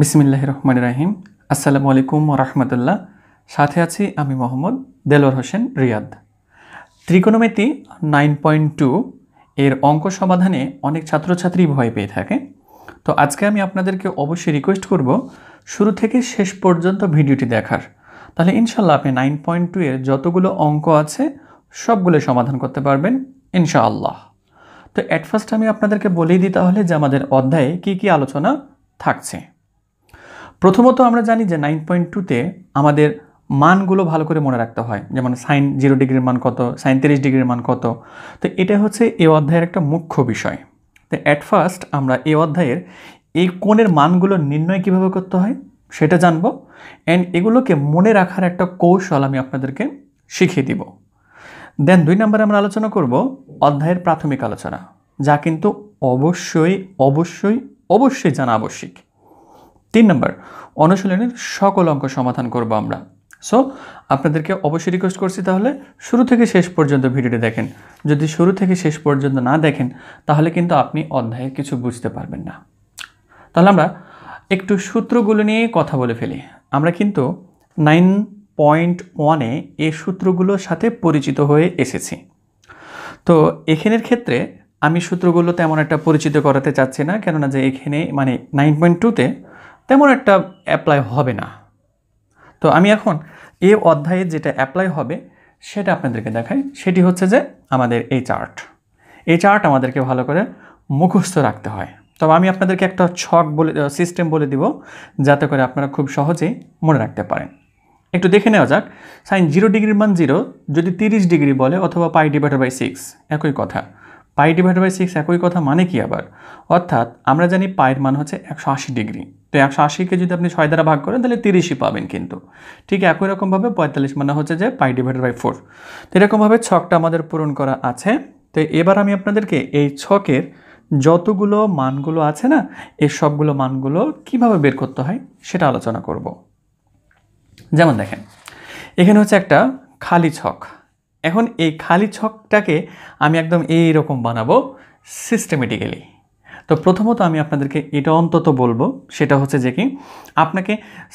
বিসমিল্লাহ রহমান রাহিম আসসালামু আলাইকুম রহমতুল্লাহ সাথে আছি আমি মোহাম্মদ দেলোয়ার হোসেন রিয়াদ ত্রিকোণমিতি নাইন পয়েন্ট টু এর অঙ্ক সমাধানে অনেক ছাত্রছাত্রী ভয় পেয়ে থাকে তো আজকে আমি আপনাদেরকে অবশ্যই রিকোয়েস্ট করব শুরু থেকে শেষ পর্যন্ত ভিডিওটি দেখার তাহলে ইনশাল্লাহ আপনি নাইন পয়েন্ট টু এর যতগুলো অঙ্ক আছে সবগুলো সমাধান করতে পারবেন ইনশাআল্লাহ তো অ্যাট ফার্স্ট আমি আপনাদেরকে বলেই দিই তাহলে যে আমাদের অধ্যায়ে কি কি আলোচনা থাকছে প্রথমত আমরা জানি যে নাইন পয়েন্ট টুতে আমাদের মানগুলো ভালো করে মনে রাখতে হয় যেমন সাইন জিরো ডিগ্রির মান কত সাইন তিরিশ ডিগ্রির মান কত তো এটা হচ্ছে এ অধ্যায়ের একটা মুখ্য বিষয় তো অ্যাট ফার্স্ট আমরা এ অধ্যায়ের এই কোণের মানগুলো নির্ণয় কিভাবে করতে হয় সেটা জানবো অ্যান্ড এগুলোকে মনে রাখার একটা কৌশল আমি আপনাদেরকে শিখিয়ে দিব দেন দুই নম্বরে আমরা আলোচনা করব অধ্যায়ের প্রাথমিক আলোচনা যা কিন্তু অবশ্যই অবশ্যই অবশ্যই জানা আবশ্যিক তিন নম্বর অনুশীলনের সকল অঙ্ক সমাধান করব আমরা সো আপনাদেরকে অবশ্যই রিকোয়েস্ট করছি তাহলে শুরু থেকে শেষ পর্যন্ত ভিডিওটি দেখেন যদি শুরু থেকে শেষ পর্যন্ত না দেখেন তাহলে কিন্তু আপনি অধ্যায়ে কিছু বুঝতে পারবেন না তাহলে আমরা একটু সূত্রগুলো নিয়ে কথা বলে ফেলি আমরা কিন্তু নাইন পয়েন্ট ওয়ানে এই সূত্রগুলোর সাথে পরিচিত হয়ে এসেছি তো এখানের ক্ষেত্রে আমি সূত্রগুলো তেমন একটা পরিচিত করাতে চাচ্ছি না কেননা যে এখানে মানে নাইন পয়েন্ট টুতে তেমন একটা অ্যাপ্লাই হবে না তো আমি এখন এ অধ্যায়ে যেটা অ্যাপ্লাই হবে সেটা আপনাদেরকে দেখাই সেটি হচ্ছে যে আমাদের এই চার্ট এই চার্ট আমাদেরকে ভালো করে মুখস্থ রাখতে হয় তবে আমি আপনাদেরকে একটা ছক বলে সিস্টেম বলে দিব যাতে করে আপনারা খুব সহজেই মনে রাখতে পারেন একটু দেখে নেওয়া যাক সাইন জিরো ডিগ্রির মান জিরো যদি তিরিশ ডিগ্রি বলে অথবা পাই ডিভাইডেড বাই সিক্স একই কথা পাই ডিভাইডেড বাই সিক্স একই কথা মানে কি আবার অর্থাৎ আমরা জানি পায়ের মান হচ্ছে একশো ডিগ্রি তো একশো আশিকে যদি আপনি ছয় দ্বারা ভাগ করেন তাহলে তিরিশই পাবেন কিন্তু ঠিক একই রকমভাবে পঁয়তাল্লিশ মানে হচ্ছে যে পাই ডিভাইড বাই ফোর তো এরকমভাবে ছকটা আমাদের পূরণ করা আছে তো এবার আমি আপনাদেরকে এই ছকের যতগুলো মানগুলো আছে না এই সবগুলো মানগুলো কিভাবে বের করতে হয় সেটা আলোচনা করব যেমন দেখেন এখানে হচ্ছে একটা খালি ছক এখন এই খালি ছকটাকে আমি একদম এই রকম বানাবো সিস্টেমেটিক্যালি তো প্রথমত আমি আপনাদেরকে এটা অন্তত বলবো সেটা হচ্ছে যে কি আপনাকে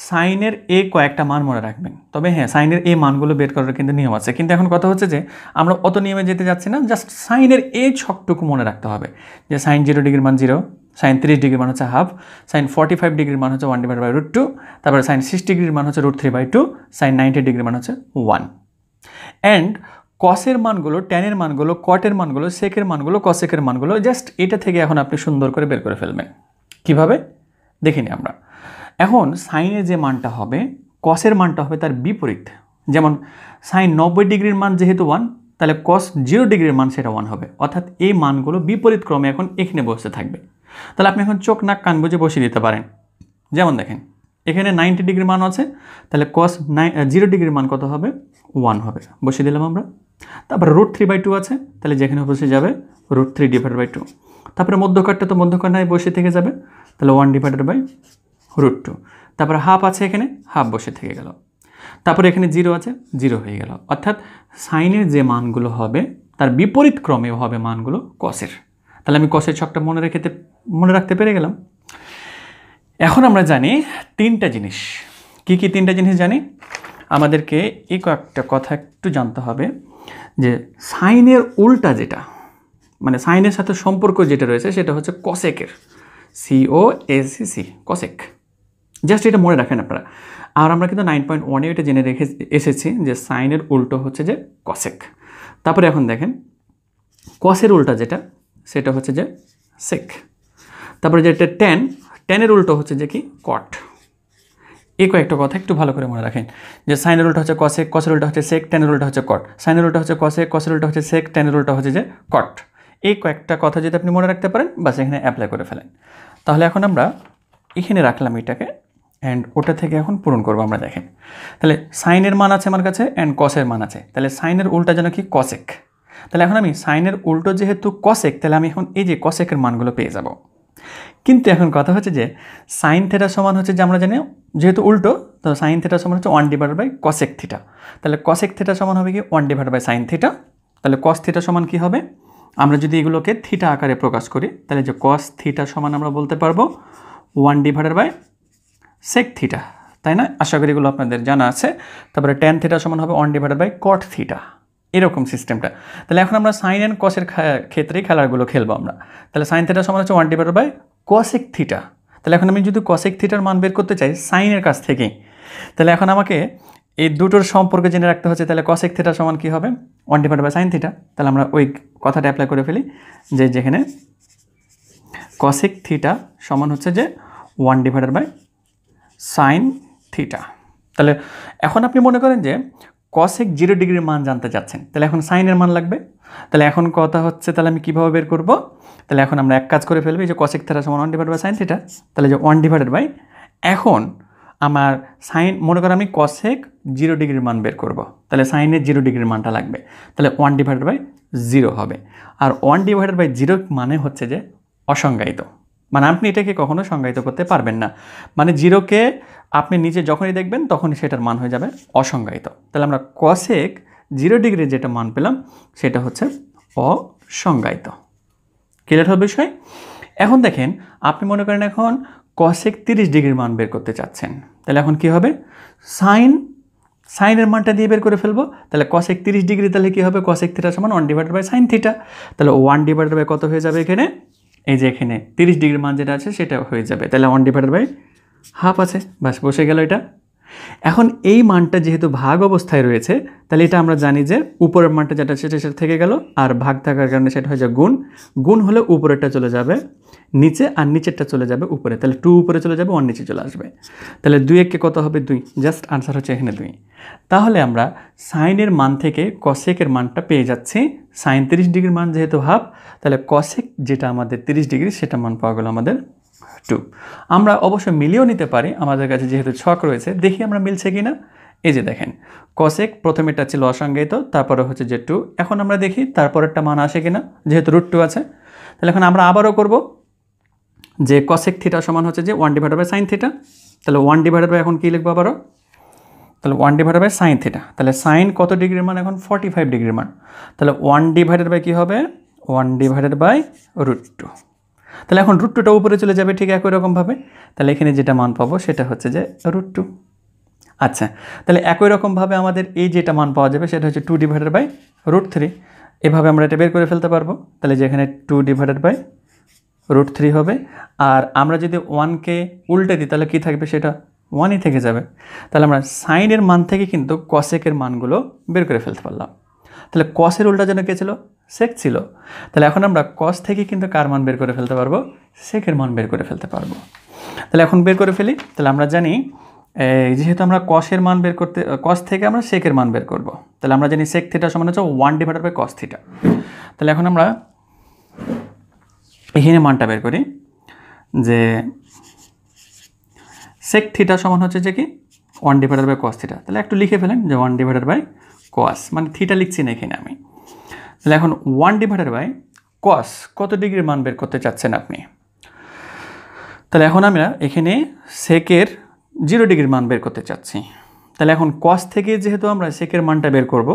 সাইনের এ কয়েকটা মান মনে রাখবেন তবে হ্যাঁ সাইনের এ মানগুলো বের করার কিন্তু নিয়ম আছে কিন্তু এখন কথা হচ্ছে যে আমরা অত নিয়মে যেতে যাচ্ছি না জাস্ট সাইনের এ ছকটুকু মনে রাখতে হবে যে সাইন জিরো ডিগ্রির মান জিরো সাইন তিরিশ ডিগ্রির মান হচ্ছে হাফ সাইন ফর্টি ফাইভ ডিগ্রির মান হচ্ছে one divide by root two তারপরে সাইন সিক্স ডিগ্রির মান হচ্ছে root three by two sine ninety ডিগ্রির মান হচ্ছে ওয়ান অ্যান্ড কসের মানগুলো ট্যানের মানগুলো কটের মানগুলো সেকের মানগুলো কসেকের মানগুলো জাস্ট এটা থেকে এখন আপনি সুন্দর করে বের করে ফেলবেন কিভাবে দেখিনি আমরা এখন সাইনে যে মানটা হবে কসের মানটা হবে তার বিপরীত যেমন সাইন নব্বই ডিগ্রির মান যেহেতু ওয়ান তাহলে কস জিরো ডিগ্রির মান সেটা ওয়ান হবে অর্থাৎ এই মানগুলো বিপরীত ক্রমে এখন এখানে বসতে থাকবে তাহলে আপনি এখন চোখ নাক কান বুঝে বসিয়ে দিতে পারেন যেমন দেখেন এখানে নাইনটি ডিগ্রির মান আছে তাহলে কস নাই জিরো ডিগ্রির মান কত হবে ওয়ান হবে বসিয়ে দিলাম আমরা তারপরে রুট থ্রি বাই টু আছে তাহলে যেখানে বসে যাবে root three divide by two তারপরে মধ্যকারটা তো মধ্যকার নাই বসে থেকে যাবে তাহলে one divided by root two তারপরে হাফ আছে এখানে হাফ বসে থেকে গেল তারপরে এখানে জিরো আছে জিরো হয়ে গেল অর্থাৎ সাইনের যে মানগুলো হবে তার বিপরীত ক্রমে হবে মানগুলো কসের তাহলে আমি কসের ছকটা মনে রেখেতে মনে রাখতে পেরে গেলাম এখন আমরা জানি তিনটা জিনিস কি কি তিনটা জিনিস জানি আমাদেরকে এই কয়েকটা কথা একটু জানতে হবে যে সাইনের উল্টা যেটা মানে সাইনের সাথে সম্পর্ক যেটা রয়েছে সেটা হচ্ছে কসেকের C O S E C cosec just এটা মনে রাখেন আপনারা আর আমরা কিন্তু নাইন পয়েন্ট ওয়ানে এটা জেনে রেখে এসেছি যে সাইনের উল্টো হচ্ছে যে কসেক তারপরে এখন দেখেন কসের উল্টা যেটা সেটা হচ্ছে যে সেক তারপরে যেটা টেন টেনের উল্টো হচ্ছে যে কি কট এই কয়েকটা কথা একটু ভালো করে মনে রাখেন যে সাইনের রুলটা হচ্ছে কসেক কসের রুলটা হচ্ছে সেক টেনের রুলটা হচ্ছে কট সাইনের রুলটা হচ্ছে কসেক কসের রুলটা হচ্ছে সেক টেনের রুলটা হচ্ছে যে কট এই কয়েকটা কথা যদি আপনি মনে রাখতে পারেন বা সেখানে অ্যাপ্লাই করে ফেলেন তাহলে এখন আমরা এখানে রাখলাম এটাকে অ্যান্ড ওটা থেকে এখন পূরণ করবো আমরা দেখেন তাহলে সাইনের মান আছে আমার কাছে অ্যান্ড কসের মান আছে তাহলে সাইনের উল্টা যেন কি কসেক তাহলে এখন আমি সাইনের উল্টো যেহেতু কসেক তাহলে আমি এখন এই যে কসেকের মানগুলো পেয়ে যাবো কিন্তু এখন কথা হচ্ছে যে সাইন থেটা সমান হচ্ছে যে আমরা জানি যেহেতু উল্টো তো সাইন থেটা সমান হচ্ছে one divide by cosec theta তাহলে কসেক থেটা সমান হবে কি one divide by sine theta তাহলে কস থিটা সমান কি হবে আমরা যদি এগুলোকে থিটা আকারে প্রকাশ করি তাহলে যে কস থিটা সমান আমরা বলতে পারবো one divided by sec theta তাই না আশা করি এগুলো আপনাদের জানা আছে তারপরে টেন থিটা সমান হবে one divided by cot theta এরকম সিস্টেমটা তাহলে এখন আমরা সাইন অ্যান্ড কসের ক্ষেত্রে খেলাগুলো খেলবো আমরা তাহলে সাইন থিটার সমান হচ্ছে one divide by cosec theta তাহলে এখন আমি যদি কসেক থিটার মান বের করতে চাই সাইনের কাছ থেকেই তাহলে এখন আমাকে এই দুটোর সম্পর্কে জেনে রাখতে হচ্ছে তাহলে কসেক থিটা সমান কী হবে one divide by sine theta তাহলে আমরা ওই কথাটা অ্যাপ্লাই করে ফেলি যে যেখানে কসেক থিটা সমান হচ্ছে যে one divide by sine theta তাহলে এখন আপনি মনে করেন যে কসেক জিরো ডিগ্রির মান জানতে চাচ্ছেন তাহলে এখন সাইনের মান লাগবে তাহলে এখন কথা হচ্ছে তাহলে আমি কীভাবে বের করব তাহলে এখন আমরা এক কাজ করে ফেলবো যে কসেক থেটা সমান ওয়ান ডিভাইড বাই সাইন তাহলে যে ওয়ান ডিভাইডেড বাই এখন আমার সাইন মনে করো আমি কসেক জিরো ডিগ্রির মান বের করব তাহলে সাইনের জিরো ডিগ্রির মানটা লাগবে তাহলে ওয়ান ডিভাইডেড বাই জিরো হবে আর ওয়ান ডিভাইডেড বাই জিরো মানে হচ্ছে যে অসংজ্ঞায়িত মানে আপনি এটাকে কখনো সংজ্ঞায়িত করতে পারবেন না মানে জিরোকে আপনি নিচে যখনই দেখবেন তখনই সেটার মান হয়ে যাবে অসংজ্ঞায়িত তাহলে আমরা কসেক জিরো ডিগ্রি যেটা মান পেলাম সেটা হচ্ছে অসংজ্ঞায়িত ক্লিয়ার হল বিষয় এখন দেখেন আপনি মনে করেন এখন কসেক তিরিশ ডিগ্রির মান বের করতে চাচ্ছেন তাহলে এখন কি হবে সাইন সাইনের মানটা দিয়ে বের করে ফেলবো তাহলে কসেক তিরিশ ডিগ্রি তাহলে কী হবে কসেক থিটা সমান one divide by sine theta তাহলে ওয়ান ডিভাইড বাই কত হয়ে যাবে এখানে এই যে এখানে তিরিশ ডিগ্রির মান যেটা আছে সেটা হয়ে যাবে তাহলে ওয়ান ডিভাইড বাই হাফ আছে বাস বসে গেল এটা এখন এই মানটা যেহেতু ভাগ অবস্থায় রয়েছে তাহলে এটা আমরা জানি যে উপরের মানটা যেটা সেটা সেটা থেকে গেল আর ভাগ থাকার কারণে সেটা হয়ে যায় গুণ গুণ হলে উপরেরটা চলে যাবে নিচে আর নিচেরটা চলে যাবে উপরে তাহলে টু উপরে চলে যাবে ওয়ান নিচে চলে আসবে তাহলে দুই এককে কত হবে দুই জাস্ট আনসার হচ্ছে এখানে দুই তাহলে আমরা সাইনের মান থেকে কসেকের মানটা পেয়ে যাচ্ছি সাইন তিরিশ ডিগ্রির মান যেহেতু হাফ তাহলে কসেক যেটা আমাদের তিরিশ ডিগ্রি সেটা মান পাওয়া গেল আমাদের টু আমরা অবশ্য মিলিয়েও নিতে পারি আমাদের কাছে যেহেতু ছক রয়েছে দেখি আমরা মিলছে কি না এই যে দেখেন কসেক প্রথমেরটা ছিল অসংজ্ঞায়িত তারপরে হচ্ছে যে টু এখন আমরা দেখি তারপরেরটা মান আসে কিনা যেহেতু রুট টু আছে তাহলে এখন আমরা আবারও করব যে কসেক থিটা সমান হচ্ছে যে one divide by sine theta তাহলে ওয়ান ডিভাইড বাই এখন কী লিখবো আবারও তাহলে one divide by sine theta তাহলে সাইন কত ডিগ্রির মান এখন ফর্টি ফাইভ ডিগ্রির মান তাহলে ওয়ান ডিভাইডেড বাই কী হবে one divided by root two তাহলে এখন রুট টুটা উপরে চলে যাবে ঠিক একই রকমভাবে তাহলে এখানে যেটা মান পাবো সেটা হচ্ছে যে রুট টু আচ্ছা তাহলে একই রকমভাবে আমাদের এই যেটা মান পাওয়া যাবে সেটা হচ্ছে two divided by root three এভাবে আমরা এটা বের করে ফেলতে পারবো তাহলে যেখানে two divided by root three হবে আর আমরা যদি ওয়ানকে উল্টে দিই তাহলে কী থাকবে সেটা ওয়ানই থেকে যাবে তাহলে আমরা সাইনের মান থেকে কিন্তু কসেকের মানগুলো বের করে ফেলতে পারলাম তাহলে কসের উল্টা যেন কে ছিল সেক ছিল তাহলে এখন আমরা কস থেকে কিন্তু কার মান বের করে ফেলতে পারবো সেকের মান বের করে ফেলতে পারবো তাহলে এখন বের করে ফেলি তাহলে আমরা জানি যেহেতু আমরা কসের মান বের করতে কস থেকে আমরা সেকের মান বের করব তাহলে আমরা জানি সেক থিটা সমান হচ্ছে one divided by cos theta তাহলে এখন আমরা এখানে মানটা বের করি যে সেক থিটা সমান হচ্ছে যে কি one divided by cos theta তাহলে একটু লিখে ফেলেন যে ওয়ান ডিভাইডেড বাই কস মানে থিটা লিখছি না এখানে আমি তাহলে এখন ওয়ান ডিভাইডেড বাই কস কত ডিগ্রির মান বের করতে চাচ্ছেন আপনি তাহলে এখন আমরা এখানে সেকের জিরো ডিগ্রির মান বের করতে চাচ্ছি তাহলে এখন কস থেকে যেহেতু আমরা সেকের মানটা বের করব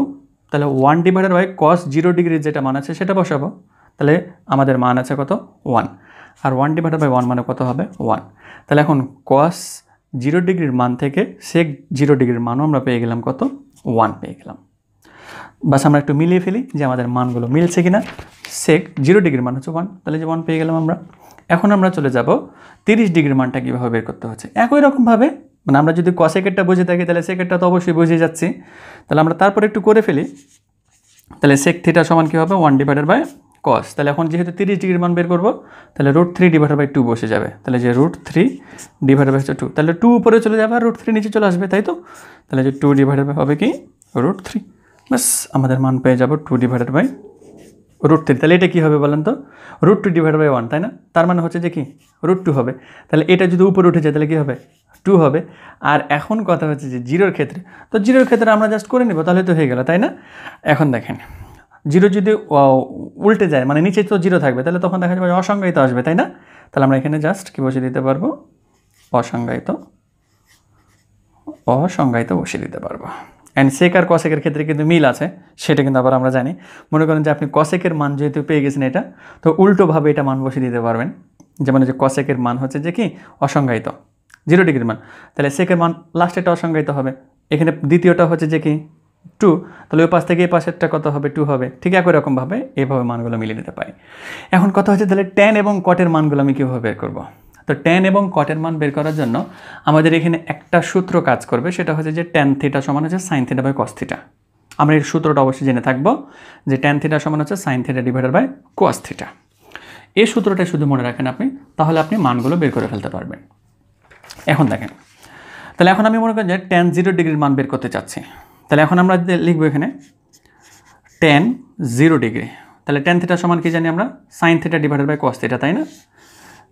তাহলে one divided by cos zero ডিগ্রির যেটা মান আছে সেটা বসাবো তাহলে আমাদের মান আছে কত ওয়ান আর ওয়ান ডিভাইডেড বাই ওয়ান মানে কত হবে ওয়ান তাহলে এখন কস জিরো ডিগ্রির মান থেকে সেক জিরো ডিগ্রির মানও আমরা পেয়ে গেলাম কত ওয়ান পেয়ে গেলাম বাস আমরা একটু মিলিয়ে ফেলি যে আমাদের মানগুলো মিলছে কিনা সেক জিরো ডিগ্রির মান হচ্ছে ওয়ান তাহলে যে ওয়ান পেয়ে গেলাম আমরা এখন আমরা চলে যাব তিরিশ ডিগ্রির মানটা কীভাবে বের করতে হচ্ছে একই রকমভাবে মানে আমরা যদি কসেকেটটা বুঝে থাকি তাহলে সেকেটটা তো অবশ্যই বুঝে যাচ্ছি তাহলে আমরা তারপরে একটু করে ফেলি তাহলে সেক থ্রিটা সমান কী হবে ওয়ান ডিভাইডেড বাই কস তাহলে এখন যেহেতু তিরিশ ডিগ্রির মান বের করবো তাহলে root three divide by two বসে যাবে তাহলে যে root three divide by two তাহলে টু উপরে চলে যাবে আর রুট থ্রি নিচে চলে আসবে তাই তো তাহলে যে টু ডিভাইডেড বাই হবে কি রুট থ্রি ব্যাস আমাদের মান পেয়ে যাব two divided by root three তাহলে এটা কী হবে বলেন তো root two divide by one তাই না তার মানে হচ্ছে যে কি রুট টু হবে তাহলে এটা যদি উপরে উঠে যায় তাহলে কী হবে টু হবে আর এখন কথা হচ্ছে যে জিরোর ক্ষেত্রে তো জিরোর ক্ষেত্রে আমরা জাস্ট করে নেব তাহলে তো হয়ে গেল তাই না এখন দেখেন জিরো যদি উল্টে যায় মানে নিচে তো জিরো থাকবে তাহলে তখন দেখা যাবে অসংজ্ঞায়িত আসবে তাই না তাহলে আমরা এখানে জাস্ট কী বসে দিতে পারবো অসংজ্ঞায়িত অসংজ্ঞায়িত বসে দিতে পারবো অ্যান্ড সেক আর কসেকের ক্ষেত্রে কিন্তু মিল আছে সেটা কিন্তু আবার আমরা জানি মনে করেন যে আপনি কসেকের মান যেহেতু পেয়ে গেছেন এটা তো উল্টোভাবে এটা মান বসে দিতে পারবেন যেমন যে কসেকের মান হচ্ছে যে কি অসংজ্ঞায়িত জিরো ডিগ্রির মান তাহলে সেকের মান লাস্টেরটা অসংজ্ঞায়িত হবে এখানে দ্বিতীয়টা হচ্ছে যে কি টু তাহলে ওই পাশ থেকে এই পাশেরটা কত হবে টু হবে ঠিক একই রকমভাবে এভাবে মানগুলো মিলিয়ে নিতে পারি এখন কথা হচ্ছে তাহলে টেন এবং কটের মানগুলো আমি কীভাবে বের করবো তো টেন এবং কটের মান বের করার জন্য আমাদের এখানে একটা সূত্র কাজ করবে সেটা হচ্ছে যে টেন থিটা সমান হচ্ছে sine theta by cos theta আমরা এর সূত্রটা অবশ্যই জেনে থাকবো যে টেন থিটা সমান হচ্ছে sine theta divided by cos theta এই সূত্রটা শুধু মনে রাখেন আপনি তাহলে আপনি মানগুলো বের করে ফেলতে পারবেন এখন দেখেন তাহলে এখন আমি মনে করি যে টেন জিরো ডিগ্রির মান বের করতে চাচ্ছি তাহলে এখন আমরা লিখবো এখানে টেন জিরো ডিগ্রি তাহলে টেন থিটা সমান কি জানি আমরা sine theta divided by cos theta তাই না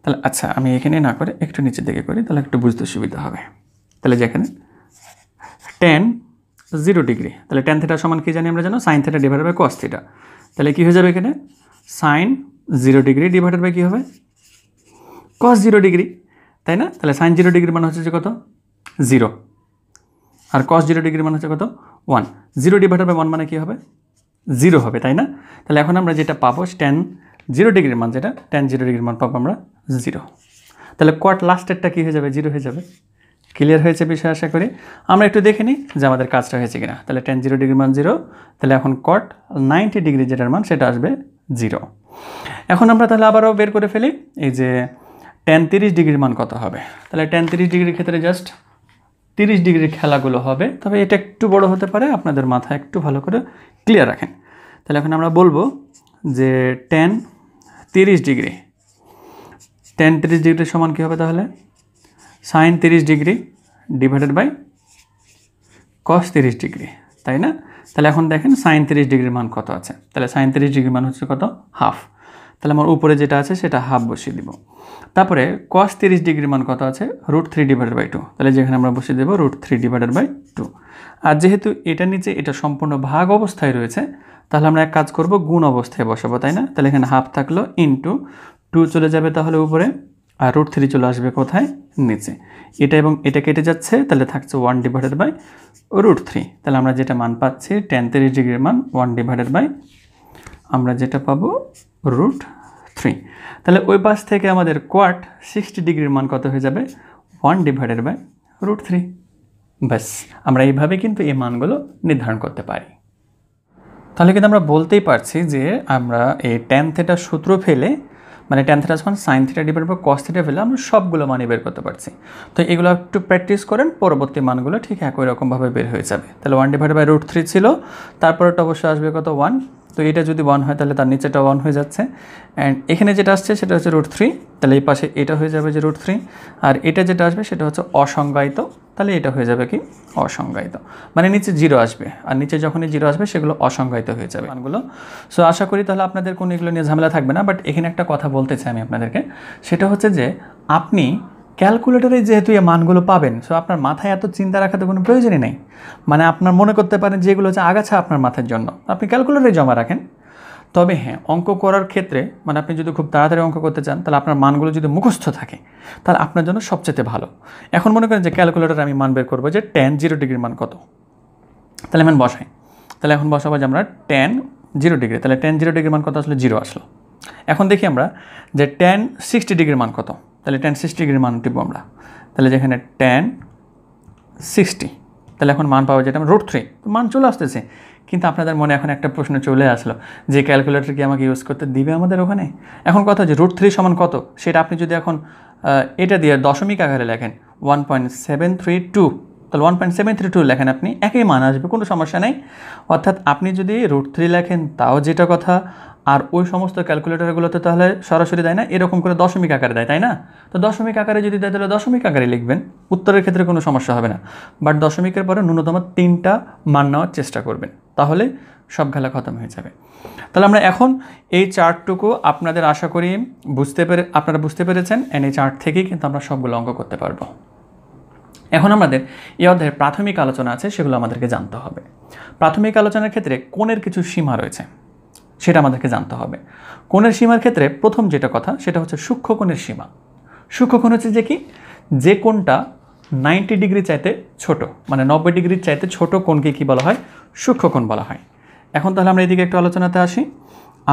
তাহলে আচ্ছা আমি এখানে না করে একটু নিচের দিকে করি তাহলে একটু বুঝতে সুবিধা হবে তাহলে যেখানে টেন জিরো ডিগ্রি তাহলে টেন থেটা সমান কী জানি আমরা জানো sine theta divide by cos theta তাহলে কী হয়ে যাবে এখানে sine zero degree divided by কী হবে কস জিরো ডিগ্রি তাই না তাহলে সাইন জিরো ডিগ্রি মানে হচ্ছে যে কত জিরো আর কস জিরো ডিগ্রি মানে হচ্ছে কত one zero divided by one মানে কী হবে জিরো হবে তাই না তাহলে এখন আমরা যেটা পাবো টেন জিরো ডিগ্রির মান যেটা টেন জিরো ডিগ্রির মান পাবো আমরা জিরো তাহলে কোয়াট লাস্টেরটা কী হয়ে যাবে জিরো হয়ে যাবে ক্লিয়ার হয়েছে বিষয় আশা করি আমরা একটু দেখে নিই যে আমাদের কাজটা হয়েছে কিনা তাহলে টেন জিরো ডিগ্রি মান জিরো তাহলে এখন কট নাইনটি ডিগ্রি যেটার মান সেটা আসবে জিরো এখন আমরা তাহলে আবারও বের করে ফেলি এই যে টেন তিরিশ ডিগ্রির মান কত হবে তাহলে টেন তিরিশ ডিগ্রির ক্ষেত্রে জাস্ট তিরিশ ডিগ্রির খেলাগুলো হবে তবে এটা একটু বড় হতে পারে আপনাদের মাথা একটু ভালো করে ক্লিয়ার রাখেন তাহলে এখন আমরা বলবো যে টেন তিরিশ ডিগ্রি টেন তিরিশ ডিগ্রির সমান কী হবে তাহলে সাইন তিরিশ ডিগ্রি ডিভাইডেড বাই কস তিরিশ ডিগ্রি তাই না তাহলে এখন দেখেন সাইন তিরিশ ডিগ্রির মান কত আছে তাহলে সাইন তিরিশ ডিগ্রির মান হচ্ছে কত হাফ তাহলে আমার উপরে যেটা আছে সেটা হাফ বসিয়ে দিব তারপরে কস তিরিশ ডিগ্রির মান কত আছে root three divided by two তাহলে যেখানে আমরা বসিয়ে দেবো root three divided by two আর যেহেতু এটা নিচে এটা সম্পূর্ণ ভাগ অবস্থায় রয়েছে তাহলে আমরা এক কাজ করব গুণ অবস্থায় বসাবো তাই না তাহলে এখানে হাফ থাকলো ইনটু টু চলে যাবে তাহলে উপরে আর রুট থ্রি চলে আসবে কোথায় নিচে এটা এবং এটা কেটে যাচ্ছে তাহলে থাকছে one divided by root three তাহলে আমরা যেটা মান পাচ্ছি টেন থ্রি ডিগ্রির মান ওয়ান ডিভাইডেড বাই আমরা যেটা পাবো রুট থ্রি তাহলে ওই পাশ থেকে আমাদের কোয়াট সিক্সটি ডিগ্রির মান কত হয়ে যাবে one divided by root three ব্যাস আমরা এইভাবে কিন্তু এই মানগুলো নির্ধারণ করতে পারি তাহলে কিন্তু আমরা বলতেই পারছি যে আমরা এই ট্যান থেটার সূত্র ফেলে মানে টেন থেটা যখন sine theta divide by cos theta ফেলে আমরা সবগুলো মানই বের করতে পারছি তো এগুলো একটু প্র্যাকটিস করেন পরবর্তী মানগুলো ঠিক একই রকমভাবে বের হয়ে যাবে তাহলে one divide by root three ছিল তারপরেটা অবশ্যই আসবে কত ওয়ান তো এটা যদি ওয়ান হয় তাহলে তার নিচেটা ওয়ান হয়ে যাচ্ছে অ্যান্ড এখানে যেটা আসছে সেটা হচ্ছে রুট থ্রি তাহলে এই পাশে এটা হয়ে যাবে যে রুট থ্রি আর এটা যেটা আসবে সেটা হচ্ছে অসংজ্ঞায়িত তাহলে এটা হয়ে যাবে কি অসংজ্ঞায়িত মানে নিচে জিরো আসবে আর নিচে যখনই জিরো আসবে সেগুলো অসংজ্ঞায়িত হয়ে যাবে মানগুলো সো আশা করি তাহলে আপনাদের কোনো এগুলো নিয়ে ঝামেলা থাকবে না বাট এখানে একটা কথা বলতে চাই আমি আপনাদেরকে সেটা হচ্ছে যে আপনি ক্যালকুলেটরে যেহেতু এই মানগুলো পাবেন সো আপনার মাথায় এত চিন্তা তো কোনো প্রয়োজনই নেই মানে আপনার মনে করতে পারেন যেগুলো হচ্ছে আগাছা আপনার মাথার জন্য আপনি ক্যালকুলেটরে জমা রাখেন তবে হ্যাঁ অঙ্ক করার ক্ষেত্রে মানে আপনি যদি খুব তাড়াতাড়ি অঙ্ক করতে চান তাহলে আপনার মানগুলো যদি মুখস্থ থাকে তাহলে আপনার জন্য সবচেয়ে ভালো এখন মনে করেন যে ক্যালকুলেটরে আমি মান বের করবো যে টেন জিরো ডিগ্রির মান কত তাহলে এখন বসাই তাহলে এখন বসাবো যে আমরা টেন জিরো ডিগ্রি তাহলে টেন জিরো ডিগ্রির মান কত আসলে জিরো আসলো এখন দেখি আমরা যে টেন সিক্সটি ডিগ্রির মান কত তাহলে টেন সিক্সটি ডিগ্রির মান টিপব আমরা তাহলে যেখানে টেন সিক্সটি তাহলে এখন মান পাওয়া যেটা রুট থ্রি মান চলে আসতেছে কিন্তু আপনাদের মনে এখন একটা প্রশ্ন চলে আসলো যে ক্যালকুলেটর কি আমাকে ইউজ করতে দিবে আমাদের ওখানে এখন কথা যে রুট থ্রি সমান কত সেটা আপনি যদি এখন এটা দিয়ে দশমিক আকারে লেখেন one point seven three two তাহলে one point seven three two লেখেন আপনি একই মান আসবে কোনো সমস্যা নেই অর্থাৎ আপনি যদি রুট থ্রি লেখেন তাও যেটা কথা আর ওই সমস্ত ক্যালকুলেটারগুলোতে তাহলে সরাসরি দেয় না এরকম করে দশমিক আকারে দেয় তাই না তো দশমিক আকারে যদি দেয় তাহলে দশমিক আকারে লিখবেন উত্তরের ক্ষেত্রে কোনো সমস্যা হবে না বাট দশমিকের পরে ন্যূনতম তিনটা মান নেওয়ার চেষ্টা করবেন তাহলে সব খেলা খতম হয়ে যাবে তাহলে আমরা এখন এই চার্টটুকু আপনাদের আশা করি বুঝতে পেরে আপনারা বুঝতে পেরেছেন এন এই চার্ট থেকেই কিন্তু আমরা সবগুলো অঙ্ক করতে পারবো এখন আমাদের এই অধ্যায়ের প্রাথমিক আলোচনা আছে সেগুলো আমাদেরকে জানতে হবে প্রাথমিক আলোচনার ক্ষেত্রে কোণের কিছু সীমা রয়েছে সেটা আমাদেরকে জানতে হবে কোণের সীমার ক্ষেত্রে প্রথম যেটা কথা সেটা হচ্ছে সূক্ষ্ম কোণের সীমা সূক্ষ্ম কোণ হচ্ছে যে কি যে কোণটা নাইনটি ডিগ্রি চাইতে ছোট মানে নব্বই ডিগ্রির চাইতে ছোট কোণকে কি বলা হয় সূক্ষ্ম কোণ বলা হয় এখন তাহলে আমরা এদিকে একটু আলোচনাতে আসি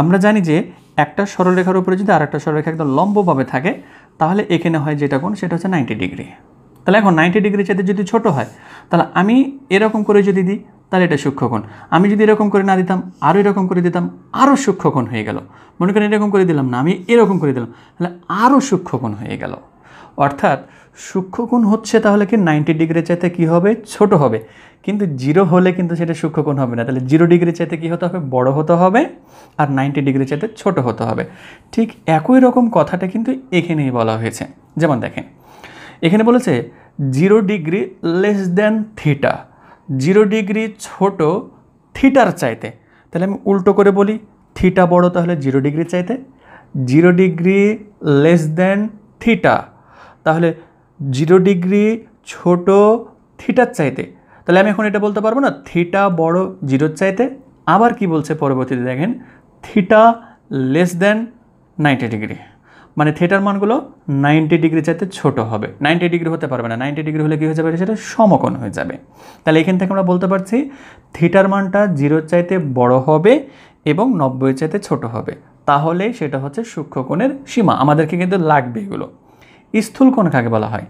আমরা জানি যে একটা সরলরেখার উপরে যদি আর একটা সরলরেখা একদম লম্বভাবে থাকে তাহলে এখানে হয় যেটা কোণ সেটা হচ্ছে নাইনটি ডিগ্রি তাহলে এখন নাইনটি ডিগ্রি চাইতে যদি ছোট হয় তাহলে আমি এরকম করে যদি দিই তাহলে এটা সূক্ষ্মকোণ আমি যদি এরকম করে না দিতাম আরও এরকম করে দিতাম আরও সূক্ষ্মকোণ হয়ে গেল মনে করেন এরকম করে দিলাম না আমি এরকম করে দিলাম তাহলে আরও সূক্ষ্মকোণ হয়ে গেল অর্থাৎ সূক্ষ্মকোণ হচ্ছে তাহলে কি নাইনটি ডিগ্রি চাইতে কী হবে ছোট হবে কিন্তু জিরো হলে কিন্তু সেটা সূক্ষ্মকোণ হবে না তাহলে জিরো ডিগ্রি চাইতে কী হতে হবে বড় হতে হবে আর নাইনটি ডিগ্রি চাইতে ছোট হতে হবে ঠিক একই রকম কথাটা কিন্তু এখানেই বলা হয়েছে যেমন দেখেন এখানে বলেছে zero degree less than theta zero degree ছোট থিটার চাইতে তাহলে আমি উল্টো করে বলি থিটা বড় তাহলে জিরো ডিগ্রি চাইতে zero degree less than theta তাহলে জিরো ডিগ্রি ছোট থিটার চাইতে তাহলে আমি এখন এটা বলতে পারবো না থিটা বড় জিরোর চাইতে আবার কি বলছে পরবর্তীতে দেখেন theta less than ninety degree মানে থিয়েটার মানগুলো নাইনটি ডিগ্রি চাইতে ছোট হবে নাইনটি ডিগ্রি হতে পারবে না নাইনটি ডিগ্রি হলে কী হয়ে যাবে সেটা সমকোণ হয়ে যাবে তাহলে এখান থেকে আমরা বলতে পারছি থিয়েটার মানটা জিরোর চাইতে বড় হবে এবং নব্বই চাইতে ছোট হবে তাহলে সেটা হচ্ছে সূক্ষ্মকোণের সীমা আমাদেরকে কিন্তু লাগবে এগুলো স্থূলকোণ কাকে বলা হয়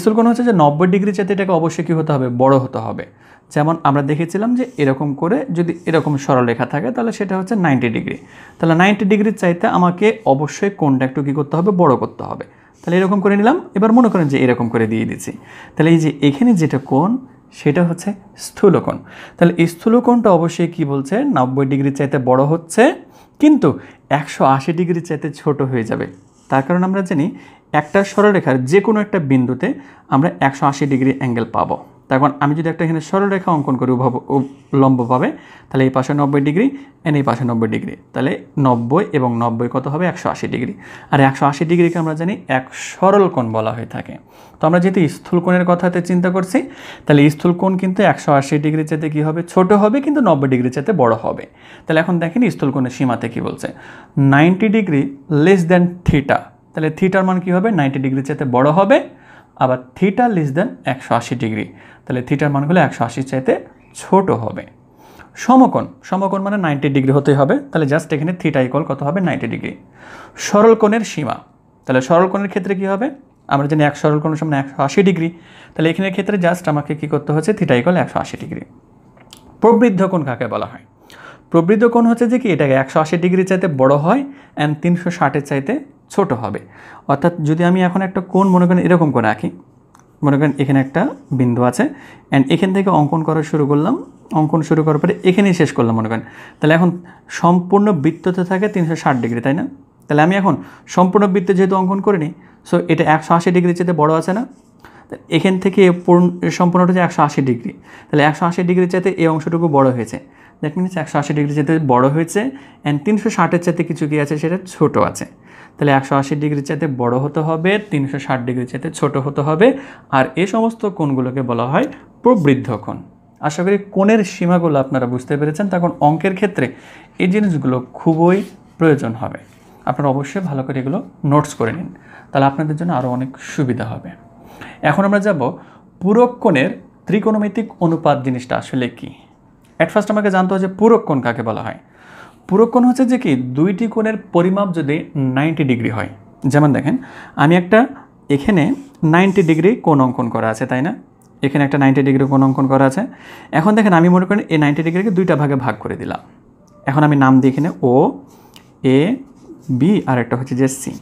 স্থূলকোণ হচ্ছে যে নব্বই ডিগ্রি চাইতে এটাকে অবশ্যই কী হতে হবে বড় হতে হবে যেমন আমরা দেখেছিলাম যে এরকম করে যদি এরকম সরলরেখা থাকে তাহলে সেটা হচ্ছে নাইনটি ডিগ্রি তাহলে নাইনটি ডিগ্রির চাইতে আমাকে অবশ্যই কোনটা একটু কী করতে হবে বড় করতে হবে তাহলে এরকম করে নিলাম এবার মনে করেন যে এরকম করে দিয়ে দিচ্ছি তাহলে এই যে এখানে যেটা কোন সেটা হচ্ছে স্থূলকোণ তাহলে এই স্থূলকোণটা অবশ্যই কি বলছে নব্বই ডিগ্রির চাইতে বড় হচ্ছে কিন্তু একশো আশি ডিগ্রির চাইতে ছোট হয়ে যাবে তার কারণ আমরা জানি একটা সরলরেখার যে কোনো একটা বিন্দুতে আমরা একশো আশি ডিগ্রি অ্যাঙ্গেল পাবো তো এখন আমি যদি একটা এখানে সরলরেখা অঙ্কন করি উভব লম্বভাবে তাহলে এই পাশে নব্বই ডিগ্রি এন এই পাশে নব্বই ডিগ্রি তাহলে নব্বই এবং নব্বই কত হবে একশো আশি ডিগ্রি আর একশো আশি ডিগ্রিকে আমরা জানি এক সরল কোণ বলা হয়ে থাকে তো আমরা যেহেতু স্থূল কোণের কথাতে চিন্তা করছি তাহলে স্থূল কোণ কিন্তু একশো আশি ডিগ্রি চেতে কী হবে ছোট হবে কিন্তু নব্বই ডিগ্রি চেতে বড় হবে তাহলে এখন দেখেন স্থূল কোণের সীমাতে কী বলছে ninety degree less than theta তাহলে থিটার মান কী হবে নাইনটি ডিগ্রি চেতে বড় হবে আবার থিটা লেস দেন একশো আশি ডিগ্রি তাহলে থিটার মানগুলো একশো আশির চাইতে ছোট হবে সমকোণ সমকোণ মানে নাইনটি ডিগ্রি হতে হবে তাহলে জাস্ট এখানে থিটা ইকল কত হবে নাইনটি ডিগ্রি সরল কোণের সীমা তাহলে সরল কোণের ক্ষেত্রে কি হবে আমরা জানি এক সরল কোণের সমান একশো আশি ডিগ্রি তাহলে এখানের ক্ষেত্রে জাস্ট আমাকে কি করতে হচ্ছে থিটা ইকল একশো আশি ডিগ্রি প্রবৃদ্ধ কোণ কাকে বলা হয় প্রবৃদ্ধ কোণ হচ্ছে যে কি এটাকে একশো আশি ডিগ্রি চাইতে বড় হয় অ্যান্ড তিনশো ষাটের চাইতে ছোট হবে অর্থাৎ যদি আমি এখন একটা কোণ মনে করেন এরকম করে রাখি মনে করেন এখানে একটা বিন্দু আছে অ্যান্ড এখান থেকে অঙ্কন করা শুরু করলাম অঙ্কন শুরু করার পরে এখানেই শেষ করলাম মনে করেন তাহলে এখন সম্পূর্ণ বৃত্ততে থাকে তিনশো ষাট ডিগ্রি তাই না তাহলে আমি এখন সম্পূর্ণ বৃত্তে যেহেতু অঙ্কন করিনি সো এটা একশো আশি ডিগ্রির চেয়ে বড়ো আছে না এখান থেকে সম্পূর্ণটা যে একশো আশি ডিগ্রি তাহলে একশো আশি ডিগ্রি চাইতে এই অংশটুকু বড় হয়েছে দ্যাট মিনস একশো আশি ডিগ্রি চাইতে বড় হয়েছে অ্যান্ড তিনশো ষাটের চাইতে কিছু কী আছে সেটা ছোট আছে তাহলে একশো আশি ডিগ্রি চাইতে বড় হতে হবে তিনশো ষাট ডিগ্রি চাইতে ছোট হতে হবে আর এ সমস্ত কোণগুলোকে বলা হয় প্রবৃদ্ধ কোণ আশা করি কোণের সীমাগুলো আপনারা বুঝতে পেরেছেন তখন অঙ্কের ক্ষেত্রে এই জিনিসগুলো খুবই প্রয়োজন হবে আপনারা অবশ্যই ভালো করে এগুলো নোটস করে নিন তাহলে আপনাদের জন্য আরও অনেক সুবিধা হবে এখন আমরা যাব কোণের ত্রিকোণমিতিক অনুপাত জিনিসটা আসলে কী অ্যাট ফার্স্ট আমাকে জানতে হয় যে কোণ কাকে বলা হয় পুরক্ষণ হচ্ছে যে কি দুইটি কোণের পরিমাপ যদি নাইনটি ডিগ্রি হয় যেমন দেখেন আমি একটা এখানে নাইনটি ডিগ্রি কোণ অঙ্কন করা আছে তাই না এখানে একটা নাইনটি ডিগ্রি কোণ অঙ্কন করা আছে এখন দেখেন আমি মনে করেন এই নাইনটি ডিগ্রিকে দুইটা ভাগে ভাগ করে দিলাম এখন আমি নাম দিই এখানে ও এ বি আর একটা হচ্ছে যে সি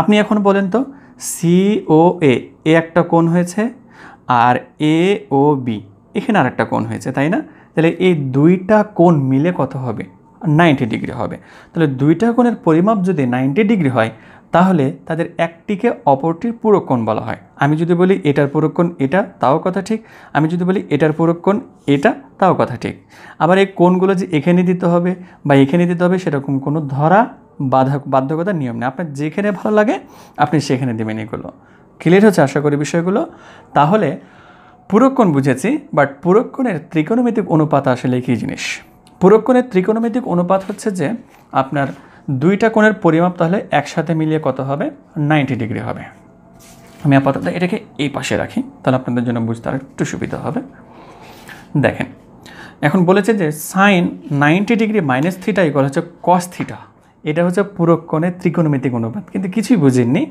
আপনি এখন বলেন তো সি ও এ এ একটা কোণ হয়েছে আর এ ও বি এখানে আর একটা কোণ হয়েছে তাই না তাহলে এই দুইটা কোণ মিলে কত হবে নাইনটি ডিগ্রি হবে তাহলে দুইটা কোণের পরিমাপ যদি নাইনটি ডিগ্রি হয় তাহলে তাদের একটিকে অপরটির পুরোক্ষণ বলা হয় আমি যদি বলি এটার পুরোক্ষণ এটা তাও কথা ঠিক আমি যদি বলি এটার পুরোক্ষণ এটা তাও কথা ঠিক আবার এই কোণগুলো যে এখানে দিতে হবে বা এখানে দিতে হবে সেরকম কোনো ধরা বাধা বাধ্যকতার নিয়ম নেই আপনার যেখানে ভালো লাগে আপনি সেখানে দেবেন এগুলো ক্লিয়ার হচ্ছে আশা করি বিষয়গুলো তাহলে পুরোক্ষণ বুঝেছি বাট পুরোক্ষণের ত্রিকোণমিতিক অনুপাত আসলে কী জিনিস পুরক্ষণের ত্রিকোণমিতিক অনুপাত হচ্ছে যে আপনার দুইটা কোণের পরিমাপ তাহলে একসাথে মিলিয়ে কত হবে নাইনটি ডিগ্রি হবে আমি আপাতত এটাকে এই পাশে রাখি তাহলে আপনাদের জন্য বুঝতে আর একটু সুবিধা হবে দেখেন এখন বলেছে যে sine ninety degree minus theta equal হচ্ছে কস থিটা এটা হচ্ছে পুরক্ষণের ত্রিকোণমিতিক অনুপাত কিন্তু কিছুই বুঝিনি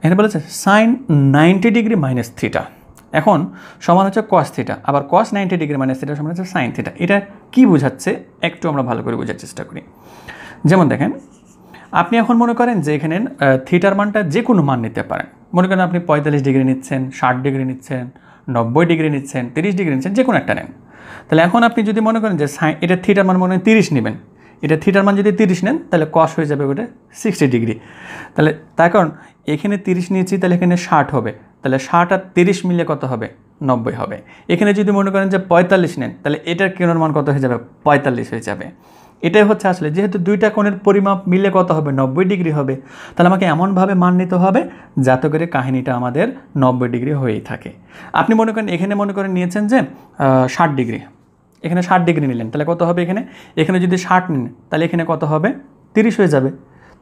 এখানে বলেছে sine ninety degree minus theta এখন সমান হচ্ছে কস থিটা আবার cos ninety degree minus theta সমান হচ্ছে সাইন থিটা এটা কি বোঝাচ্ছে একটু আমরা ভালো করে বোঝার চেষ্টা করি যেমন দেখেন আপনি এখন মনে করেন যে এখানে থিটার মানটা যে কোনো মান নিতে পারেন মনে করেন আপনি পঁয়তাল্লিশ ডিগ্রি নিচ্ছেন ষাট ডিগ্রি নিচ্ছেন নব্বই ডিগ্রি নিচ্ছেন তিরিশ ডিগ্রি নিচ্ছেন যে কোনো একটা নেন তাহলে এখন আপনি যদি মনে করেন যে সাই এটা থিটার মান মনে হয় তিরিশ নেবেন এটা থিটার মান যদি তিরিশ নেন তাহলে কস হয়ে যাবে ওটা সিক্সটি ডিগ্রি তাহলে তার কারণ এখানে তিরিশ নিয়েছি তাহলে এখানে ষাট হবে তাহলে ষাট আর তিরিশ মিলে কত হবে নব্বই হবে এখানে যদি মনে করেন যে পঁয়তাল্লিশ নেন তাহলে এটার কোণের মান কত হয়ে যাবে পঁয়তাল্লিশ হয়ে যাবে এটাই হচ্ছে আসলে যেহেতু দুইটা কোণের পরিমাপ মিলে কত হবে নব্বই ডিগ্রি হবে তাহলে আমাকে এমনভাবে মান নিতে হবে যাতে করে কাহিনীটা আমাদের নব্বই ডিগ্রি হয়েই থাকে আপনি মনে করেন এখানে মনে করেন নিয়েছেন যে ষাট ডিগ্রি এখানে ষাট ডিগ্রি নিলেন তাহলে কত হবে এখানে এখানে যদি ষাট নেন তাহলে এখানে কত হবে তিরিশ হয়ে যাবে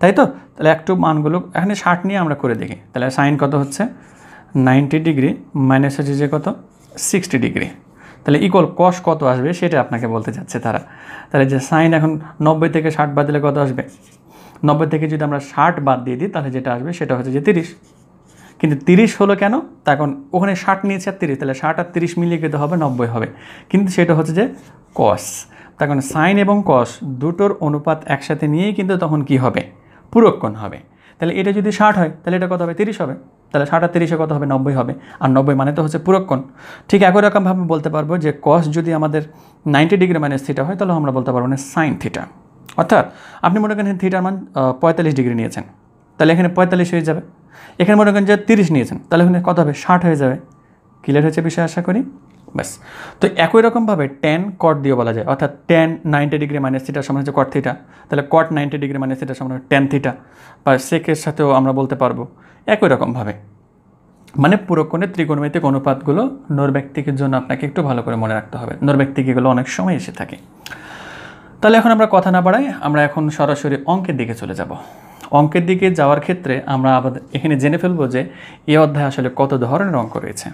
তাই তো তাহলে একটু মানগুলো এখানে ষাট নিয়ে আমরা করে দেখি তাহলে সাইন কত হচ্ছে নাইনটি ডিগ্রি মাইনাস হচ্ছে যে কত সিক্সটি ডিগ্রি তাহলে ইকুয়াল কস কত আসবে সেটা আপনাকে বলতে যাচ্ছে তারা তাহলে যে সাইন এখন নব্বই থেকে ষাট বাদ দিলে কত আসবে নব্বই থেকে যদি আমরা ষাট বাদ দিয়ে দিই তাহলে যেটা আসবে সেটা হচ্ছে যে তিরিশ কিন্তু তিরিশ হলো কেন তখন ওখানে ষাট নিয়েছে আর তিরিশ তাহলে ষাট আর তিরিশ মিলিয়ে কিন্তু হবে নব্বই হবে কিন্তু সেটা হচ্ছে যে কস তখন সাইন এবং কস দুটোর অনুপাত একসাথে নিয়েই কিন্তু তখন কি হবে পুরক্ষণ হবে তাহলে এটা যদি ষাট হয় তাহলে এটা কত হবে তিরিশ হবে তাহলে ষাট আর তিরিশে কত হবে নব্বই হবে আর নব্বই মানে তো হচ্ছে পুরক্ষণ ঠিক একই রকমভাবে বলতে পারবো যে কস যদি আমাদের নাইনটি ডিগ্রি মানে থিটা হয় তাহলে আমরা বলতে পারবো না সাইন থিটা অর্থাৎ আপনি মনে করেন থিটার মান পঁয়তাল্লিশ ডিগ্রি নিয়েছেন তাহলে এখানে পঁয়তাল্লিশ হয়ে যাবে এখানে মনে করেন যে তিরিশ নিয়েছেন তাহলে এখানে কত হবে ষাট হয়ে যাবে ক্লিয়ার হয়েছে বিষয়ে আশা করি ব্যাস তো একই রকমভাবে টেন কট দিয়ে বলা যায় অর্থাৎ tan ninety degree minus theta সমান হচ্ছে কট থিটা তাহলে cot ninety degree minus theta সমান হচ্ছে টেন থিটা বা সেকের সাথেও আমরা বলতে পারবো একই রকমভাবে মানে পুরক্ষণের ত্রিকোণমিতিক অনুপাতগুলো নৈর্ব্যক্তিকের জন্য আপনাকে একটু ভালো করে মনে রাখতে হবে নৈর্ব্যক্তিক এগুলো অনেক সময় এসে থাকে তাহলে এখন আমরা কথা না বাড়াই আমরা এখন সরাসরি অঙ্কের দিকে চলে যাব অঙ্কের দিকে যাওয়ার ক্ষেত্রে আমরা আবার এখানে জেনে ফেলবো যে এই অধ্যায় আসলে কত ধরনের অঙ্ক রয়েছে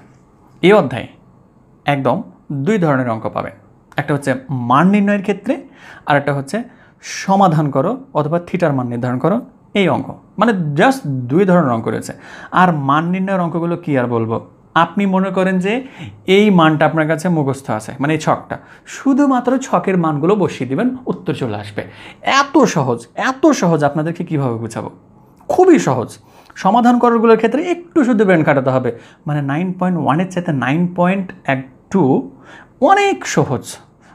এই অধ্যায় একদম দুই ধরনের অঙ্ক পাবেন একটা হচ্ছে মান নির্ণয়ের ক্ষেত্রে আর একটা হচ্ছে সমাধান করো অথবা থিটার মান নির্ধারণ করো এই অঙ্ক মানে জাস্ট দুই ধরনের অঙ্ক রয়েছে আর মান নির্ণয়ের অঙ্কগুলো কী আর বলবো আপনি মনে করেন যে এই মানটা আপনার কাছে মুখস্থ আছে মানে এই ছকটা শুধুমাত্র ছকের মানগুলো বসিয়ে দিবেন উত্তর চলে আসবে এত সহজ এত সহজ আপনাদেরকে কিভাবে বুঝাবো খুবই সহজ সমাধান করারগুলোর ক্ষেত্রে একটু শুধু ব্রেন কাটাতে হবে মানে নাইন পয়েন্ট ওয়ানের চাইতে নাইন পয়েন্ট এক টু অনেক সহজ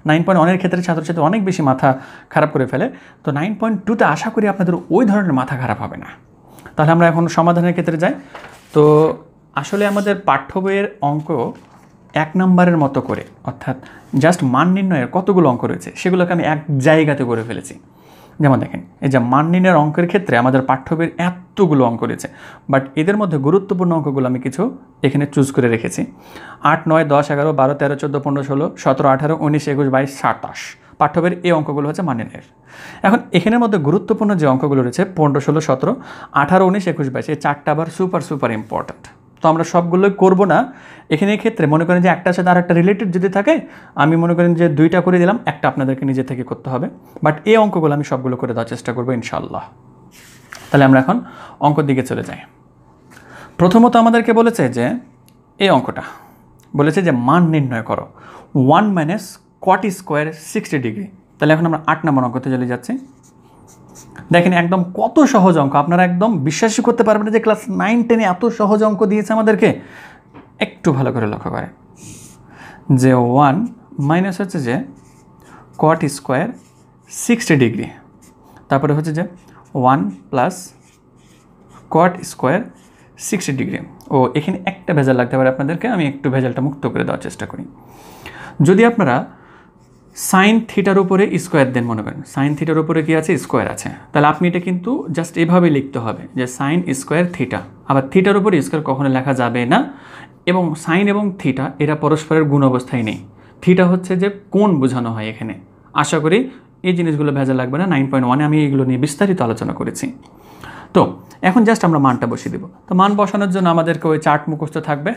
নাইন পয়েন্ট ওয়ানের ক্ষেত্রে ছাত্রছাত্রী অনেক বেশি মাথা খারাপ করে ফেলে তো নাইন পয়েন্ট টুতে আশা করি আপনাদের ওই ধরনের মাথা খারাপ হবে না তাহলে আমরা এখন সমাধানের ক্ষেত্রে যাই তো আসলে আমাদের পাঠ্য বইয়ের অঙ্ক এক নম্বরের মতো করে অর্থাৎ জাস্ট মান নির্ণয়ের কতগুলো অঙ্ক রয়েছে সেগুলোকে আমি এক জায়গাতে করে ফেলেছি যেমন দেখেন এই যে মান্নিনের অঙ্কের ক্ষেত্রে আমাদের পাঠ্যবীর এতগুলো অঙ্ক রয়েছে বাট এদের মধ্যে গুরুত্বপূর্ণ অঙ্কগুলো আমি কিছু এখানে চুজ করে রেখেছি আট নয় দশ এগারো বারো তেরো চোদ্দো পনেরো ষোলো সতেরো আঠারো উনিশ একুশ বাইশ সাতাশ পাঠ্যবের এই অঙ্কগুলো হচ্ছে মান্নিনের এখন এখানের মধ্যে গুরুত্বপূর্ণ যে অঙ্কগুলো রয়েছে পনেরো ষোলো সতেরো আঠারো উনিশ একুশ বাইশ এই চারটা আবার সুপার সুপার ইম্পর্ট্যান্ট তো আমরা সবগুলোই করব না এখানে ক্ষেত্রে মনে করেন যে একটার সাথে আর একটা রিলেটেড যদি থাকে আমি মনে করেন যে দুইটা করে দিলাম একটা আপনাদেরকে নিজে থেকে করতে হবে বাট এই অঙ্কগুলো আমি সবগুলো করে দেওয়ার চেষ্টা করবো ইনশাল্লাহ তাহলে আমরা এখন অঙ্কর দিকে চলে যাই প্রথমত আমাদেরকে বলেছে যে এই অঙ্কটা বলেছে যে মান নির্ণয় করো ওয়ান মাইনাস কোয়ার্টি স্কোয়ার সিক্সটি ডিগ্রি তাহলে এখন আমরা আট নম্বর অঙ্কতে চলে যাচ্ছি দেখেন একদম কত সহজ অঙ্ক আপনারা একদম বিশ্বাসই করতে পারবেন যে ক্লাস নাইন টেনে এত সহজ অঙ্ক দিয়েছে আমাদেরকে একটু ভালো করে লক্ষ্য করে যে ওয়ান মাইনাস হচ্ছে যে কট স্কোয়ার সিক্সটি ডিগ্রি তারপরে হচ্ছে যে one plus cot square sixty degree ও এখানে একটা ভেজাল লাগতে পারে আপনাদেরকে আমি একটু ভেজালটা মুক্ত করে দেওয়ার চেষ্টা করি যদি আপনারা সাইন থিটার উপরে স্কোয়ার দেন মনে করেন সাইন থিটার উপরে কি আছে স্কোয়ার আছে তাহলে আপনি এটা কিন্তু জাস্ট এভাবে লিখতে হবে যে সাইন স্কোয়ার থিটা আবার থিটার উপরে স্কোয়ার কখনো লেখা যাবে না এবং সাইন এবং থিটা এরা পরস্পরের গুণ অবস্থায় নেই থিটা হচ্ছে যে কোন বোঝানো হয় এখানে আশা করি এই জিনিসগুলো ভেজা লাগবে না নাইন পয়েন্ট ওয়ানে আমি এগুলো নিয়ে বিস্তারিত আলোচনা করেছি তো এখন জাস্ট আমরা মানটা বসিয়ে দেবো তো মান বসানোর জন্য আমাদেরকে ওই চার্ট মুখস্থ থাকবে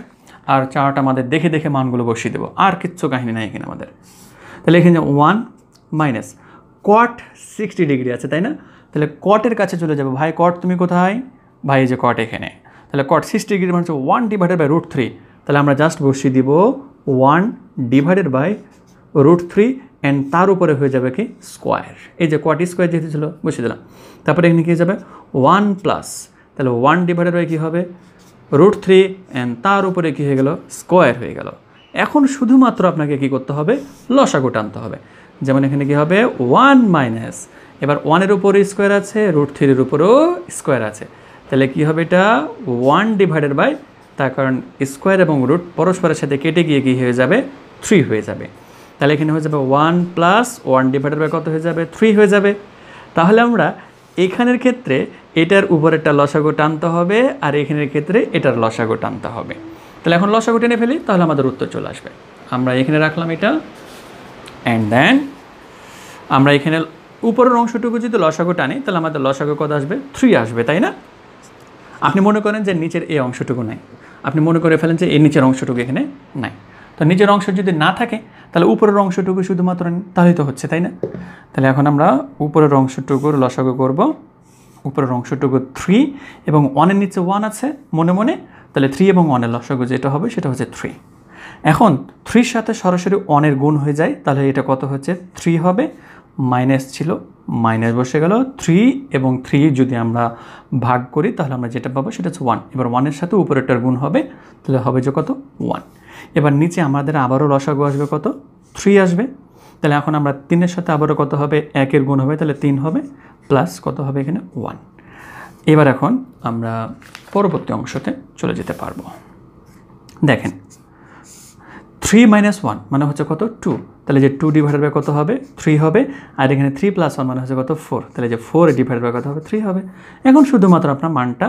আর চার্ট আমাদের দেখে দেখে মানগুলো বসিয়ে দেবো আর কিচ্ছু কাহিনী নাই এখানে আমাদের তাহলে এখানে one minus cot sixty degree আছে তাই না তাহলে কটের কাছে চলে যাবে ভাই কট তুমি কোথায় ভাই যে কট এখানে তাহলে কট সিক্সটি ডিগ্রি মানে হচ্ছে one divided by root three তাহলে আমরা জাস্ট বসিয়ে দিব one divided by root three and তার উপরে হয়ে যাবে কি স্কোয়ার এই যে কট স্কোয়ার যেহেতু ছিল বসিয়ে দিলাম তারপরে এখানে কী যাবে ওয়ান প্লাস তাহলে ওয়ান ডিভাইডেড বাই কী হবে রুট থ্রি অ্যান্ড তার উপরে কী হয়ে গেল স্কোয়ার হয়ে গেল এখন শুধুমাত্র আপনাকে কি করতে হবে লসাগু টানতে হবে যেমন এখানে কি হবে ওয়ান মাইনাস এবার ওয়ানের উপরে স্কোয়ার আছে রুট থ্রির উপরেও স্কোয়ার আছে তাহলে কি হবে এটা ওয়ান ডিভাইডেড বাই তার কারণ স্কোয়ার এবং রুট পরস্পরের সাথে কেটে গিয়ে কি হয়ে যাবে থ্রি হয়ে যাবে তাহলে এখানে হয়ে যাবে one plus one divided by কত হয়ে যাবে থ্রি হয়ে যাবে তাহলে আমরা এখানের ক্ষেত্রে এটার উপরেরটা লসাগু টানতে হবে আর এখানের ক্ষেত্রে এটার লসাগু টানতে হবে তাহলে এখন লসাগু টেনে ফেলি তাহলে আমাদের উত্তর চলে আসবে আমরা এখানে রাখলাম এটা অ্যান্ড দেন আমরা এখানে উপরের অংশটুকু যদি লসাগু টানি তাহলে আমাদের লসাগু কত আসবে থ্রি আসবে তাই না আপনি মনে করেন যে নিচের এই অংশটুকু নাই আপনি মনে করে ফেলেন যে এই নিচের অংশটুকু এখানে নাই তো নিচের অংশ যদি না থাকে তাহলে উপরের অংশটুকু শুধুমাত্র তাহলেই তো হচ্ছে তাই না তাহলে এখন আমরা উপরের অংশটুকুর লসাগু করব উপরের অংশটুকু থ্রি এবং ওয়ানের নিচে ওয়ান আছে মনে মনে তাহলে থ্রি এবং ওয়ানের লসাগু যেটা হবে সেটা হচ্ছে থ্রি এখন থ্রির সাথে সরাসরি ওয়ানের গুণ হয়ে যায় তাহলে এটা কত হচ্ছে থ্রি হবে মাইনাস ছিল মাইনাস বসে গেল থ্রি এবং থ্রি যদি আমরা ভাগ করি তাহলে আমরা যেটা পাবো সেটা হচ্ছে ওয়ান এবার ওয়ানের সাথে উপরে একটা গুণ হবে তাহলে হবে যে কত ওয়ান এবার নিচে আমাদের আবারও লসাগু আসবে কত থ্রি আসবে তাহলে এখন আমরা তিনের সাথে আবারও কত হবে একের গুণ হবে তাহলে তিন হবে প্লাস কত হবে এখানে ওয়ান এবার এখন আমরা পরবর্তী অংশতে চলে যেতে পারবো দেখেন থ্রি মাইনাস ওয়ান মানে হচ্ছে কত টু তাহলে যে টু ডিভাইডেড বাই কত হবে থ্রি হবে আর এখানে থ্রি প্লাস ওয়ান মানে হচ্ছে কত ফোর তাহলে যে ফোর ডিভাইডেড বাই কত হবে থ্রি হবে এখন শুধুমাত্র আপনার মানটা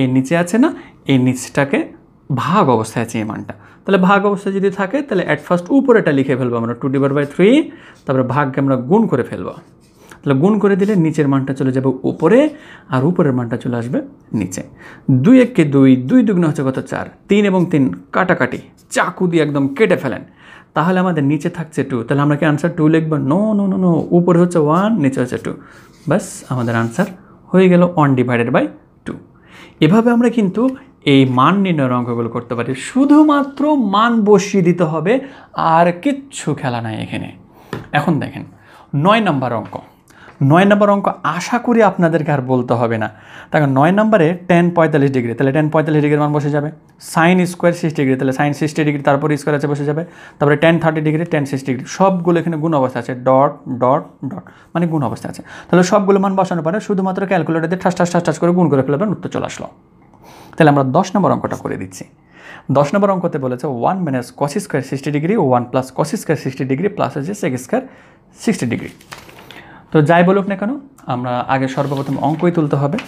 এর নিচে আছে না এর নিচটাকে ভাগ অবস্থায় আছে এই মানটা তাহলে ভাগ অবস্থায় যদি থাকে তাহলে অ্যাট ফার্স্ট উপরেটা লিখে ফেলবো আমরা টু ডিভাইড বাই থ্রি তারপরে ভাগকে আমরা গুণ করে ফেলবো তাহলে গুণ করে দিলে নিচের মানটা চলে যাবে উপরে আর উপরের মানটা চলে আসবে নিচে দুই এককে দুই দুই দুগ্ন হচ্ছে কত চার তিন এবং তিন কাটাকাটি চাকু দিয়ে একদম কেটে ফেলেন তাহলে আমাদের নিচে থাকছে টু তাহলে আমরা কি আনসার টু লিখব নো নো নো নো উপরে হচ্ছে ওয়ান নিচে হচ্ছে টু বাস আমাদের আনসার হয়ে গেল ওয়ান ডিভাইডেড বাই টু এভাবে আমরা কিন্তু এই মান নির্ণয়ের অঙ্কগুলো করতে পারি শুধুমাত্র মান বসিয়ে দিতে হবে আর কিচ্ছু খেলা নাই এখানে এখন দেখেন নয় নম্বর অঙ্ক নয় নম্বর অঙ্ক আশা করি আপনাদেরকে আর বলতে হবে না তাহলে নয় নম্বরে টেন পঁয়তাল্লিশ ডিগ্রি তাহলে টেন পঁয়তাল্লিশ ডিগ্রির মান বসে যাবে সাইন স্কোয়ার সিক্সটি ডিগ্রি তাহলে সাইন সিক্সটি ডিগ্রি তারপর স্কোয়ার আছে বসে যাবে তারপরে tan thirty degree tan sixty degree সবগুলো এখানে গুণ অবস্থা আছে ডট ডট ডট মানে গুণ অবস্থা আছে তাহলে সবগুলো মান বসানোর পরে শুধুমাত্র ক্যালকুলেটার দিয়ে ঠাস ঠাস ঠাস করে গুণ করে ফেলবেন উত্তর চলে আসলো তাহলে আমরা দশ নম্বর অঙ্কটা করে দিচ্ছি দশ নম্বর অঙ্কতে বলেছে one minus cos square sixty degree one plus cos square sixty degree plus আছে সেক স্কোয়ার সিক্সটি ডিগ্রি তো যাই বলুক না কেন আমরা আগে সর্বপ্রথম অঙ্কই তুলতে হবে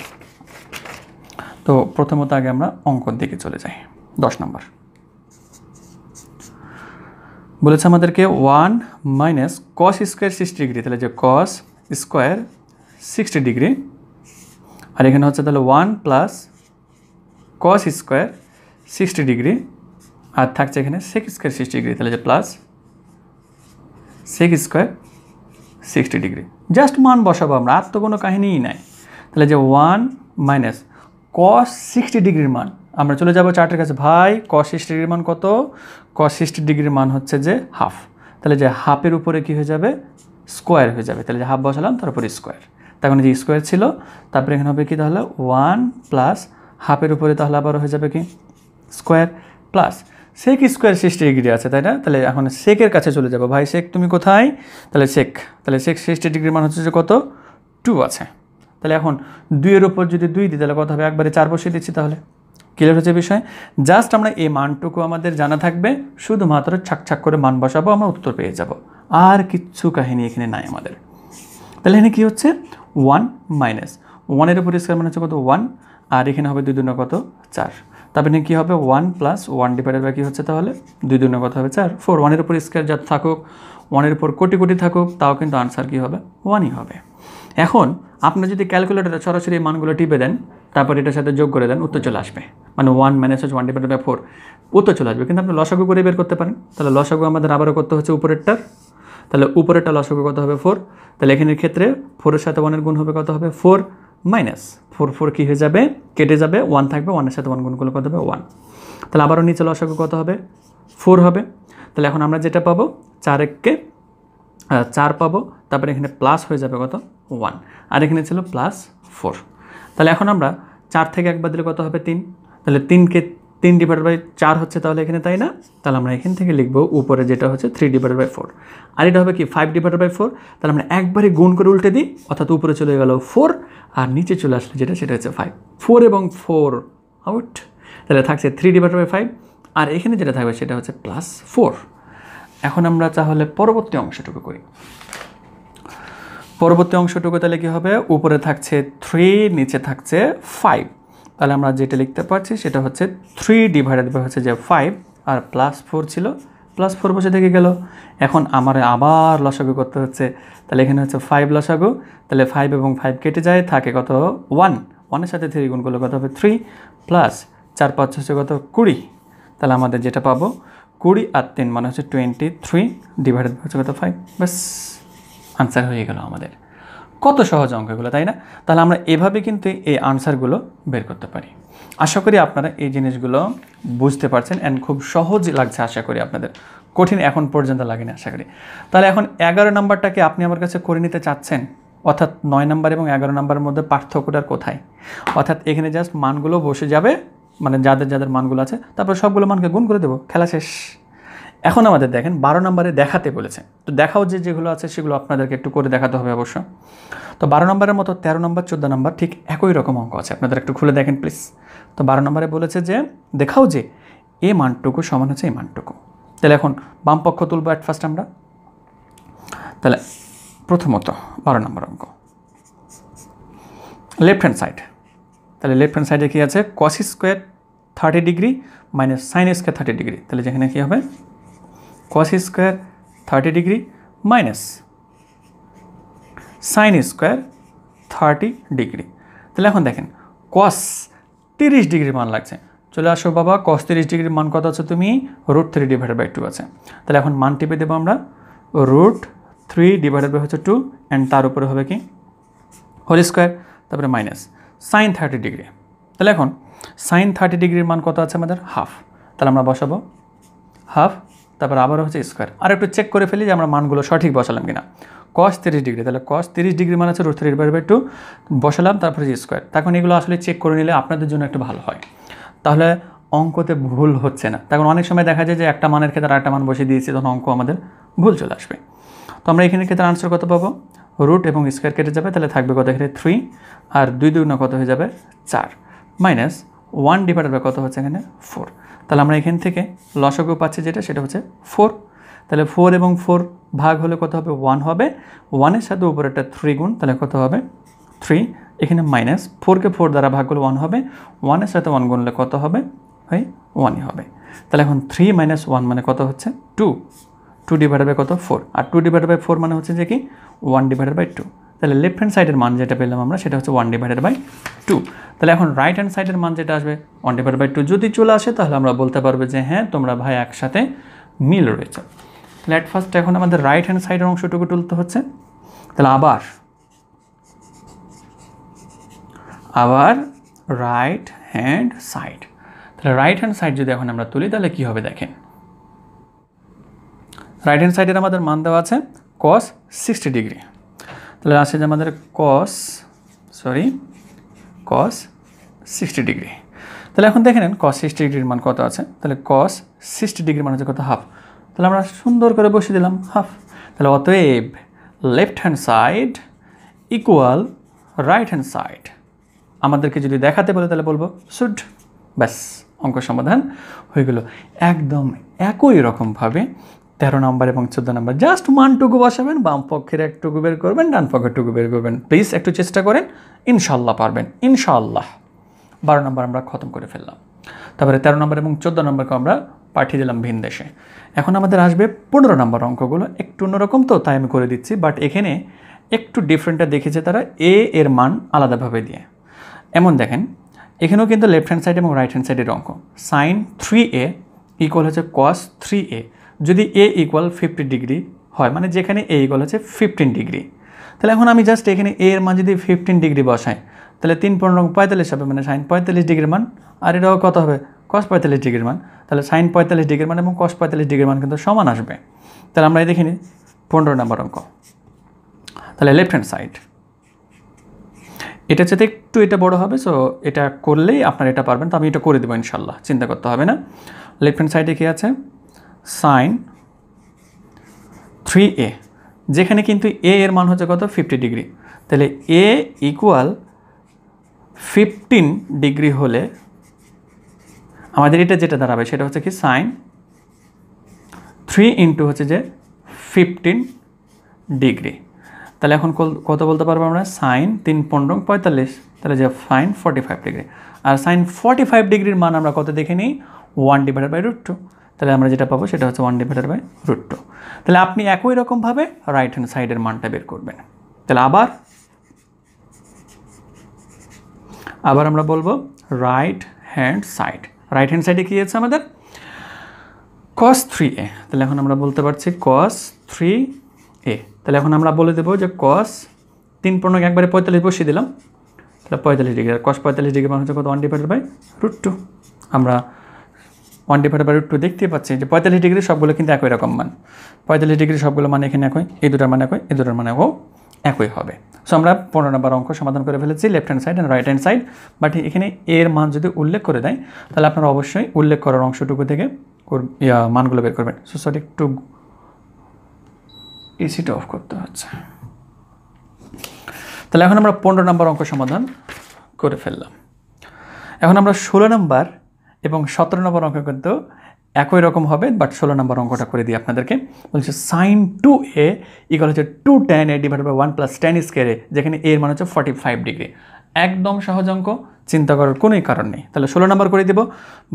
তো প্রথমত আগে আমরা অঙ্কর দিকে চলে যাই দশ নম্বর বলেছে আমাদেরকে one minus cos square sixty degree তাহলে যে কস স্কোয়ার সিক্সটি ডিগ্রি আর এখানে হচ্ছে তাহলে one plus cos square sixty degree আর থাকছে এখানে সেক স্কোয়ার সিক্সটি ডিগ্রি তাহলে যে plus sec square sixty degree just মান বসাবো আমরা আর তো কোনো কাহিনিই নাই তাহলে যে ওয়ান মাইনাস কস সিক্সটি ডিগ্রির মান আমরা চলে যাবো চার্টের কাছে ভাই কস সিক্সটি ডিগ্রির মান কত কস সিক্সটি ডিগ্রির মান হচ্ছে যে হাফ তাহলে যে হাফের উপরে কি হয়ে যাবে স্কোয়ার হয়ে যাবে তাহলে যে হাফ বসালাম উপরে স্কোয়ার তখন যে স্কোয়ার ছিল তারপরে এখানে হবে কি তাহলে ওয়ান প্লাস হাফের উপরে তাহলে আবার হয়ে যাবে কি square plus sec square sixty degree আছে তাই না তাহলে এখন সেকের কাছে চলে যাবো ভাই সেক তুমি কোথায় তাহলে সেক তাহলে সেক সিক্সটি ডিগ্রির মান হচ্ছে যে কত টু আছে তাহলে এখন দুইয়ের ওপর যদি দুই দিই তাহলে কত হবে একবারে চার বসিয়ে দিচ্ছি তাহলে ক্লিয়ার হচ্ছে বিষয় জাস্ট আমরা এই মানটুকু আমাদের জানা থাকবে শুধুমাত্র ছাকছাক করে মান বসাবো আমরা উত্তর পেয়ে যাব আর কিচ্ছু কাহিনী এখানে নাই আমাদের তাহলে এখানে কী হচ্ছে ওয়ান মাইনাস ওয়ানের উপর স্কোয়ার মানে হচ্ছে কত ওয়ান আর এখানে হবে দুই দুনো কত চার তারপরে কী হবে one plus one divided by কী হচ্ছে তাহলে দুই দুনের কথা হবে চার ফোর ওয়ানের উপর স্কোয়ার যা থাকুক ওয়ানের উপর কোটি কোটি থাকুক তাও কিন্তু আনসার কী হবে ওয়ানই হবে এখন আপনি যদি ক্যালকুলেটারে সরাসরি এই মানগুলো টিপে দেন তারপর এটার সাথে যোগ করে দেন উত্তর চলে আসবে মানে ওয়ান মাইনাস হচ্ছে ওয়ান ডিভাইডেড বাই ফোর উত্তর চলে আসবে কিন্তু আপনি লসাগু করে বের করতে পারেন তাহলে লসাগু আমাদের আবারও করতে হচ্ছে উপরেরটার তাহলে উপরেরটা লসাগু কত হবে ফোর তাহলে এখানের ক্ষেত্রে ফোরের সাথে ওয়ানের গুণ হবে কত হবে ফোর মাইনাস ফোর ফোর কী হয়ে যাবে কেটে যাবে ওয়ান থাকবে ওয়ানের সাথে ওয়ান গুণ করলে কত হবে ওয়ান তাহলে আবারও নিচে লসাগু কত হবে ফোর হবে তাহলে এখন আমরা যেটা পাবো চার এককে চার পাবো তারপরে এখানে প্লাস হয়ে যাবে কত ওয়ান আর এখানে ছিল প্লাস ফোর তাহলে এখন আমরা চার থেকে একবার দিলে কত হবে তিন তাহলে তিনকে তিন ডিভাইড বাই চার হচ্ছে তাহলে এখানে তাই না তাহলে আমরা এখান থেকে লিখব উপরে যেটা হচ্ছে থ্রি ডিভাইড বাই ফোর আর এটা হবে কি ফাইভ ডিভাইড বাই ফোর তাহলে আমরা একবারে গুণ করে উল্টে দিই অর্থাৎ উপরে চলে গেল ফোর আর নিচে চলে আসলে যেটা সেটা হচ্ছে ফাইভ ফোর এবং ফোর আউট তাহলে থাকছে থ্রি ডিভাইড বাই ফাইভ আর এখানে যেটা থাকবে সেটা হচ্ছে প্লাস ফোর এখন আমরা তাহলে পরবর্তী অংশটুকু করি পরবর্তী অংশটুকু তাহলে কী হবে উপরে থাকছে থ্রি নিচে থাকছে ফাইভ তাহলে আমরা যেটা লিখতে পারছি সেটা হচ্ছে থ্রি ডিভাইডেড বাই হচ্ছে যে ফাইভ আর প্লাস ফোর ছিল প্লাস ফোর বসে থেকে গেল এখন আমার আবার লসাগু করতে হচ্ছে তাহলে এখানে হচ্ছে ফাইভ লসাগু তাহলে ফাইভ এবং ফাইভ কেটে যায় থাকে কত ওয়ান ওয়ানের সাথে থ্রি গুণ করলে কত হবে থ্রি প্লাস চার পাঁচ হচ্ছে কত কুড়ি তাহলে আমাদের যেটা পাবো কুড়ি আর তিন মানে হচ্ছে টোয়েন্টি থ্রি ডিভাইডেড হচ্ছে কত ফাইভ ব্যাস আনসার হয়ে গেল আমাদের কত সহজ অঙ্কগুলো তাই না তাহলে আমরা এভাবে কিন্তু এই আনসারগুলো বের করতে পারি আশা করি আপনারা এই জিনিসগুলো বুঝতে পারছেন অ্যান্ড খুব সহজ লাগছে আশা করি আপনাদের কঠিন এখন পর্যন্ত লাগেনি আশা করি তাহলে এখন এগারো নাম্বারটাকে আপনি আমার কাছে করে নিতে চাচ্ছেন অর্থাৎ নয় নাম্বার এবং এগারো নাম্বারের মধ্যে পার্থক্যটার কোথায় অর্থাৎ এখানে জাস্ট মানগুলো বসে যাবে মানে যাদের যাদের মানগুলো আছে তারপর সবগুলো মানকে গুণ করে দেবো খেলা শেষ এখন আমাদের দেখেন বারো নম্বরে দেখাতে বলেছে তো দেখাও যে যেগুলো আছে সেগুলো আপনাদেরকে একটু করে দেখাতে হবে অবশ্য তো বারো নম্বরের মতো তেরো নম্বর চোদ্দো নম্বর ঠিক একই রকম অঙ্ক আছে আপনাদের একটু খুলে দেখেন প্লিজ তো বারো নম্বরে বলেছে যে দেখাও যে এ মানটুকু সমান হচ্ছে এ মানটুকু তাহলে এখন বাম পক্ষ তুলব অ্যাট ফার্স্ট আমরা তাহলে প্রথমত বারো নম্বর অঙ্ক লেফট হ্যান্ড সাইড তাহলে লেফট হ্যান্ড সাইডে কী আছে কসি square thirty degree minus sine square thirty degree তাহলে যেখানে কী হবে cos square 30 degree minus sin square 30 degree তাহলে এখন দেখেন cos 30 ডিগ্রির মান লাগছে চলে আসো বাবা cos 30 ডিগ্রির মান কত আছে তুমি root three divided by two আছে তাহলে এখন মান টিপে দেবো আমরা রুট থ্রি ডিভাইডেড বাই হচ্ছে টু অ্যান্ড তার উপরে হবে কি হোল স্কোয়ার তারপরে মাইনাস সাইন থার্টি ডিগ্রি তাহলে এখন সাইন থার্টি ডিগ্রির মান কত আছে আমাদের হাফ তাহলে আমরা বসাবো হাফ তারপর আবার হচ্ছে স্কোয়ার আর একটু চেক করে ফেলি যে আমরা মানগুলো সঠিক বসালাম কিনা কস তিরিশ ডিগ্রি তাহলে কস তিরিশ ডিগ্রি মানে হচ্ছে রোড থ্রির একটু টু বসালাম তারপরে যে স্কোয়ার তখন এগুলো আসলে চেক করে নিলে আপনাদের জন্য একটু ভালো হয় তাহলে অঙ্কতে ভুল হচ্ছে না তখন অনেক সময় দেখা যায় যে একটা মানের ক্ষেত্রে আরেকটা মান বসিয়ে দিয়েছে তখন অঙ্ক আমাদের ভুল চলে আসবে তো আমরা এখানে ক্ষেত্রে আনসার কত পাবো রুট এবং স্কোয়ার কেটে যাবে তাহলে থাকবে কত এখানে থ্রি আর দুই দুগুণ কত হয়ে যাবে চার মাইনাস ওয়ান ডিভাইডেড বাই কত হচ্ছে এখানে ফোর তাহলে আমরা এখান থেকে লসকও পাচ্ছি যেটা সেটা হচ্ছে ফোর তাহলে ফোর এবং ফোর ভাগ হলে কত হবে ওয়ান হবে ওয়ানের সাথে উপরে একটা থ্রি গুণ তাহলে কত হবে থ্রি এখানে মাইনাস ফোরকে ফোর দ্বারা ভাগ করলে ওয়ান হবে ওয়ানের সাথে ওয়ান গুণলে কত হবে ওই ওয়ানই হবে তাহলে এখন থ্রি মাইনাস ওয়ান মানে কত হচ্ছে টু টু ডিভাইড বাই কত ফোর আর টু ডিভাইড বাই ফোর মানে হচ্ছে যে কি ওয়ান ডিভাইড বাই টু তাহলে লেফট হ্যান্ড সাইডের মান যেটা পেলাম আমরা সেটা হচ্ছে ওয়ান ডিভাইডেড বাই টু তাহলে এখন রাইট হ্যান্ড সাইডের মান যেটা আসবে ওয়ান ডিভাইড বাই টু যদি চলে আসে তাহলে আমরা বলতে পারবো যে হ্যাঁ তোমরা ভাই একসাথে মিল রয়েছে তাহলে অ্যাট ফার্স্ট এখন আমাদের রাইট হ্যান্ড সাইডের অংশটুকু তুলতে হচ্ছে তাহলে আবার আবার রাইট হ্যান্ড সাইড তাহলে রাইট হ্যান্ড সাইড যদি এখন আমরা তুলি তাহলে কী হবে দেখেন রাইট হ্যান্ড সাইডের আমাদের মান দেওয়া আছে কস সিক্সটি ডিগ্রি তাহলে আসে যে আমাদের cos sorry cos sixty degree তাহলে এখন দেখে নেন কস সিক্সটি ডিগ্রির মান কত আছে তাহলে কস সিক্সটি ডিগ্রি মান হচ্ছে কত হাফ তাহলে আমরা সুন্দর করে বসিয়ে দিলাম হাফ তাহলে অতএব left hand side equal right hand side আমাদেরকে যদি দেখাতে বলে তাহলে বলবো শুড ব্যাস অঙ্ক সমাধান হয়ে গেল একদম একই রকমভাবে তেরো নম্বর এবং চোদ্দো নম্বর জাস্ট ওয়ানটুকু বসাবেন বাম পক্ষের একটুকু বের করবেন ডান পক্ষের টুকু বের করবেন প্লিজ একটু চেষ্টা করেন ইনশাল্লাহ পারবেন ইনশাল্লাহ বারো নম্বর আমরা খতম করে ফেললাম তারপরে তেরো নম্বর এবং চোদ্দো নম্বরকে আমরা পাঠিয়ে দিলাম ভিন দেশে এখন আমাদের আসবে পনেরো নম্বর অঙ্কগুলো একটু অন্যরকম তো তাই আমি করে দিচ্ছি বাট এখানে একটু ডিফারেন্টটা দেখেছে তারা এ এর মান আলাদাভাবে দিয়ে এমন দেখেন এখানেও কিন্তু লেফট হ্যান্ড সাইড এবং রাইট হ্যান্ড সাইডের অঙ্ক সাইন থ্রি এ ইকুয়াল হচ্ছে কস থ্রি এ যদি এ ইকুয়াল ফিফটি ডিগ্রি হয় মানে যেখানে এ ইকুয়াল হচ্ছে ফিফটিন ডিগ্রি তাহলে এখন আমি জাস্ট এখানে এ এর মান যদি ফিফটিন ডিগ্রি বসাই তাহলে তিন পনেরো পঁয়তাল্লিশ হবে মানে সাইন পঁয়তাল্লিশ ডিগ্রির মান আর এটাও কত হবে কস পঁয়তাল্লিশ ডিগ্রির মান তাহলে সাইন পঁয়তাল্লিশ ডিগ্রির মান এবং কস পঁয়তাল্লিশ ডিগ্রির মান কিন্তু সমান আসবে তাহলে আমরা দেখে নিই পনেরো নম্বর অঙ্ক তাহলে লেফট হ্যান্ড সাইড এটা যাতে একটু এটা বড় হবে সো এটা করলেই আপনারা এটা পারবেন তো আমি এটা করে দেবো ইনশাল্লাহ চিন্তা করতে হবে না লেফট হ্যান্ড সাইডে কী আছে সাইন থ্রি এ যেখানে কিন্তু এ এর মান হচ্ছে কত ফিফটি ডিগ্রি তাহলে এ ইকুয়াল ফিফটিন ডিগ্রি হলে আমাদের এটা যেটা দাঁড়াবে সেটা হচ্ছে কি সাইন থ্রি ইন্টু হচ্ছে যে ফিফটিন ডিগ্রি তাহলে এখন কত বলতে পারবো আমরা সাইন তিন পনেরো পঁয়তাল্লিশ তাহলে যে সাইন ফর্টি ফাইভ ডিগ্রি আর সাইন ফর্টি ফাইভ ডিগ্রির মান আমরা কত দেখে নিই one divided by root two তাহলে আমরা যেটা পাবো সেটা হচ্ছে one divided by root two তাহলে আপনি একই রকমভাবে রাইট হ্যান্ড সাইডের মানটা বের করবেন তাহলে আবার আবার আমরা বলবো right hand side right hand সাইডে কী আছে আমাদের কস থ্রি এ তাহলে এখন আমরা বলতে পারছি কস থ্রি এ তাহলে এখন আমরা বলে দেবো যে কস তিন পূর্ণকে একবারে পঁয়তাল্লিশ বসিয়ে দিলাম তাহলে পঁয়তাল্লিশ ডিগ্রি আর কস পঁয়তাল্লিশ ডিগ্রি মানে হচ্ছে কত one divided by root two আমরা one divide by root two দেখতে পাচ্ছি যে পঁয়তাল্লিশ ডিগ্রি সবগুলো কিন্তু একই রকম মান পঁয়তাল্লিশ ডিগ্রি সবগুলো মানে এখানে একই এই দুটার মানে একই এই দুটার মানে একও একই হবে সো আমরা পনেরো নম্বর অঙ্ক সমাধান করে ফেলেছি left hand side and right hand side but এখানে এর মান যদি উল্লেখ করে দেয় তাহলে আপনারা অবশ্যই উল্লেখ করার অংশটুকু থেকে মানগুলো বের করবেন সো সরি একটু এসিটা অফ করতে হচ্ছে তাহলে এখন আমরা পনেরো নম্বর অঙ্ক সমাধান করে ফেললাম এখন আমরা ষোলো নম্বর এবং সতেরো নম্বর অঙ্ক কিন্তু একই রকম হবে বাট ষোলো নম্বর অঙ্কটা করে দিই আপনাদেরকে বলছে সাইন টু এ ইকাল হচ্ছে two tan A divide by one plus tan স্কেয়ারে যেখানে এর মানে হচ্ছে ফর্টি ফাইভ ডিগ্রি একদম সহজ অঙ্ক চিন্তা করার কোনোই কারণ নেই তাহলে ষোলো নম্বর করে দেবো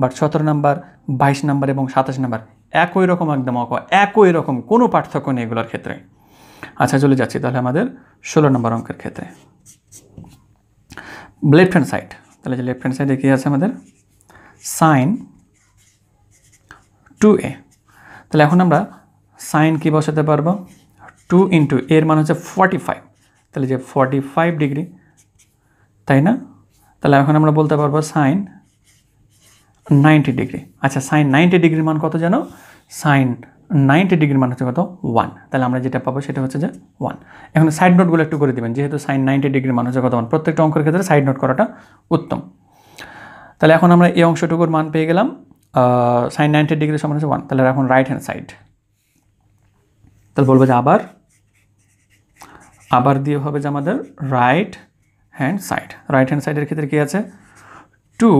বাট সতেরো নম্বর বাইশ নম্বর এবং সাতাশ নম্বর একই রকম একদম অঙ্ক একই রকম কোনো পার্থক্য নেই এগুলোর ক্ষেত্রে আচ্ছা চলে যাচ্ছি তাহলে আমাদের ষোলো নম্বর অঙ্কের ক্ষেত্রে লেফট হ্যান্ড সাইড তাহলে যে লেফট হ্যান্ড সাইডে কী আছে আমাদের সাইন টু এ তাহলে এখন আমরা সাইন কি বসাতে পারবো টু ইন্টু এর মান হচ্ছে ফর্টি ফাইভ তাহলে যে ফর্টি ফাইভ ডিগ্রি তাই না তাহলে এখন আমরা বলতে পারবো সাইন নাইনটি ডিগ্রি আচ্ছা সাইন নাইনটি ডিগ্রির মান কত জানো সাইন নাইনটি ডিগ্রির মান হচ্ছে কত ওয়ান তাহলে আমরা যেটা পাবো সেটা হচ্ছে যে ওয়ান এখন সাইড নোটগুলো একটু করে দেবেন যেহেতু সাইন নাইনটি ডিগ্রির মান হচ্ছে কত ওয়ান প্রত্যেকটা অঙ্কের ক্ষেত্রে সাইড নোট করাটা উত্তম তাহলে এখন আমরা এই অংশটুকুর মান পেয়ে গেলাম সাইন নাইনটি ডিগ্রি সমান হচ্ছে ওয়ান তাহলে এখন রাইট হ্যান্ড সাইড তাহলে বলবো যে আবার আবার দিয়ে হবে যে আমাদের right hand side right hand সাইডের ক্ষেত্রে কী আছে two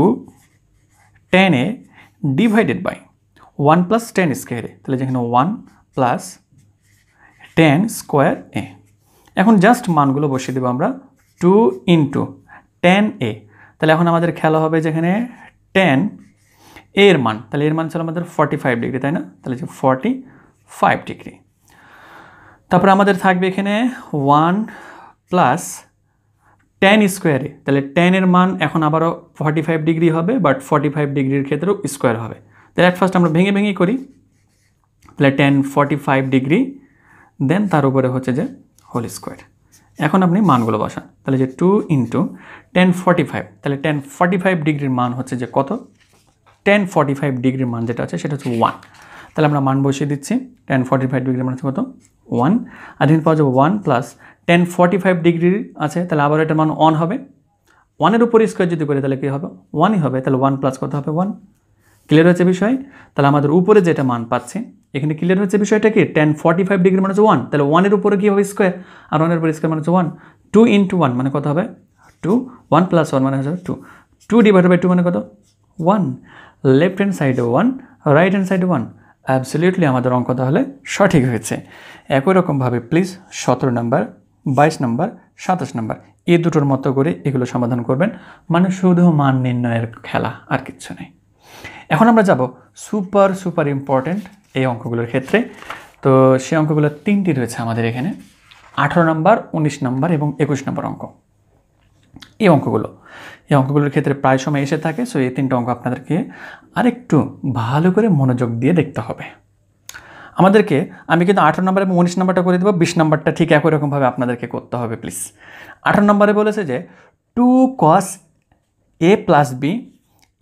tan A divided by one plus tan স্কোয়ারে তাহলে যেখানে one plus tan square A এখন জাস্ট মানগুলো বসিয়ে দেবো আমরা টু ইন্টু টেন এ তাহলে এখন আমাদের খেলা হবে যেখানে টেন এর মান তাহলে এর মান ছিল আমাদের ফর্টি ফাইভ ডিগ্রি তাই না তাহলে যে ফর্টি ফাইভ ডিগ্রি তারপরে আমাদের থাকবে এখানে ওয়ান প্লাস টেন স্কোয়ারে তাহলে টেনের মান এখন আবারও ফর্টি ফাইভ ডিগ্রি হবে বাট ফর্টি ফাইভ ডিগ্রির ক্ষেত্রেও স্কোয়ার হবে তাহলে অ্যাট ফার্স্ট আমরা ভেঙে ভেঙে করি তাহলে tan forty five degree then তার উপরে হচ্ছে যে হোল স্কোয়ার এখন আপনি মানগুলো বসান তাহলে যে two into tan forty five তাহলে টেন ফর্টি ফাইভ ডিগ্রির মান হচ্ছে যে কত টেন ফর্টি ফাইভ ডিগ্রির মান যেটা আছে সেটা হচ্ছে ওয়ান তাহলে আমরা মান বসিয়ে দিচ্ছি টেন ফর্টি ফাইভ ডিগ্রির মান হচ্ছে কত ওয়ান আর এখানে পাওয়া যাবে one plus tan forty five ডিগ্রির আছে তাহলে আবার এটার মান ওয়ান হবে ওয়ানের উপর স্কোয়ার যদি করি তাহলে কী হবে ওয়ানই হবে তাহলে ওয়ান প্লাস কত হবে ওয়ান ক্লিয়ার হচ্ছে বিষয় তাহলে আমাদের উপরে যেটা মান পাচ্ছি এখানে ক্লিয়ার হচ্ছে বিষয়টা কি টেন ফর্টি ফাইভ ডিগ্রি মানে হচ্ছে ওয়ান তাহলে ওয়ানের উপরে কী হবে স্কোয়ার আর ওয়ানের উপরে স্কোয়ার মানে হচ্ছে ওয়ান টু ইন্টু ওয়ান মানে কত হবে টু ওয়ান প্লাস ওয়ান মানে হচ্ছে two two divide by two মানে কত ওয়ান লেফট হ্যান্ড সাইডে ওয়ান রাইট হ্যান্ড সাইডে ওয়ান অ্যাবসলিউটলি আমাদের অঙ্ক তাহলে সঠিক হয়েছে একই রকমভাবে প্লিজ সতেরো নম্বর বাইশ নম্বর সাতাশ নম্বর এই দুটোর মতো করে এগুলো সমাধান করবেন মানে শুধু মান নির্ণয়ের খেলা আর কিচ্ছু নেই এখন আমরা যাব সুপার সুপার ইম্পর্ট্যান্ট এই অঙ্কগুলোর ক্ষেত্রে তো সেই অঙ্কগুলো তিনটি রয়েছে আমাদের এখানে আঠারো নম্বর উনিশ নম্বর এবং একুশ নম্বর অঙ্ক এই অঙ্কগুলো এই অঙ্কগুলোর ক্ষেত্রে প্রায় সময় এসে থাকে সো এই তিনটা অঙ্ক আপনাদেরকে আরেকটু ভালো করে মনোযোগ দিয়ে দেখতে হবে আমাদেরকে আমি কিন্তু আঠারো নম্বর এবং উনিশ নম্বরটা করে দেবো বিশ নম্বরটা ঠিক একই রকমভাবে আপনাদেরকে করতে হবে প্লিজ আঠারো নম্বরে বলেছে যে two cos A plus B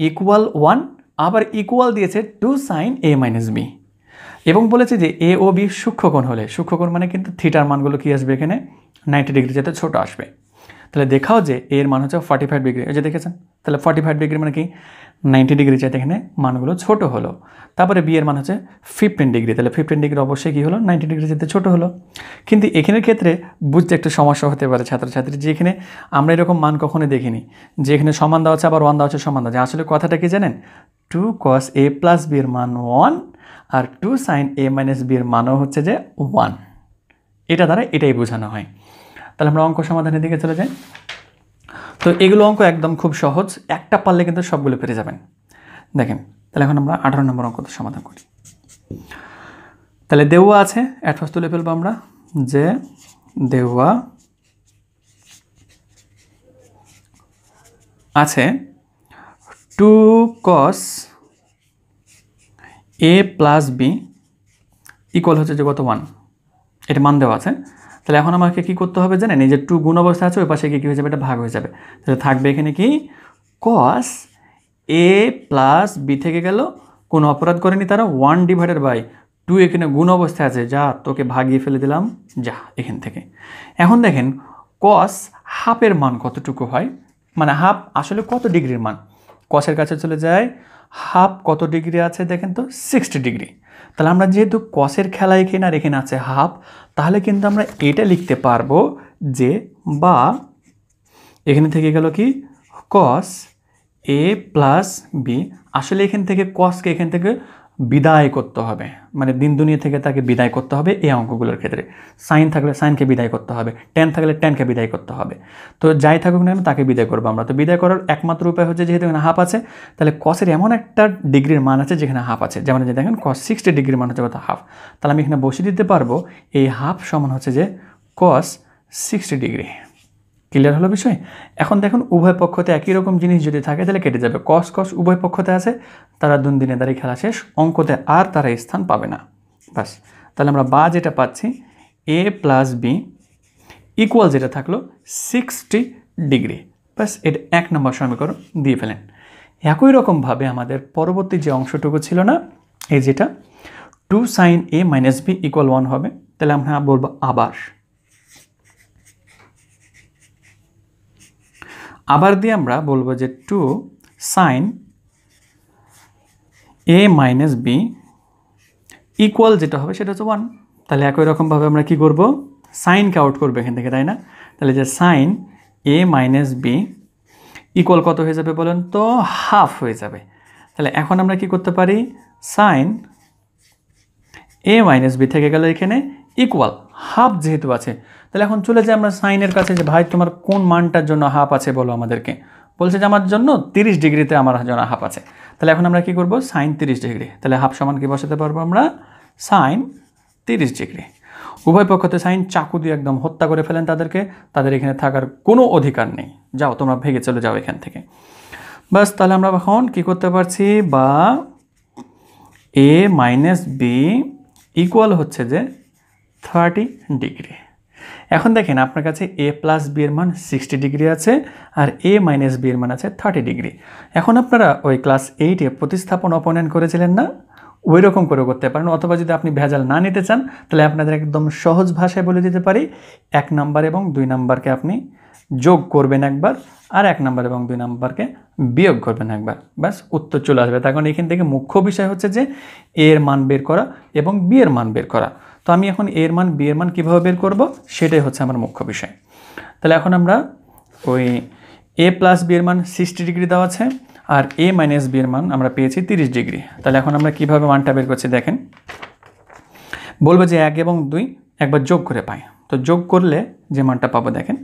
equal one আবার ইকুয়াল দিয়েছে two sine A minus B এবং বলেছে যে এ ও বি সূক্ষ্মকোণ হলে সূক্ষ্মকোণ মানে কিন্তু থিটার মানগুলো কী আসবে এখানে নাইনটি ডিগ্রি যাতে ছোটো আসবে তাহলে দেখাও যে এর মান হচ্ছে ফর্টি ফাইভ ডিগ্রি যে দেখেছেন তাহলে ফর্টি ফাইভ ডিগ্রি মানে কি নাইনটি ডিগ্রি যাতে এখানে মানগুলো ছোট হলো তারপরে বি এর মান হচ্ছে ফিফটিন ডিগ্রি তাহলে ফিফটিন ডিগ্রি অবশ্যই কী হলো নাইনটি ডিগ্রি যেতে ছোট হলো কিন্তু এখানের ক্ষেত্রে বুঝতে একটু সমস্যা হতে পারে ছাত্রছাত্রী যে এখানে আমরা এরকম মান কখনো দেখিনি যে এখানে সমান দেওয়া আছে আবার ওয়ান দেওয়া আছে সমান দেওয়া আছে আসলে কথাটা কি জানেন two cos A plus B এর মান ওয়ান আর টু সাইন এ মাইনাস বির মানও হচ্ছে যে ওয়ান এটা দ্বারা এটাই বোঝানো হয় তাহলে আমরা অঙ্ক সমাধানের দিকে চলে যাই তো এগুলো অঙ্ক একদম খুব সহজ একটা পারলে কিন্তু সবগুলো পেরে যাবেন দেখেন তাহলে এখন আমরা আঠারো নম্বর অঙ্ক সমাধান করি তাহলে দেওয়া আছে অ্যাডভান্স তুলে ফেলবো আমরা যে দেওয়া আছে two cos A plus B equal হচ্ছে যে কত ওয়ান এটা মান দেওয়া আছে তাহলে এখন আমাকে কি করতে হবে জানেন এই যে টু গুণ অবস্থা আছে ওই পাশে কি কী হয়ে যাবে এটা ভাগ হয়ে যাবে তাহলে থাকবে এখানে কি কস এ প্লাস বি থেকে গেল কোনো অপরাধ করেনি তারা ওয়ান ডিভাইডেড বাই টু এখানে গুণ অবস্থায় আছে যা তোকে ভাগিয়ে ফেলে দিলাম যা এখান থেকে এখন দেখেন কস হাফের মান কতটুকু হয় মানে হাফ আসলে কত ডিগ্রির মান কসের কাছে চলে যায় হাফ কত ডিগ্রি আছে দেখেন তো সিক্সটি ডিগ্রি তাহলে আমরা যেহেতু কসের খেলা এখানে আর এখানে আছে হাফ তাহলে কিন্তু আমরা এটা লিখতে পারবো যে বা এখানে থেকে গেল কি কস এ প্লাস বি আসলে এখান থেকে কসকে এখান থেকে বিদায় করতে হবে মানে দিন দুনিয়া থেকে তাকে বিদায় করতে হবে এই অঙ্কগুলোর ক্ষেত্রে সাইন থাকলে সাইনকে বিদায় করতে হবে টেন থাকলে টেনকে বিদায় করতে হবে তো যাই থাকুক না তাকে বিদায় করবো আমরা তো বিদায় করার একমাত্র উপায় হচ্ছে যেহেতু এখানে হাফ আছে তাহলে কসের এমন একটা ডিগ্রির মান আছে যেখানে হাফ আছে যেমন যে দেখেন কস সিক্সটি ডিগ্রির মান হচ্ছে কথা হাফ তাহলে আমি এখানে বসিয়ে দিতে পারবো এই হাফ সমান হচ্ছে যে কস সিক্সটি ডিগ্রি ক্লিয়ার হলো বিষয় এখন দেখুন উভয় পক্ষতে একই রকম জিনিস যদি থাকে তাহলে কেটে যাবে কস কস উভয় পক্ষতে আছে তারা দিনে দাঁড়িয়ে খেলা শেষ অঙ্কতে আর তারা স্থান পাবে না বাস তাহলে আমরা বা যেটা পাচ্ছি এ প্লাস বি ইকুয়াল যেটা থাকলো সিক্সটি ডিগ্রি বাস এটা এক নম্বর সমীকরণ দিয়ে ফেলেন একই রকমভাবে আমাদের পরবর্তী যে অংশটুকু ছিল না এই যেটা two sine A minus B equal one হবে তাহলে আমরা বলবো আবার আবার দিয়ে আমরা বলবো যে two sine A minus B equal যেটা হবে সেটা হচ্ছে ওয়ান তাহলে একই রকমভাবে আমরা কি করব সাইনকে আউট করবো এখান থেকে তাই না তাহলে যে sine A minus B equal কত হয়ে যাবে বলেন তো হাফ হয়ে যাবে তাহলে এখন আমরা কি করতে পারি সাইন এ মাইনাস বি থেকে গেলে এখানে ইকুয়াল হাফ যেহেতু আছে তাহলে এখন চলে যাই আমরা সাইনের কাছে যে ভাই তোমার কোন মানটার জন্য হাফ আছে বলো আমাদেরকে বলছে যে আমার জন্য তিরিশ ডিগ্রিতে আমার জন্য হাফ আছে তাহলে এখন আমরা কি করব সাইন তিরিশ ডিগ্রি তাহলে হাফ সমান কি বসাতে পারবো আমরা সাইন তিরিশ ডিগ্রি উভয় পক্ষতে সাইন চাকু দিয়ে একদম হত্যা করে ফেলেন তাদেরকে তাদের এখানে থাকার কোনো অধিকার নেই যাও তোমরা ভেঙে চলে যাও এখান থেকে বাস তাহলে আমরা এখন কী করতে পারছি বা এ মাইনাস বি ইকুয়াল হচ্ছে যে থার্টি ডিগ্রি এখন দেখেন আপনার কাছে এ প্লাস বি এর মান সিক্সটি ডিগ্রি আছে আর এ মাইনাস বি এর মান আছে থার্টি ডিগ্রি এখন আপনারা ওই ক্লাস এইটে প্রতিস্থাপন অপনয়ন করেছিলেন না ওই রকম করে করতে পারেন অথবা যদি আপনি ভেজাল না নিতে চান তাহলে আপনাদের একদম সহজ ভাষায় বলে দিতে পারি এক নাম্বার এবং দুই নাম্বারকে আপনি যোগ করবেন একবার আর এক নাম্বার এবং দুই নাম্বারকে বিয়োগ করবেন একবার ব্যাস উত্তর চলে আসবে তার কারণ এখান থেকে মুখ্য বিষয় হচ্ছে যে এর মান বের করা এবং বি এর মান বের করা তো আমি এখন এর মান বি এর মান কীভাবে বের করবো সেটাই হচ্ছে আমার মুখ্য বিষয় তাহলে এখন আমরা ওই এ প্লাস বি এর মান সিক্সটি ডিগ্রি দেওয়া আছে আর এ মাইনাস বি এর মান আমরা পেয়েছি তিরিশ ডিগ্রি তাহলে এখন আমরা কীভাবে মানটা বের করছি দেখেন বলবো যে এক এবং দুই একবার যোগ করে পাই তো যোগ করলে যে মানটা পাবো দেখেন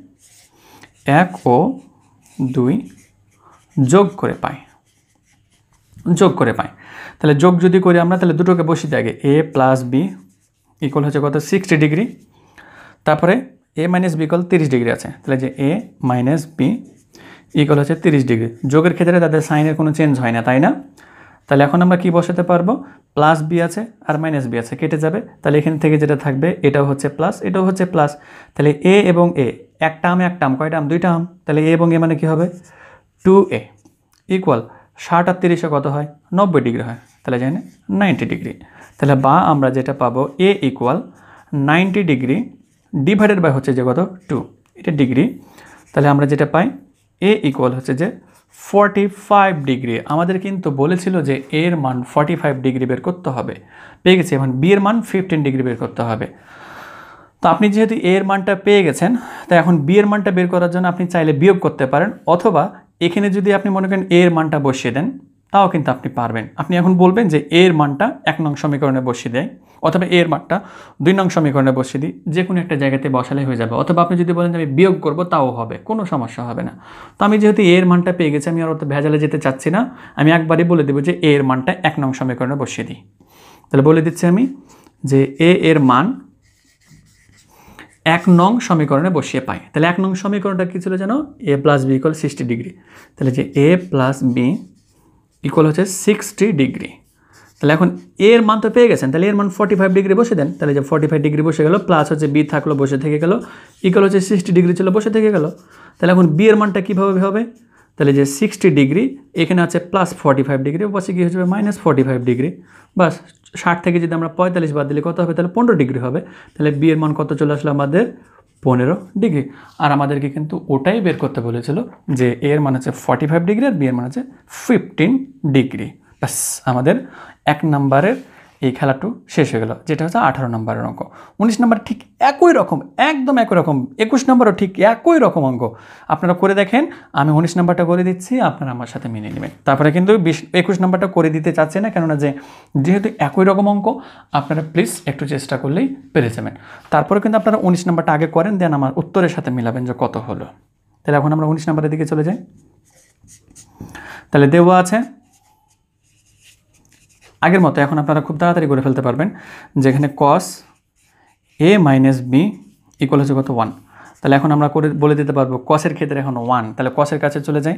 এক ও দুই যোগ করে পাই যোগ করে পাই তাহলে যোগ যদি করি আমরা তাহলে দুটোকে বসিয়ে আগে এ প্লাস বি ইকুয়াল হচ্ছে কত সিক্সটি ডিগ্রি তারপরে এ মাইনাস বিকল তিরিশ ডিগ্রি আছে তাহলে যে এ মাইনাস বি ইকুয়াল হচ্ছে তিরিশ ডিগ্রি যোগের ক্ষেত্রে তাদের সাইনের কোনো চেঞ্জ হয় না তাই না তাহলে এখন আমরা কি বসাতে পারবো প্লাস বি আছে আর মাইনাস বি আছে কেটে যাবে তাহলে এখান থেকে যেটা থাকবে এটাও হচ্ছে প্লাস এটাও হচ্ছে প্লাস তাহলে এ এবং এ এক টার্ম এক টার্ম কয় টার্ম দুইটা টার্ম তাহলে এ এবং এ মানে কি হবে টু এ ইকুয়াল ষাট আর তিরিশে কত হয় নব্বই ডিগ্রি হয় তাহলে জানি নাইনটি ডিগ্রি তাহলে বা আমরা যেটা পাবো A equal ninety degree divided by হচ্ছে যে কত টু এটা ডিগ্রি তাহলে আমরা যেটা পাই এ ইকুয়াল হচ্ছে যে ফর্টি ফাইভ ডিগ্রি আমাদের কিন্তু বলেছিল যে এর মান ফর্টি ফাইভ ডিগ্রি বের করতে হবে পেয়ে গেছি এখন বি এর মান ফিফটিন ডিগ্রি বের করতে হবে তো আপনি যেহেতু এ এর মানটা পেয়ে গেছেন তাই এখন বি এর মানটা বের করার জন্য আপনি চাইলে বিয়োগ করতে পারেন অথবা এখানে যদি আপনি মনে করেন এ এর মানটা বসিয়ে দেন তাও কিন্তু আপনি পারবেন আপনি এখন বলবেন যে এর মানটা এক নং সমীকরণে বসিয়ে দেয় অথবা এর মানটা দুই নং সমীকরণে বসিয়ে দিই যে কোনো একটা জায়গাতে বসালে হয়ে যাবে অথবা আপনি যদি বলেন যে আমি বিয়োগ করবো তাও হবে কোনো সমস্যা হবে না তো আমি যেহেতু এর মানটা পেয়ে গেছি আমি আর অত ভেজালে যেতে চাচ্ছি না আমি একবারই বলে দেবো যে এর মানটা এক নং সমীকরণে বসিয়ে দিই তাহলে বলে দিচ্ছি আমি যে এ এর মান এক নং সমীকরণে বসিয়ে পাই তাহলে এক নং সমীকরণটা কী ছিল যেন A plus B equal sixty degree তাহলে যে এ প্লাস বি ইকুয়াল হচ্ছে সিক্সটি ডিগ্রি তাহলে এখন এর মান তো পেয়ে গেছেন তাহলে এর মান ফর্টি ফাইভ ডিগ্রি বসে দেন তাহলে যে ফর্টি ফাইভ ডিগ্রি বসে গেল প্লাস হচ্ছে বি থাকলো বসে থেকে গেল ইকুয়াল হচ্ছে সিক্সটি ডিগ্রি ছিল বসে থেকে গেল তাহলে এখন বি এর মানটা কীভাবে হবে তাহলে যে সিক্সটি ডিগ্রি এখানে আছে প্লাস ফর্টি ফাইভ ডিগ্রি বসে কী হয়ে মাইনাস ফর্টি ফাইভ ডিগ্রি বাস ষাট থেকে যদি আমরা পঁয়তাল্লিশ বাদ দিলে কত হবে তাহলে পনেরো ডিগ্রি হবে তাহলে বি এর মান কত চলে আসলো আমাদের পনেরো ডিগ্রি আর আমাদেরকে কিন্তু ওটাই বের করতে বলেছিল যে এর মানে হচ্ছে ফর্টি ফাইভ ডিগ্রি আর বিয়ের মানে হচ্ছে ফিফটিন ডিগ্রি ব্যাস আমাদের এক নম্বরের এই খেলাটু শেষ হয়ে গেল যেটা হচ্ছে আঠারো নম্বরের অঙ্ক উনিশ নম্বর ঠিক একই রকম একদম একই রকম একুশ নম্বরও ঠিক একই রকম অঙ্ক আপনারা করে দেখেন আমি উনিশ নম্বরটা করে দিচ্ছি আপনারা আমার সাথে মেনে নেবেন তারপরে কিন্তু বিশ একুশ নম্বরটা করে দিতে চাচ্ছে না কেননা যে যেহেতু একই রকম অঙ্ক আপনারা প্লিজ একটু চেষ্টা করলেই পেরে যাবেন তারপরে কিন্তু আপনারা উনিশ নম্বরটা আগে করেন দেন আমার উত্তরের সাথে মিলাবেন যে কত হলো তাহলে এখন আমরা উনিশ নম্বরের দিকে চলে যাই তাহলে দেওয়া আছে আগের মতো এখন আপনারা খুব তাড়াতাড়ি করে ফেলতে পারবেন যেখানে cos A minus B equal হচ্ছে কত ওয়ান তাহলে এখন আমরা করে বলে দিতে পারবো কসের ক্ষেত্রে এখন ওয়ান তাহলে কসের কাছে চলে যাই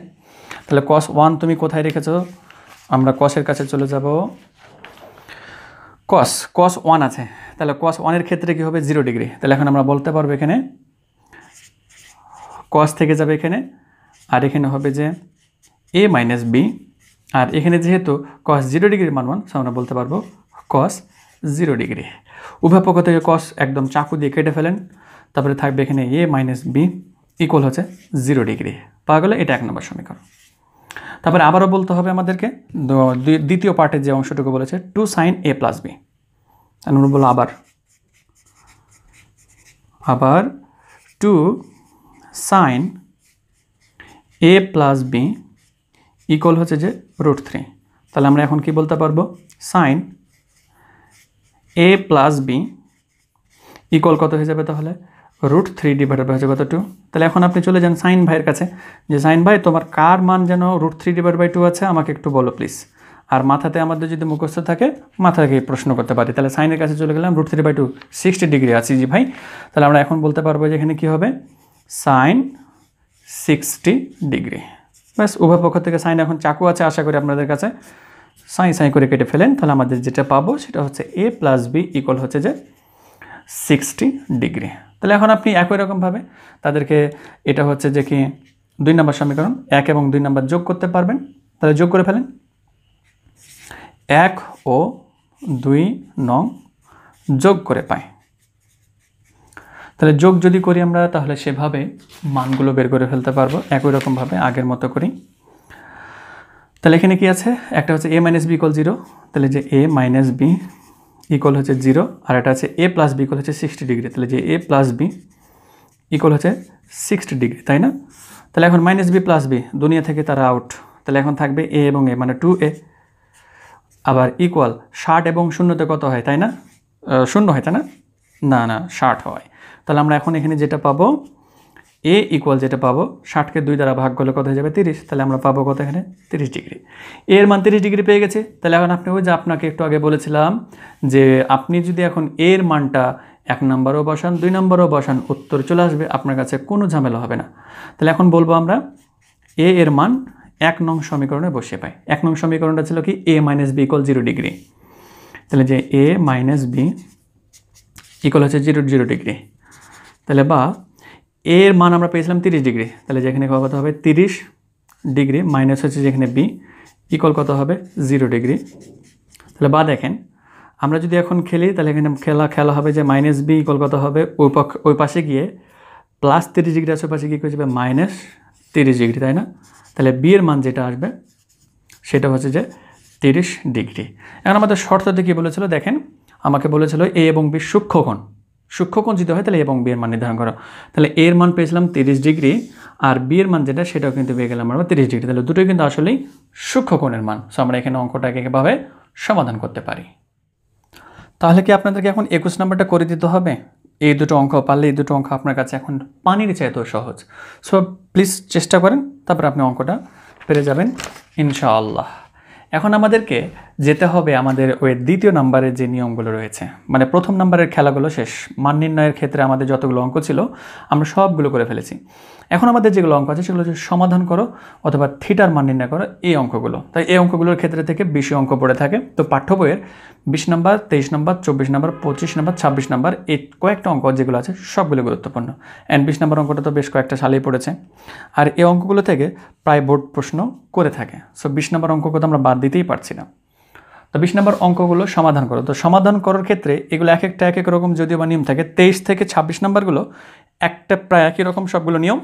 তাহলে কস ওয়ান তুমি কোথায় রেখেছো আমরা কসের কাছে চলে যাব কস কস ওয়ান আছে তাহলে কস ওয়ানের ক্ষেত্রে কী হবে জিরো ডিগ্রি তাহলে এখন আমরা বলতে পারবো এখানে কস থেকে যাবে এখানে আর এখানে হবে যে এ মাইনাস বি আর এখানে যেহেতু কস জিরো ডিগ্রির মান ওয়ান সো আমরা বলতে পারবো কস জিরো ডিগ্রি উভয় পক্ষ থেকে কস একদম চাকু দিয়ে কেটে ফেলেন তারপরে থাকবে এখানে এ মাইনাস বি ইকুয়াল হচ্ছে জিরো ডিগ্রি পাওয়া গেলে এটা এক নম্বর সমীকরণ তারপরে আবারও বলতে হবে আমাদেরকে দ্বিতীয় পার্টের যে অংশটুকু বলেছে two sine A plus B আমরা বলো আবার আবার two sine A plus B equal হচ্ছে যে রুট থ্রি তাহলে আমরা এখন কি বলতে পারবো sine A plus B equal কত হয়ে যাবে তাহলে রুট থ্রি ডিভাইডেড বাই হচ্ছে কত টু তাহলে এখন আপনি চলে যান সাইন ভাইয়ের কাছে যে সাইন ভাই তোমার কার মান যেন root three divide by two আছে আমাকে একটু বলো প্লিজ আর মাথাতে আমাদের যদি মুখস্থ থাকে মাথাকে প্রশ্ন করতে পারি তাহলে সাইনের কাছে চলে গেলাম root three by two sixty degree আছি জি ভাই তাহলে আমরা এখন বলতে পারবো যে এখানে কী হবে সাইন সিক্সটি ডিগ্রি ব্যাস উভয় পক্ষ থেকে সাইন এখন চাকু আছে আশা করি আপনাদের কাছে সাই সাই করে কেটে ফেলেন তাহলে আমাদের যেটা পাবো সেটা হচ্ছে এ প্লাস বি ইকুয়াল হচ্ছে যে সিক্সটি ডিগ্রি তাহলে এখন আপনি একই রকমভাবে তাদেরকে এটা হচ্ছে যে কি দুই নম্বর সমীকরণ এক এবং দুই নম্বর যোগ করতে পারবেন তাহলে যোগ করে ফেলেন এক ও দুই নং যোগ করে পাই তাহলে যোগ যদি করি আমরা তাহলে সেভাবে মানগুলো বের করে ফেলতে পারবো একই রকমভাবে আগের মতো করি তাহলে এখানে কি আছে একটা হচ্ছে A minus B equal zero তাহলে যে এ মাইনাস বি ইকল হচ্ছে জিরো আর এটা আছে এ প্লাস বি ইকল হচ্ছে সিক্সটি ডিগ্রি তাহলে যে এ প্লাস বি ইকল হচ্ছে সিক্সটি ডিগ্রি তাই না তাহলে এখন মাইনাস বি প্লাস বি দুনিয়া থেকে তারা আউট তাহলে এখন থাকবে এ এবং এ মানে টু এ আবার ইকুয়াল ষাট এবং শূন্যতে কত হয় তাই না শূন্য হয় তাই না না না ষাট হয় তাহলে আমরা এখন এখানে যেটা পাবো এ ইকুয়াল যেটা পাবো ষাটকে দুই দ্বারা ভাগ করলে কত হয়ে যাবে তিরিশ তাহলে আমরা পাবো কত এখানে তিরিশ ডিগ্রি এর মান তিরিশ ডিগ্রি পেয়ে গেছে তাহলে এখন আপনি ওই যে আপনাকে একটু আগে বলেছিলাম যে আপনি যদি এখন এর মানটা এক নম্বরও বসান দুই নম্বরও বসান উত্তর চলে আসবে আপনার কাছে কোনো ঝামেলা হবে না তাহলে এখন বলবো আমরা এ এর মান এক নং সমীকরণে বসিয়ে পাই এক নং সমীকরণটা ছিল কি A minus B equal zero degree তাহলে যে এ মাইনাস বি ইকল হচ্ছে জিরো জিরো ডিগ্রি তাহলে বা এর মান আমরা পেয়েছিলাম তিরিশ ডিগ্রি তাহলে যেখানে কত হবে তিরিশ ডিগ্রি মাইনাস হচ্ছে যেখানে বি ইকল কত হবে জিরো ডিগ্রি তাহলে বা দেখেন আমরা যদি এখন খেলি তাহলে এখানে খেলা খেলা হবে যে মাইনাস বি ইকল কত হবে ওই পক্ষ ওই পাশে গিয়ে প্লাস তিরিশ ডিগ্রি আছে ওই পাশে গিয়ে হচ্ছে মাইনাস তিরিশ ডিগ্রি তাই না তাহলে বি এর মান যেটা আসবে সেটা হচ্ছে যে তিরিশ ডিগ্রি এখন আমাদের দিয়ে কী বলেছিল দেখেন আমাকে বলেছিল এ এবং বি সূক্ষ্মকোণ সূক্ষ্মকোণ কঞ্চিত হয় তাহলে এবং বি এর মান নির্ধারণ করো তাহলে এর মান পেয়েছিলাম তিরিশ ডিগ্রি আর বি এর মান যেটা সেটাও কিন্তু পেয়ে গেলাম আমরা তিরিশ ডিগ্রি তাহলে দুটোই কিন্তু আসলেই সূক্ষ্মকোণের মান সো আমরা এখানে অঙ্কটাকে এভাবে সমাধান করতে পারি তাহলে কি আপনাদেরকে এখন একুশ নাম্বারটা করে দিতে হবে এই দুটো অঙ্ক পারলে এই দুটো অঙ্ক আপনার কাছে এখন পানির চাইতেও সহজ সো প্লিজ চেষ্টা করেন তারপর আপনি অঙ্কটা পেরে যাবেন ইনশাআল্লাহ এখন আমাদেরকে যেতে হবে আমাদের ওই দ্বিতীয় নাম্বারের যে নিয়মগুলো রয়েছে মানে প্রথম নাম্বারের খেলাগুলো শেষ মান নির্ণয়ের ক্ষেত্রে আমাদের যতগুলো অঙ্ক ছিল আমরা সবগুলো করে ফেলেছি এখন আমাদের যেগুলো অঙ্ক আছে সেগুলো হচ্ছে সমাধান করো অথবা থিটার মান নির্ণয় করো এই অঙ্কগুলো তাই এই অঙ্কগুলোর ক্ষেত্রে থেকে বেশি অঙ্ক পড়ে থাকে তো পাঠ্য বইয়ের বিশ নম্বর তেইশ নম্বর চব্বিশ নম্বর পঁচিশ নম্বর ছাব্বিশ নম্বর এই কয়েকটা অঙ্ক যেগুলো আছে সবগুলো গুরুত্বপূর্ণ অ্যান্ড বিশ নম্বর অঙ্কটা তো বেশ কয়েকটা সালেই পড়েছে আর এই অঙ্কগুলো থেকে প্রায় বোর্ড প্রশ্ন করে থাকে সো বিশ নম্বর অঙ্ক কথা আমরা বাদ দিতেই পারছি না তো বিশ নম্বর অঙ্কগুলো সমাধান করো তো সমাধান করার ক্ষেত্রে এগুলো এক একটা এক এক রকম যদিও বা নিয়ম থাকে তেইশ থেকে ছাব্বিশ নম্বরগুলো একটা প্রায় একই রকম সবগুলো নিয়ম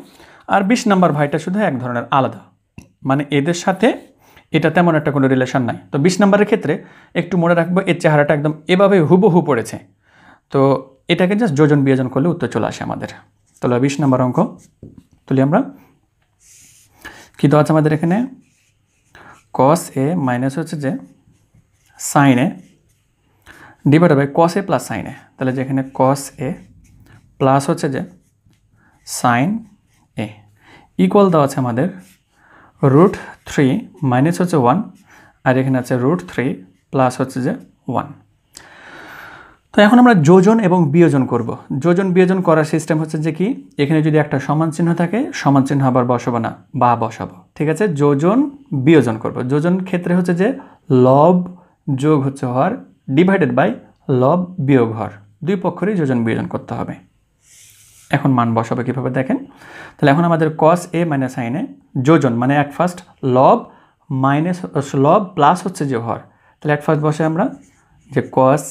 আর বিশ নাম্বার ভাইটা শুধু এক ধরনের আলাদা মানে এদের সাথে এটা তেমন একটা কোনো রিলেশন নাই তো বিশ নাম্বারের ক্ষেত্রে একটু মনে রাখবো এর চেহারাটা একদম এভাবে হুবহু পড়েছে তো এটাকে জাস্ট যোজন বিয়োজন করলে উত্তর চলে আসে আমাদের তাহলে বিশ নাম্বার অঙ্ক তুলি আমরা কী দেওয়া আছে আমাদের এখানে কস এ মাইনাস হচ্ছে যে sine A divide by cos A plus sine A তাহলে যেখানে কস এ প্লাস হচ্ছে যে সাইন এ ইকুয়াল দেওয়া আছে আমাদের রুট থ্রি মাইনাস হচ্ছে ওয়ান আর এখানে আছে রুট থ্রি প্লাস হচ্ছে যে ওয়ান তো এখন আমরা যোজন এবং বিয়োজন করব। যোজন বিয়োজন করার সিস্টেম হচ্ছে যে কি এখানে যদি একটা সমান চিহ্ন থাকে সমান চিহ্ন আবার বসাবো না বা বসাবো ঠিক আছে যোজন বিয়োজন করব। যোজন ক্ষেত্রে হচ্ছে যে লব যোগ হচ্ছে হর ডিভাইডেড বাই লব বিয়োগ হর দুই পক্ষেরই যোজন বিয়োজন করতে হবে এখন মান বসাবে কীভাবে দেখেন তাহলে এখন আমাদের কস এ মাইনাস সাইনে যোজন মানে অ্যাট ফার্স্ট লব মাইনাস লব প্লাস হচ্ছে যে হর তাহলে অ্যাট ফার্স্ট বসে আমরা যে কস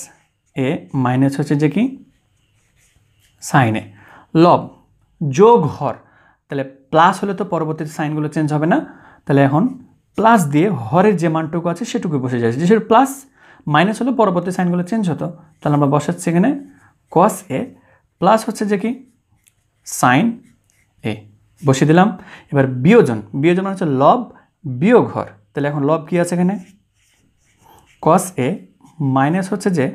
এ মাইনাস হচ্ছে যে কি সাইনে লব যোগ হর তাহলে প্লাস হলে তো পরবর্তীতে সাইনগুলো চেঞ্জ হবে না তাহলে এখন প্লাস দিয়ে হরের যে মানটুকু আছে সেটুকু বসে যাচ্ছে যে সেটা প্লাস মাইনাস হলে পরবর্তী সাইনগুলো চেঞ্জ হতো তাহলে আমরা বসাচ্ছি এখানে কস এ প্লাস হচ্ছে যে কি সাইন এ বসিয়ে দিলাম এবার বিয়োজন বিয়োজন মানে হচ্ছে লব বিয় ঘর তাহলে এখন লব কী আছে এখানে কস এ মাইনাস হচ্ছে যে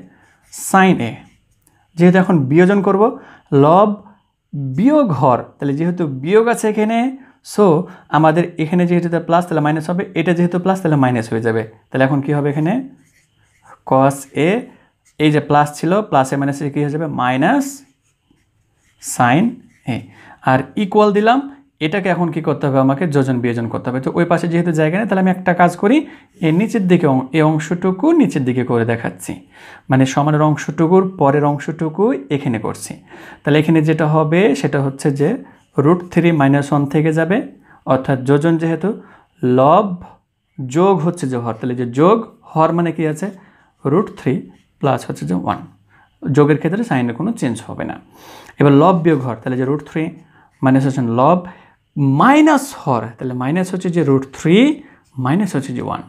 সাইন এ যেহেতু এখন বিয়োজন করব লব বিয় ঘর তাহলে যেহেতু বিয়োগ আছে এখানে সো আমাদের এখানে যেহেতু প্লাস তাহলে মাইনাস হবে এটা যেহেতু প্লাস তাহলে মাইনাস হয়ে যাবে তাহলে এখন কি হবে এখানে কস এ এই যে প্লাস ছিল প্লাসে মাইনাসে কী হয়ে যাবে মাইনাস সাইন হ্যাঁ আর ইকুয়াল দিলাম এটাকে এখন কি করতে হবে আমাকে যোজন বিয়োজন করতে হবে তো ওই পাশে যেহেতু জায়গা নেই তাহলে আমি একটা কাজ করি এর নিচের দিকে এই অংশটুকু নিচের দিকে করে দেখাচ্ছি মানে সমানের অংশটুকুর পরের অংশটুকু এখানে করছি তাহলে এখানে যেটা হবে সেটা হচ্ছে যে রুট থ্রি মাইনাস ওয়ান থেকে যাবে অর্থাৎ যোজন যেহেতু লব যোগ হচ্ছে যে হর তাহলে যে যোগ হর মানে কি আছে রুট থ্রি প্লাস হচ্ছে যে ওয়ান যোগের ক্ষেত্রে সাইনের কোনো চেঞ্জ হবে না এবার লব বিয়োগ হর তাহলে যে রুট থ্রি মাইনাস হচ্ছে লব মাইনাস হর তাহলে মাইনাস হচ্ছে যে রুট থ্রি মাইনাস হচ্ছে যে ওয়ান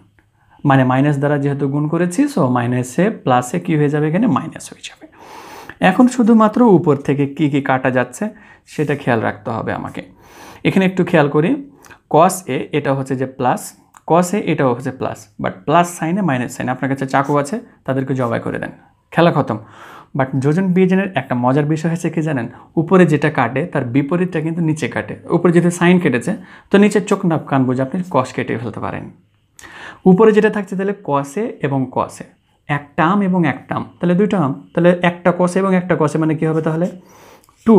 মানে মাইনাস দ্বারা যেহেতু গুণ করেছি সো মাইনাসে প্লাসে কি হয়ে যাবে এখানে মাইনাস হয়ে যাবে এখন শুধুমাত্র উপর থেকে কি কি কাটা যাচ্ছে সেটা খেয়াল রাখতে হবে আমাকে এখানে একটু খেয়াল করি কস এ এটা হচ্ছে যে প্লাস কস এ এটাও হচ্ছে প্লাস বাট প্লাস সাইনে মাইনাস সাইনে আপনার কাছে চাকু আছে তাদেরকে জবাই করে দেন খেলা খতম বাট যোজন বিয়োজনের একটা মজার বিষয় হচ্ছে কি জানেন উপরে যেটা কাটে তার বিপরীতটা কিন্তু নিচে কাটে উপরে যেহেতু সাইন কেটেছে তো নিচে চোখ নাপ কান বুঝে আপনি কস কেটে ফেলতে পারেন উপরে যেটা থাকছে তাহলে কসে এবং কসে এক টার্ম এবং এক টার্ম তাহলে দুই টার্ম তাহলে একটা কসে এবং একটা কসে মানে কি হবে তাহলে টু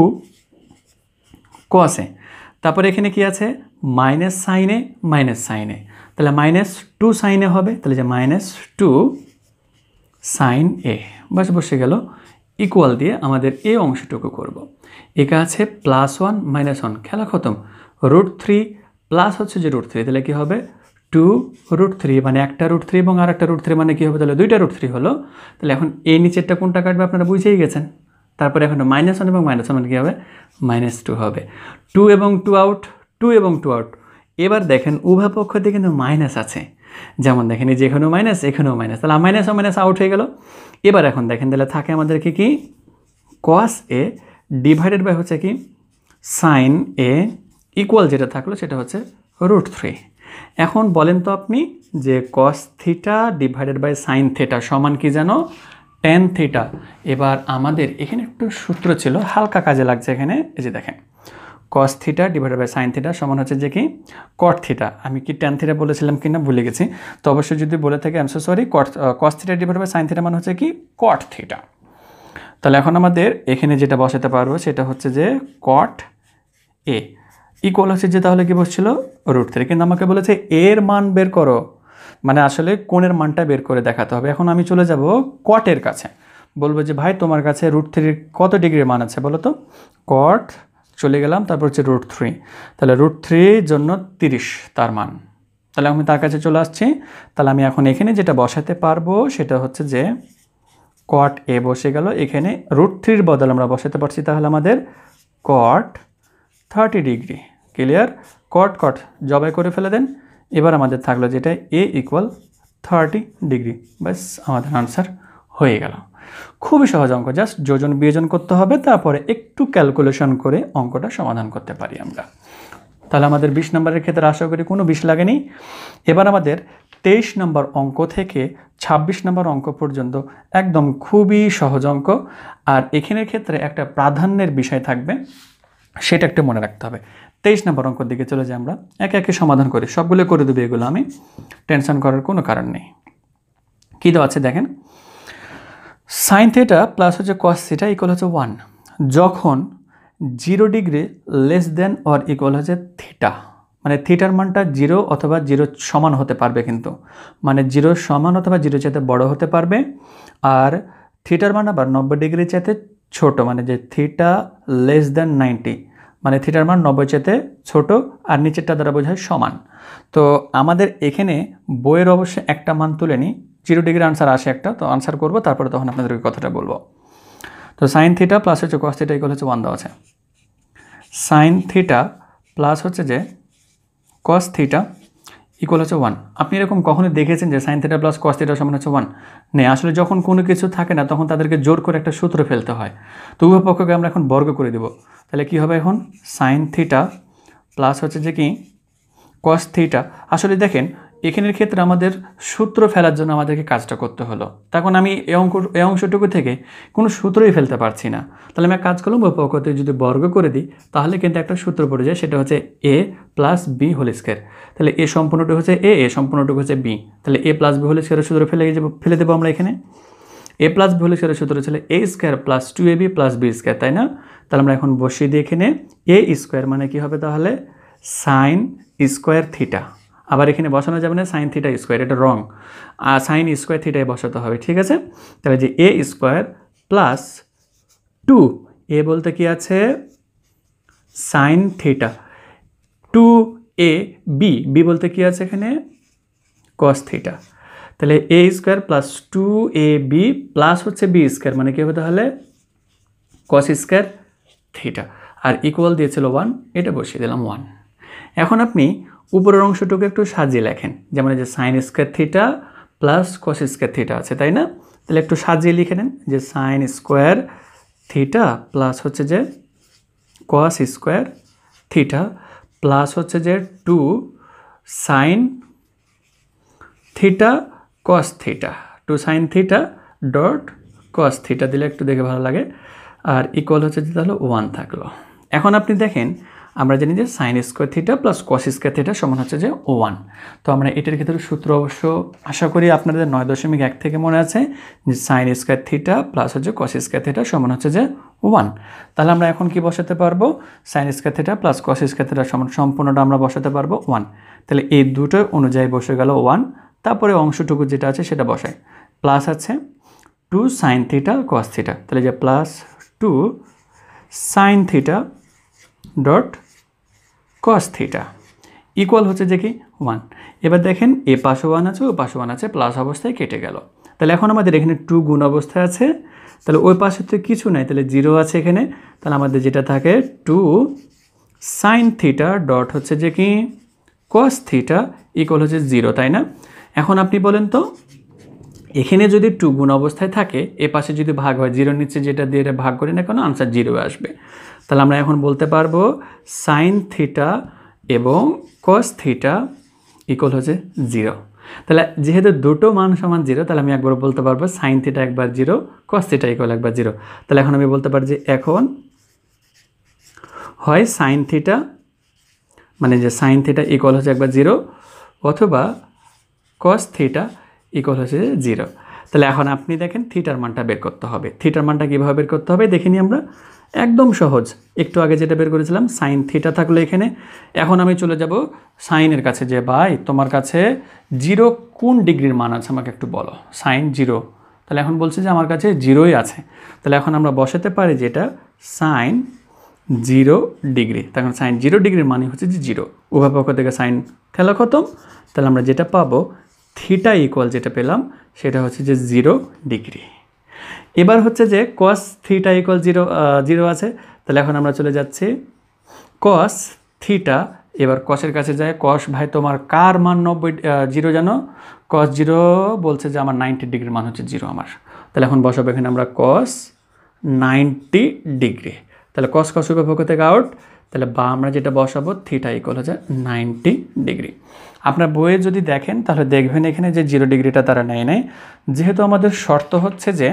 কসে তারপরে এখানে কি আছে মাইনাস সাইনে মাইনাস সাইনে তাহলে মাইনাস টু সাইনে হবে তাহলে যে মাইনাস টু সাইন এ বাস বসে গেল ইকুয়াল দিয়ে আমাদের এ অংশটুকু করব। একে আছে প্লাস ওয়ান মাইনাস ওয়ান খেলা খতম রুট থ্রি প্লাস হচ্ছে যে রুট থ্রি তাহলে কী হবে টু রুট থ্রি মানে একটা রুট থ্রি এবং আর একটা রুট থ্রি মানে কী হবে তাহলে দুইটা রুট থ্রি হলো তাহলে এখন এ নিচেরটা কোনটা কাটবে আপনারা বুঝেই গেছেন তারপরে এখন মাইনাস ওয়ান এবং মাইনাস ওয়ান মানে কী হবে মাইনাস টু হবে টু এবং টু আউট টু এবং টু আউট এবার দেখেন উভয় পক্ষ থেকে কিন্তু মাইনাস আছে যেমন দেখেন এই যে এখানেও মাইনাস এখানেও মাইনাস তাহলে মাইনাস ও মাইনাস আউট হয়ে গেল এবার এখন দেখেন তাহলে থাকে আমাদেরকে কি কস এ ডিভাইডেড বাই হচ্ছে কি সাইন এ ইকুয়াল যেটা থাকলো সেটা হচ্ছে রুট থ্রি এখন বলেন তো আপনি যে cos theta divided by sine theta সমান কি যেন টেন থিটা এবার আমাদের এখানে একটু সূত্র ছিল হালকা কাজে লাগছে এখানে এই যে দেখেন cos theta divide by sine theta সমান হচ্ছে যে কি কট থিটা আমি কি টেন থিটা বলেছিলাম কি না ভুলে গেছি তো অবশ্যই যদি বলে থাকে আমি sorry cot cos theta divide by sine theta মানে হচ্ছে কি কট থিটা তাহলে এখন আমাদের এখানে যেটা বসাতে পারবো সেটা হচ্ছে যে কট এ ইকুয়াল হচ্ছে যে তাহলে কি বসছিল রুট থ্রি কিন্তু আমাকে বলেছে এর মান বের করো মানে আসলে কোণের মানটা বের করে দেখাতে হবে এখন আমি চলে যাব কটের কাছে বলবো যে ভাই তোমার কাছে রুট থ্রির কত ডিগ্রির মান আছে বলো তো কট চলে গেলাম তারপর হচ্ছে রুট থ্রি তাহলে রুট থ্রির জন্য তিরিশ তার মান তাহলে আমি তার কাছে চলে আসছি তাহলে আমি এখন এখানে যেটা বসাতে পারবো সেটা হচ্ছে যে কট এ বসে গেল এখানে রুট থ্রির বদল আমরা বসাতে পারছি তাহলে আমাদের cot thirty degree clear cot cot জবাই করে ফেলে দেন এবার আমাদের থাকলো যেটা এ ইকুয়াল থার্টি ডিগ্রি ব্যাস আমাদের আনসার হয়ে গেল খুবই সহজ অঙ্ক জাস্ট যোজন বিয়োজন করতে হবে তারপরে একটু ক্যালকুলেশন করে অঙ্কটা সমাধান করতে পারি আমরা তাহলে আমাদের বিশ নম্বরের ক্ষেত্রে আশা করি কোনো বিষ লাগেনি এবার আমাদের তেইশ নম্বর অঙ্ক থেকে ২৬ নম্বর অঙ্ক পর্যন্ত একদম খুবই সহজ অঙ্ক আর এখানের ক্ষেত্রে একটা প্রাধান্যের বিষয় থাকবে সেটা একটু মনে রাখতে হবে তেইশ নম্বর অঙ্কর দিকে চলে যাই আমরা একে একে সমাধান করি সবগুলো করে দেবে এগুলো আমি টেনশন করার কোনো কারণ নেই কী দেওয়া আছে দেখেন সাইন থিটা প্লাস হচ্ছে কস থিটা ইকুয়াল হচ্ছে ওয়ান যখন zero degree less than or equal হচ্ছে থিটা মানে থিটার মানটা জিরো অথবা জিরো সমান হতে পারবে কিন্তু মানে জিরো সমান অথবা জিরো চাইতে বড় হতে পারবে আর থিটার মান আবার নব্বই ডিগ্রি চাইতে ছোট মানে যে থিটা লেস দেন নাইনটি মানে থিটার মান নব্বই চাইতে ছোট আর নিচেরটা দ্বারা বোঝায় সমান তো আমাদের এখানে বইয়ের অবশ্যই একটা মান তুলে নিই জিরো ডিগ্রি আনসার আসে একটা তো আনসার করবো তারপরে তখন আপনাদেরকে কথাটা বলবো তো সাইন থিটা প্লাস হচ্ছে কস থিটা ইকুয়াল হচ্ছে ওয়ান দেওয়া আছে সাইন থিটা প্লাস হচ্ছে যে কস থিটা ইকুয়াল হচ্ছে ওয়ান আপনি এরকম কখনো দেখেছেন যে sine theta plus cos theta সমান হচ্ছে ওয়ান নেই আসলে যখন কোনো কিছু থাকে না তখন তাদেরকে জোর করে একটা সূত্র ফেলতে হয় তো উভয় পক্ষকে আমরা এখন বর্গ করে দেবো তাহলে কি হবে এখন সাইন থিটা প্লাস হচ্ছে যে কি কস থিটা আসলে দেখেন এখানের ক্ষেত্রে আমাদের সূত্র ফেলার জন্য আমাদেরকে কাজটা করতে হলো তখন আমি এ অঙ্ক এ অংশটুকু থেকে কোনো সূত্রই ফেলতে পারছি না তাহলে আমি কাজ করলাম ওই থেকে যদি বর্গ করে দিই তাহলে কিন্তু একটা সূত্র পড়ে যায় সেটা হচ্ছে A plus B whole square তাহলে এ সম্পূর্ণটুকু হচ্ছে এ এ সম্পূর্ণটুকু হচ্ছে বি তাহলে এ প্লাস বি হোল স্কোয়ারের সূত্র ফেলে ফেলে দেবো আমরা এখানে এ প্লাস বি হোল স্কোয়ারের সূত্র ছিল A square plus two A B plus B square তাই না তাহলে আমরা এখন বসিয়ে দিয়ে এখানে এ স্কোয়ার মানে কি হবে তাহলে সাইন স্কোয়ার থিটা আবার এখানে বসানো যাবে না সাইন থিটা স্কোয়ার এটা রং আর সাইন স্কোয়ার থিটায় বসাতে হবে ঠিক আছে তাহলে যে A square plus two A বলতে কি আছে sine theta two A B B বলতে কি আছে এখানে কস থিটা তাহলে A square plus two A B plus হচ্ছে বি স্কোয়ার মানে কী হবে তাহলে কস স্কোয়ার থিটা আর ইকুয়াল দিয়েছিল ওয়ান এটা বসিয়ে দিলাম ওয়ান এখন আপনি উপরের অংশটুকু একটু সাজিয়ে লেখেন যেমন এই যে sine square theta plus cos square theta আছে তাই না তাহলে একটু সাজিয়ে লিখে নেন যে সাইন স্কোয়ার থিটা প্লাস হচ্ছে যে কস স্কোয়ার থিটা প্লাস হচ্ছে যে two sine theta cos theta two sine theta dot cos theta দিলে একটু দেখে ভালো লাগে আর ইকুয়াল হচ্ছে যে তাহলে ওয়ান থাকলো এখন আপনি দেখেন আমরা জানি যে sine square theta plus cos square theta সমান হচ্ছে যে ওয়ান তো আমরা এটার ক্ষেত্রে সূত্র অবশ্য আশা করি আপনাদের নয় দশমিক এক থেকে মনে আছে যে সাইন স্কোয়ার থিটা প্লাস হচ্ছে কস স্কোয়ার থিটা সমান হচ্ছে যে ওয়ান তাহলে আমরা এখন কি বসাতে পারবো sine square theta plus cos square theta সমান সম্পূর্ণটা আমরা বসাতে পারবো ওয়ান তাহলে এই দুটো অনুযায়ী বসে গেল ওয়ান তারপরে অংশটুকু যেটা আছে সেটা বসাই প্লাস আছে two sine theta cos theta তাহলে যে plus two sine theta dot cos theta equal হচ্ছে যে কি ওয়ান এবার দেখেন এ পাশে ওয়ান আছে ও পাশে ওয়ান আছে প্লাস অবস্থায় কেটে গেল তাহলে এখন আমাদের এখানে টু গুণ অবস্থায় আছে তাহলে ওই পাশে তো কিছু নাই তাহলে জিরো আছে এখানে তাহলে আমাদের যেটা থাকে টু সাইন থিটা ডট হচ্ছে যে কি কস থিটা ইকুয়াল হচ্ছে জিরো তাই না এখন আপনি বলেন তো এখানে যদি টু গুণ অবস্থায় থাকে এ পাশে যদি ভাগ হয় জিরোর নিচে যেটা দিয়ে এটা ভাগ করি না কেন আনসার জিরো আসবে তাহলে আমরা এখন বলতে পারবো সাইন থিটা এবং কস থিটা ইকুয়াল হচ্ছে জিরো তাহলে যেহেতু দুটো মান সমান জিরো তাহলে আমি একবার বলতে পারবো সাইন থিটা একবার জিরো কস থিটা ইকুয়াল একবার জিরো তাহলে এখন আমি বলতে পারি যে এখন হয় সাইন থিটা মানে যে সাইন থিটা ইকুয়াল হচ্ছে একবার জিরো অথবা কস থিটা ইকুয়াল হচ্ছে জিরো তাহলে এখন আপনি দেখেন থিটার মানটা বের করতে হবে থিটার মানটা কীভাবে বের করতে হবে দেখে নিই আমরা একদম সহজ একটু আগে যেটা বের করেছিলাম সাইন থিটা থাকলো এখানে এখন আমি চলে যাব সাইনের কাছে যে ভাই তোমার কাছে জিরো কোন ডিগ্রির মান আছে আমাকে একটু বলো সাইন জিরো তাহলে এখন বলছে যে আমার কাছে জিরোই আছে তাহলে এখন আমরা বসাতে পারি যেটা সাইন জিরো ডিগ্রি তখন সাইন জিরো ডিগ্রির মানে হচ্ছে যে জিরো উভয় পক্ষ থেকে সাইন খেলা খতম তাহলে আমরা যেটা পাবো থিটা ইকুয়াল যেটা পেলাম সেটা হচ্ছে যে জিরো ডিগ্রি এবার হচ্ছে যে cos theta equal zero zero আছে তাহলে এখন আমরা চলে যাচ্ছি কস থিটা এবার কসের কাছে যায় কস ভাই তোমার কার মান নব্বই জিরো জানো কস জিরো বলছে যে আমার নাইনটি ডিগ্রির মান হচ্ছে জিরো আমার তাহলে এখন বসাবো এখানে আমরা কস নাইনটি ডিগ্রি তাহলে কস কস উপভোগ থেকে আউট তাহলে বা আমরা যেটা বসাবো থিটা ইকুয়াল হচ্ছে নাইনটি ডিগ্রি আপনার বইয়ে যদি দেখেন তাহলে দেখবেন এখানে যে জিরো ডিগ্রিটা তারা নেয় নেয় যেহেতু আমাদের শর্ত হচ্ছে যে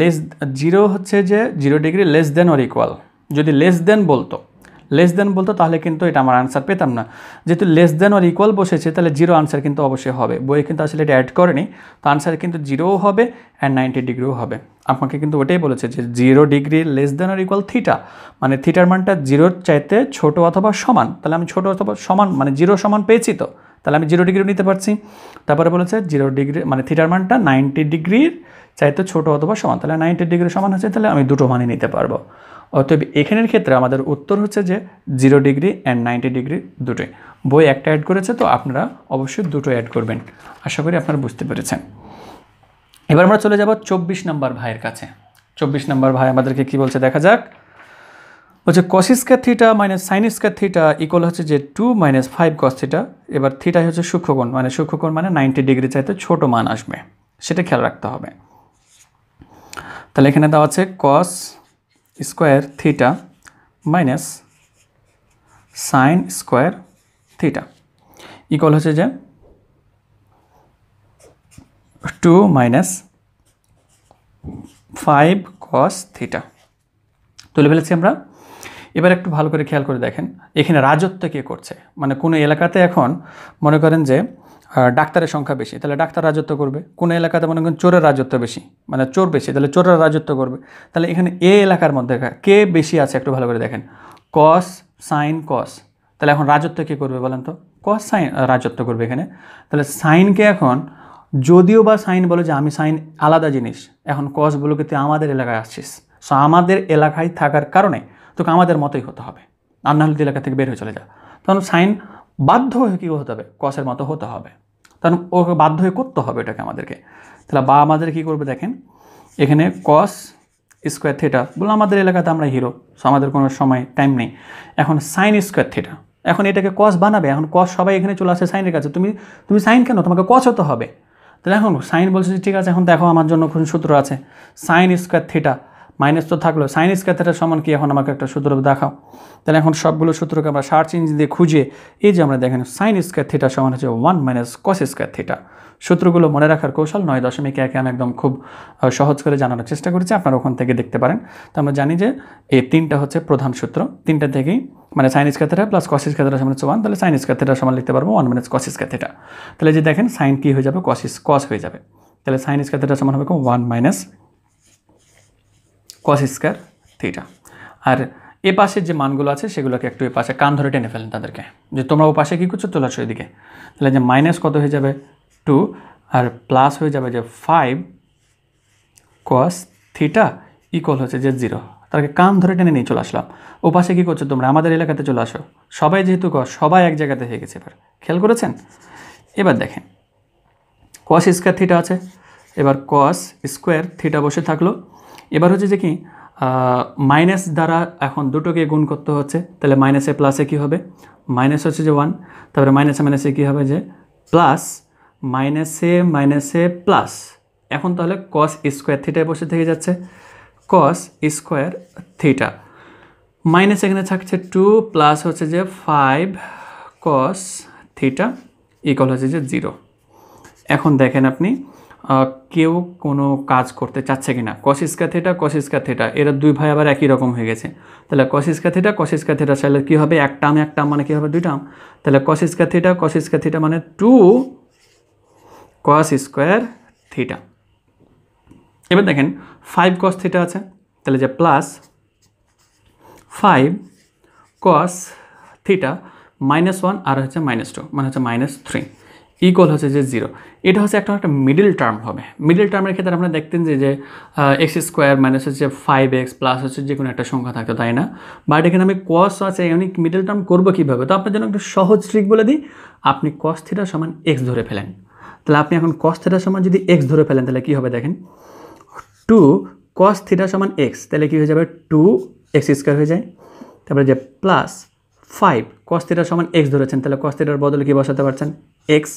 লেস জিরো হচ্ছে যে zero degree less than or equal যদি লেস দেন বলতো লেস দেন বলতো তাহলে কিন্তু এটা আমার আনসার পেতাম না যেহেতু লেস দেন আর ইকুয়াল বসেছে তাহলে জিরো আনসার কিন্তু অবশ্যই হবে বইয়ে কিন্তু আসলে এটা অ্যাড করেনি তো আনসার কিন্তু জিরোও হবে অ্যান্ড নাইনটি ডিগ্রিও হবে আপনাকে কিন্তু ওটাই বলেছে যে zero degree less than or equal theta মানে থিটার মানটা জিরোর চাইতে ছোট অথবা সমান তাহলে আমি ছোট অথবা সমান মানে জিরো সমান পেয়েছি তো তাহলে আমি জিরো ডিগ্রিও নিতে পারছি তারপরে বলেছে জিরো ডিগ্রি মানে থিটার মানটা নাইনটি ডিগ্রির চাইতে ছোট অথবা সমান তাহলে নাইনটি ডিগ্রি সমান আছে তাহলে আমি দুটো মানে নিতে পারবো অতএব এখানের ক্ষেত্রে আমাদের উত্তর হচ্ছে যে zero degree and ninety degree দুটোই বই একটা অ্যাড করেছে তো আপনারা অবশ্যই দুটো অ্যাড করবেন আশা করি আপনারা বুঝতে পেরেছেন এবার আমরা চলে যাব চব্বিশ নম্বর ভাইয়ের কাছে চব্বিশ নম্বর ভাই আমাদেরকে কি বলছে দেখা যাক বলছে cos square theta minus sine square theta equal হচ্ছে যে two minus five cos theta এবার থিটাই হচ্ছে সূক্ষ্মকোণ মানে সূক্ষ্মকোণ মানে নাইনটি ডিগ্রি চাইতে ছোট মান আসবে সেটা খেয়াল রাখতে হবে তাহলে এখানে দেওয়া আছে cos square theta minus sine square theta equal হচ্ছে যে two minus five cos theta তুলে ফেলেছি আমরা এবার একটু ভালো করে খেয়াল করে দেখেন এখানে রাজত্ব কে করছে মানে কোনো এলাকাতে এখন মনে করেন যে ডাক্তারের সংখ্যা বেশি তাহলে ডাক্তার রাজত্ব করবে কোনো এলাকাতে মনে করেন চোরের রাজত্ব বেশি মানে চোর বেশি তাহলে চোরের রাজত্ব করবে তাহলে এখানে এ এলাকার মধ্যে কে বেশি আছে একটু ভালো করে দেখেন কস সাইন কস তাহলে এখন রাজত্ব কে করবে বলেন তো কস সাইন রাজত্ব করবে এখানে তাহলে সাইনকে এখন যদিও বা সাইন বলে যে আমি সাইন আলাদা জিনিস এখন কস বলো তুই আমাদের এলাকায় আসছিস সো আমাদের এলাকায় থাকার কারণে তোকে আমাদের মতোই হতে হবে আন্নাহলদি এলাকা থেকে বের হয়ে চলে যা তখন সাইন বাধ্য হয়ে কী হতে হবে কসের মতো হতে হবে তখন ওকে বাধ্য হয়ে করতে হবে এটাকে আমাদেরকে তাহলে বা আমাদের কী করবে দেখেন এখানে কস স্কোয়ার থিয়েটার বললাম আমাদের এলাকাতে আমরা হিরো সো আমাদের কোনো সময় টাইম নেই এখন সাইন স্কোয়ার থিয়েটার এখন এটাকে কস বানাবে এখন কস সবাই এখানে চলে আসে সাইনের কাছে তুমি তুমি সাইন কেন তোমাকে কস হতে হবে তাহলে এখন সাইন বলছে ঠিক আছে এখন দেখো আমার জন্য কোন সূত্র আছে সাইন স্কোয়ার থিয়েটার মাইনাস তো থাকলো সাইনিস ক্যাথেটার সমান কি এখন আমাকে একটা সূত্র দেখাও তাহলে এখন সবগুলো সূত্রকে আমরা সার্চ ইঞ্জিন দিয়ে খুঁজে এই যে আমরা দেখেন সাইনিস ক্যাথেটা সমান হচ্ছে ওয়ান মাইনাস কসিস ক্যাথেটা সূত্রগুলো মনে রাখার কৌশল নয় দশমিক একে আমি একদম খুব সহজ করে জানানোর চেষ্টা করেছি আপনারা ওখান থেকে দেখতে পারেন তো আমরা জানি যে এই তিনটা হচ্ছে প্রধান সূত্র তিনটা থেকেই মানে সাইনিস ক্যাথেটা প্লাস কসিস ক্যাথেটা সমান হচ্ছে ওয়ান তাহলে সাইনিস ক্যাথেটা সমান লিখতে পারবো ওয়ান মাইনাস কসিস ক্যাথেটা তাহলে যে দেখেন সাইন কী হয়ে যাবে কসিস কস হয়ে যাবে তাহলে সাইনিস ক্যাথেটা সমান হবে one minus cos square theta আর এ পাশের যে মানগুলো আছে সেগুলোকে একটু এ পাশে কান ধরে টেনে ফেলেন তাদেরকে যে তোমরা ও পাশে কী করছো চলে আসো এদিকে তাহলে যে মাইনাস কত হয়ে যাবে টু আর প্লাস হয়ে যাবে যে ফাইভ কস থিটা ইকুয়াল হচ্ছে যে জিরো তাদেরকে কান ধরে টেনে নিয়ে চলে আসলাম ও পাশে কী করছো তোমরা আমাদের এলাকাতে চলে আসো সবাই যেহেতু কস সবাই এক জায়গাতে হয়ে গেছে এবার খেয়াল করেছেন এবার দেখেন কস স্কোয়ার থিটা আছে এবার কস স্কোয়ার থিটা বসে থাকলো এবার হচ্ছে যে কি মাইনাস দ্বারা এখন দুটোকে গুণ করতে হচ্ছে তাহলে মাইনাসে প্লাসে কী হবে মাইনাস হচ্ছে যে ওয়ান তারপরে মাইনাসে মাইনাসে কী হবে যে প্লাস মাইনাসে মাইনাসে প্লাস এখন তাহলে কস স্কোয়ার থিটায় বসে থেকে যাচ্ছে কস স্কোয়ার থিটা মাইনাস এখানে থাকছে টু প্লাস হচ্ছে যে ফাইভ কস থিটা ইকল হচ্ছে যে জিরো এখন দেখেন আপনি কেউ কোনো কাজ করতে চাচ্ছে কি না কসিসকা থেটা কসিসকা থেটা এরা দুই ভাই আবার একই রকম হয়ে গেছে তাহলে কসিসকা থেটা কসিসকা থেটা চাইলে কী হবে এক টার্ম এক টার্ম মানে কী হবে দুই টার্ম তাহলে কসিসকা থেটা কসিসকা থেটা মানে টু কস স্কোয়ার থিটা এবার দেখেন ফাইভ কস থিটা আছে তাহলে যে plus five cos theta minus one আর হচ্ছে মাইনাস টু মানে হচ্ছে মাইনাস থ্রি ইকুয়াল হচ্ছে যে জিরো এটা হচ্ছে একটা একটা মিডিল টার্ম হবে মিডিল টার্মের ক্ষেত্রে আপনারা দেখতেন যে যে এক্স স্কোয়ার মাইনাস হচ্ছে ফাইভ এক্স প্লাস হচ্ছে যে কোনো একটা সংখ্যা থাকতো তাই না বাট এখানে আমি কস আছে আমি মিডিল টার্ম করবো কীভাবে তো আপনার জন্য একটু সহজ ট্রিক বলে দিই আপনি কস থিটা সমান এক্স ধরে ফেলেন তাহলে আপনি এখন কস থিটা সমান যদি এক্স ধরে ফেলেন তাহলে কী হবে দেখেন টু কস থিটা সমান এক্স তাহলে কী হয়ে যাবে টু এক্স স্কোয়ার হয়ে যায় তারপরে যে প্লাস ফাইভ কস থিটা সমান এক্স ধরেছেন তাহলে কস থিটার বদলে কী বসাতে পারছেন এক্স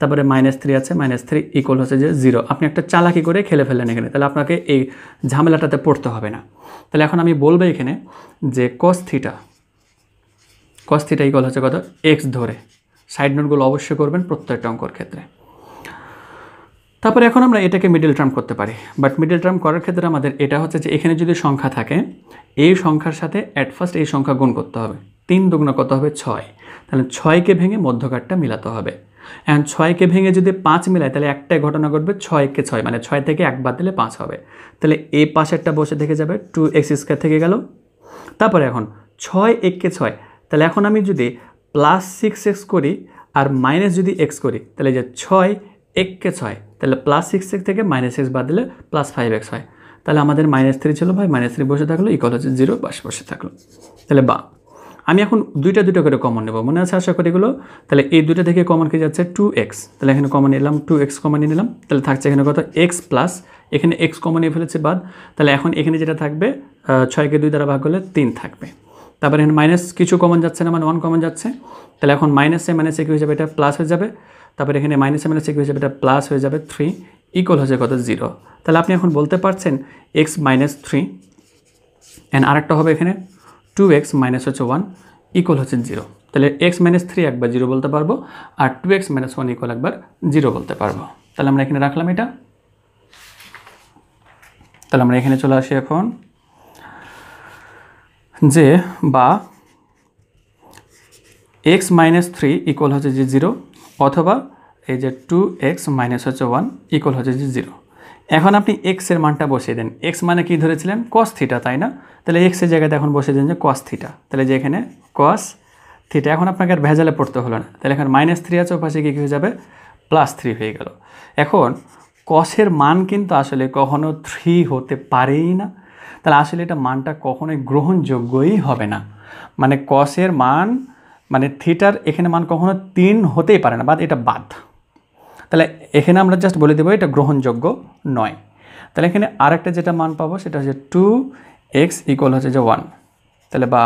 তারপরে মাইনাস থ্রি আছে মাইনাস থ্রি ইকুয়াল হচ্ছে যে জিরো আপনি একটা চালাকি করে খেলে ফেলেন এখানে তাহলে আপনাকে এই ঝামেলাটাতে পড়তে হবে না তাহলে এখন আমি বলবো এখানে যে cos theta cos theta equal হচ্ছে কত এক্স ধরে সাইড নোটগুলো অবশ্যই করবেন প্রত্যেকটা অঙ্কর ক্ষেত্রে তারপরে এখন আমরা এটাকে মিডল টার্ম করতে পারি বাট মিডল টার্ম করার ক্ষেত্রে আমাদের এটা হচ্ছে যে এখানে যদি সংখ্যা থাকে এই সংখ্যার সাথে অ্যাট ফার্স্ট এই সংখ্যা গুণ করতে হবে তিন দুগুণ কত হবে ছয় তাহলে ছয়কে ভেঙে মধ্যকারটা মিলাতে হবে অ্যান্ড ছয়কে ভেঙে যদি পাঁচ মেলায় তাহলে একটাই ঘটনা ঘটবে ছয়কে ছয় মানে ছয় থেকে এক বাদ দিলে পাঁচ হবে তাহলে এ পাশেরটা বসে থেকে যাবে টু এক্স স্কোয়ার থেকে গেল তারপরে এখন ছয় এককে ছয় তাহলে এখন আমি যদি প্লাস সিক্স এক্স করি আর মাইনাস যদি এক্স করি তাহলে যে ছয় এককে ছয় তাহলে প্লাস সিক্স এক্স থেকে মাইনাস এক্স বাদ দিলে প্লাস ফাইভ এক্স হয় তাহলে আমাদের মাইনাস থ্রি ছিল ভাই মাইনাস থ্রি বসে থাকলো ইকল হচ্ছে জিরো বাস বসে থাকলো তাহলে বা আমি এখন দুইটা দুইটা করে কমন নেব মনে আছে আশা করি এগুলো তাহলে এই দুইটা থেকে কমন কি যাচ্ছে টু এক্স তাহলে এখানে কমন নিলাম টু এক্স কমন নিলাম তাহলে থাকছে এখানে কত এক্স প্লাস এখানে এক্স কমন নিয়ে ফেলেছে বাদ তাহলে এখন এখানে যেটা থাকবে ছয়কে দুই দ্বারা ভাগ করলে তিন থাকবে তারপরে এখানে মাইনাস কিছু কমন যাচ্ছে না মানে ওয়ান কমন যাচ্ছে তাহলে এখন মাইনাসে মাইনাসে কি হয়ে যাবে এটা প্লাস হয়ে যাবে তারপরে এখানে মাইনাসে মাইনাসে কি হয়ে যাবে এটা প্লাস হয়ে যাবে থ্রি ইকুয়াল যাবে কত জিরো তাহলে আপনি এখন বলতে পারছেন এক্স মাইনাস থ্রি অ্যান্ড আরেকটা হবে এখানে টু এক্স মাইনাস হচ্ছে ওয়ান ইকুয়াল হচ্ছে জিরো তাহলে এক্স মাইনাস থ্রি একবার জিরো বলতে পারবো আর two x minus one equal একবার জিরো বলতে পারবো তাহলে আমরা এখানে রাখলাম এটা তাহলে আমরা এখানে চলে আসি এখন যে বা এক্স মাইনাস থ্রি ইকুয়াল হচ্ছে যে জিরো অথবা এই যে টু এক্স মাইনাস হচ্ছে ওয়ান ইকুয়াল হচ্ছে যে জিরো এখন আপনি এক্সের মানটা বসিয়ে দেন এক্স মানে কি ধরেছিলেন কস থিটা তাই না তাহলে এক্সের জায়গাতে এখন বসিয়ে দেন যে কস থিটা তাহলে যে এখানে কস থিটা এখন আপনাকে আর ভেজালে পড়তে হলো না তাহলে এখন মাইনাস থ্রি আছে ওপাশে কী হয়ে যাবে প্লাস থ্রি হয়ে গেল এখন কসের মান কিন্তু আসলে কখনো থ্রি হতে পারেই না তাহলে আসলে এটা মানটা কখনোই গ্রহণযোগ্যই হবে না মানে কসের মান মানে থিটার এখানে মান কখনো তিন হতেই পারে না বাদ এটা বাদ তাহলে এখানে আমরা জাস্ট বলে দেবো এটা গ্রহণযোগ্য নয় তাহলে এখানে আরেকটা যেটা মান পাবো সেটা হচ্ছে টু এক্স ইকুয়াল হচ্ছে যে ওয়ান তাহলে বা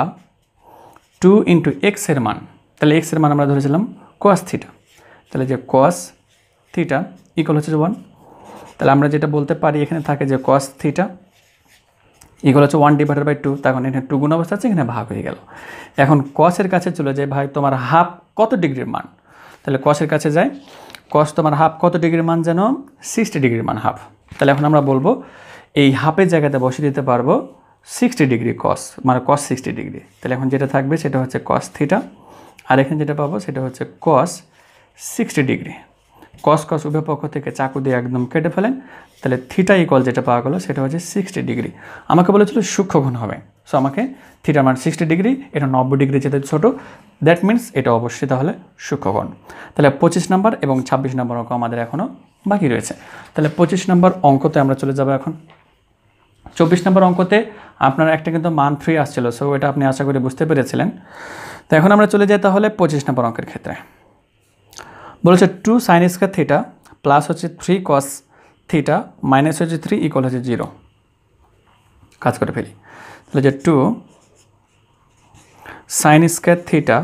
টু ইন্টু এক্সের মান তাহলে এক্সের মান আমরা ধরেছিলাম কোয়াস থিটা তাহলে যে কোয়াস থিটা ইকুয়াল হচ্ছে যে ওয়ান তাহলে আমরা যেটা বলতে পারি এখানে থাকে যে কস থিটা ইকুয়াল হচ্ছে ওয়ান ডিভাইডেড বাই টু তখন এখানে টু গুণ অবস্থা আছে এখানে ভাগ হয়ে গেল এখন কসের কাছে চলে যায় ভাই তোমার হাফ কত ডিগ্রির মান তাহলে কসের কাছে যায় কস তোমার হাফ কত ডিগ্রির মান যেন সিক্সটি ডিগ্রির মান হাফ তাহলে এখন আমরা বলবো এই হাফের জায়গাতে বসে দিতে পারবো সিক্সটি ডিগ্রি কস মানে কস সিক্সটি ডিগ্রি তাহলে এখন যেটা থাকবে সেটা হচ্ছে কস থিটা আর এখানে যেটা পাবো সেটা হচ্ছে কস সিক্সটি ডিগ্রি কস কস উভয় পক্ষ থেকে চাকু দিয়ে একদম কেটে ফেলেন তাহলে থিটা ইকল যেটা পাওয়া গেলো সেটা হচ্ছে সিক্সটি ডিগ্রি আমাকে বলেছিল সূক্ষ্মঘন হবে সো আমাকে থিটার মান সিক্সটি ডিগ্রি এটা নব্বই ডিগ্রি যেতে ছোটো দ্যাট মিনস এটা অবশ্যই তাহলে সূক্ষ্মকোণ তাহলে পঁচিশ নম্বর এবং ছাব্বিশ নম্বর অঙ্ক আমাদের এখনও বাকি রয়েছে তাহলে পঁচিশ নম্বর অঙ্কতে আমরা চলে যাব এখন চব্বিশ নম্বর অঙ্কতে আপনার একটা কিন্তু মান থ্রি আসছিল সো এটা আপনি আশা করে বুঝতে পেরেছিলেন তো এখন আমরা চলে যাই তাহলে পঁচিশ নম্বর অঙ্কের ক্ষেত্রে বলেছে two sine square theta plus হচ্ছে থ্রি কস থিটা মাইনাস হচ্ছে থ্রি ইকুয়াল হচ্ছে জিরো কাজ করে ফেলি তাহলে two sine square theta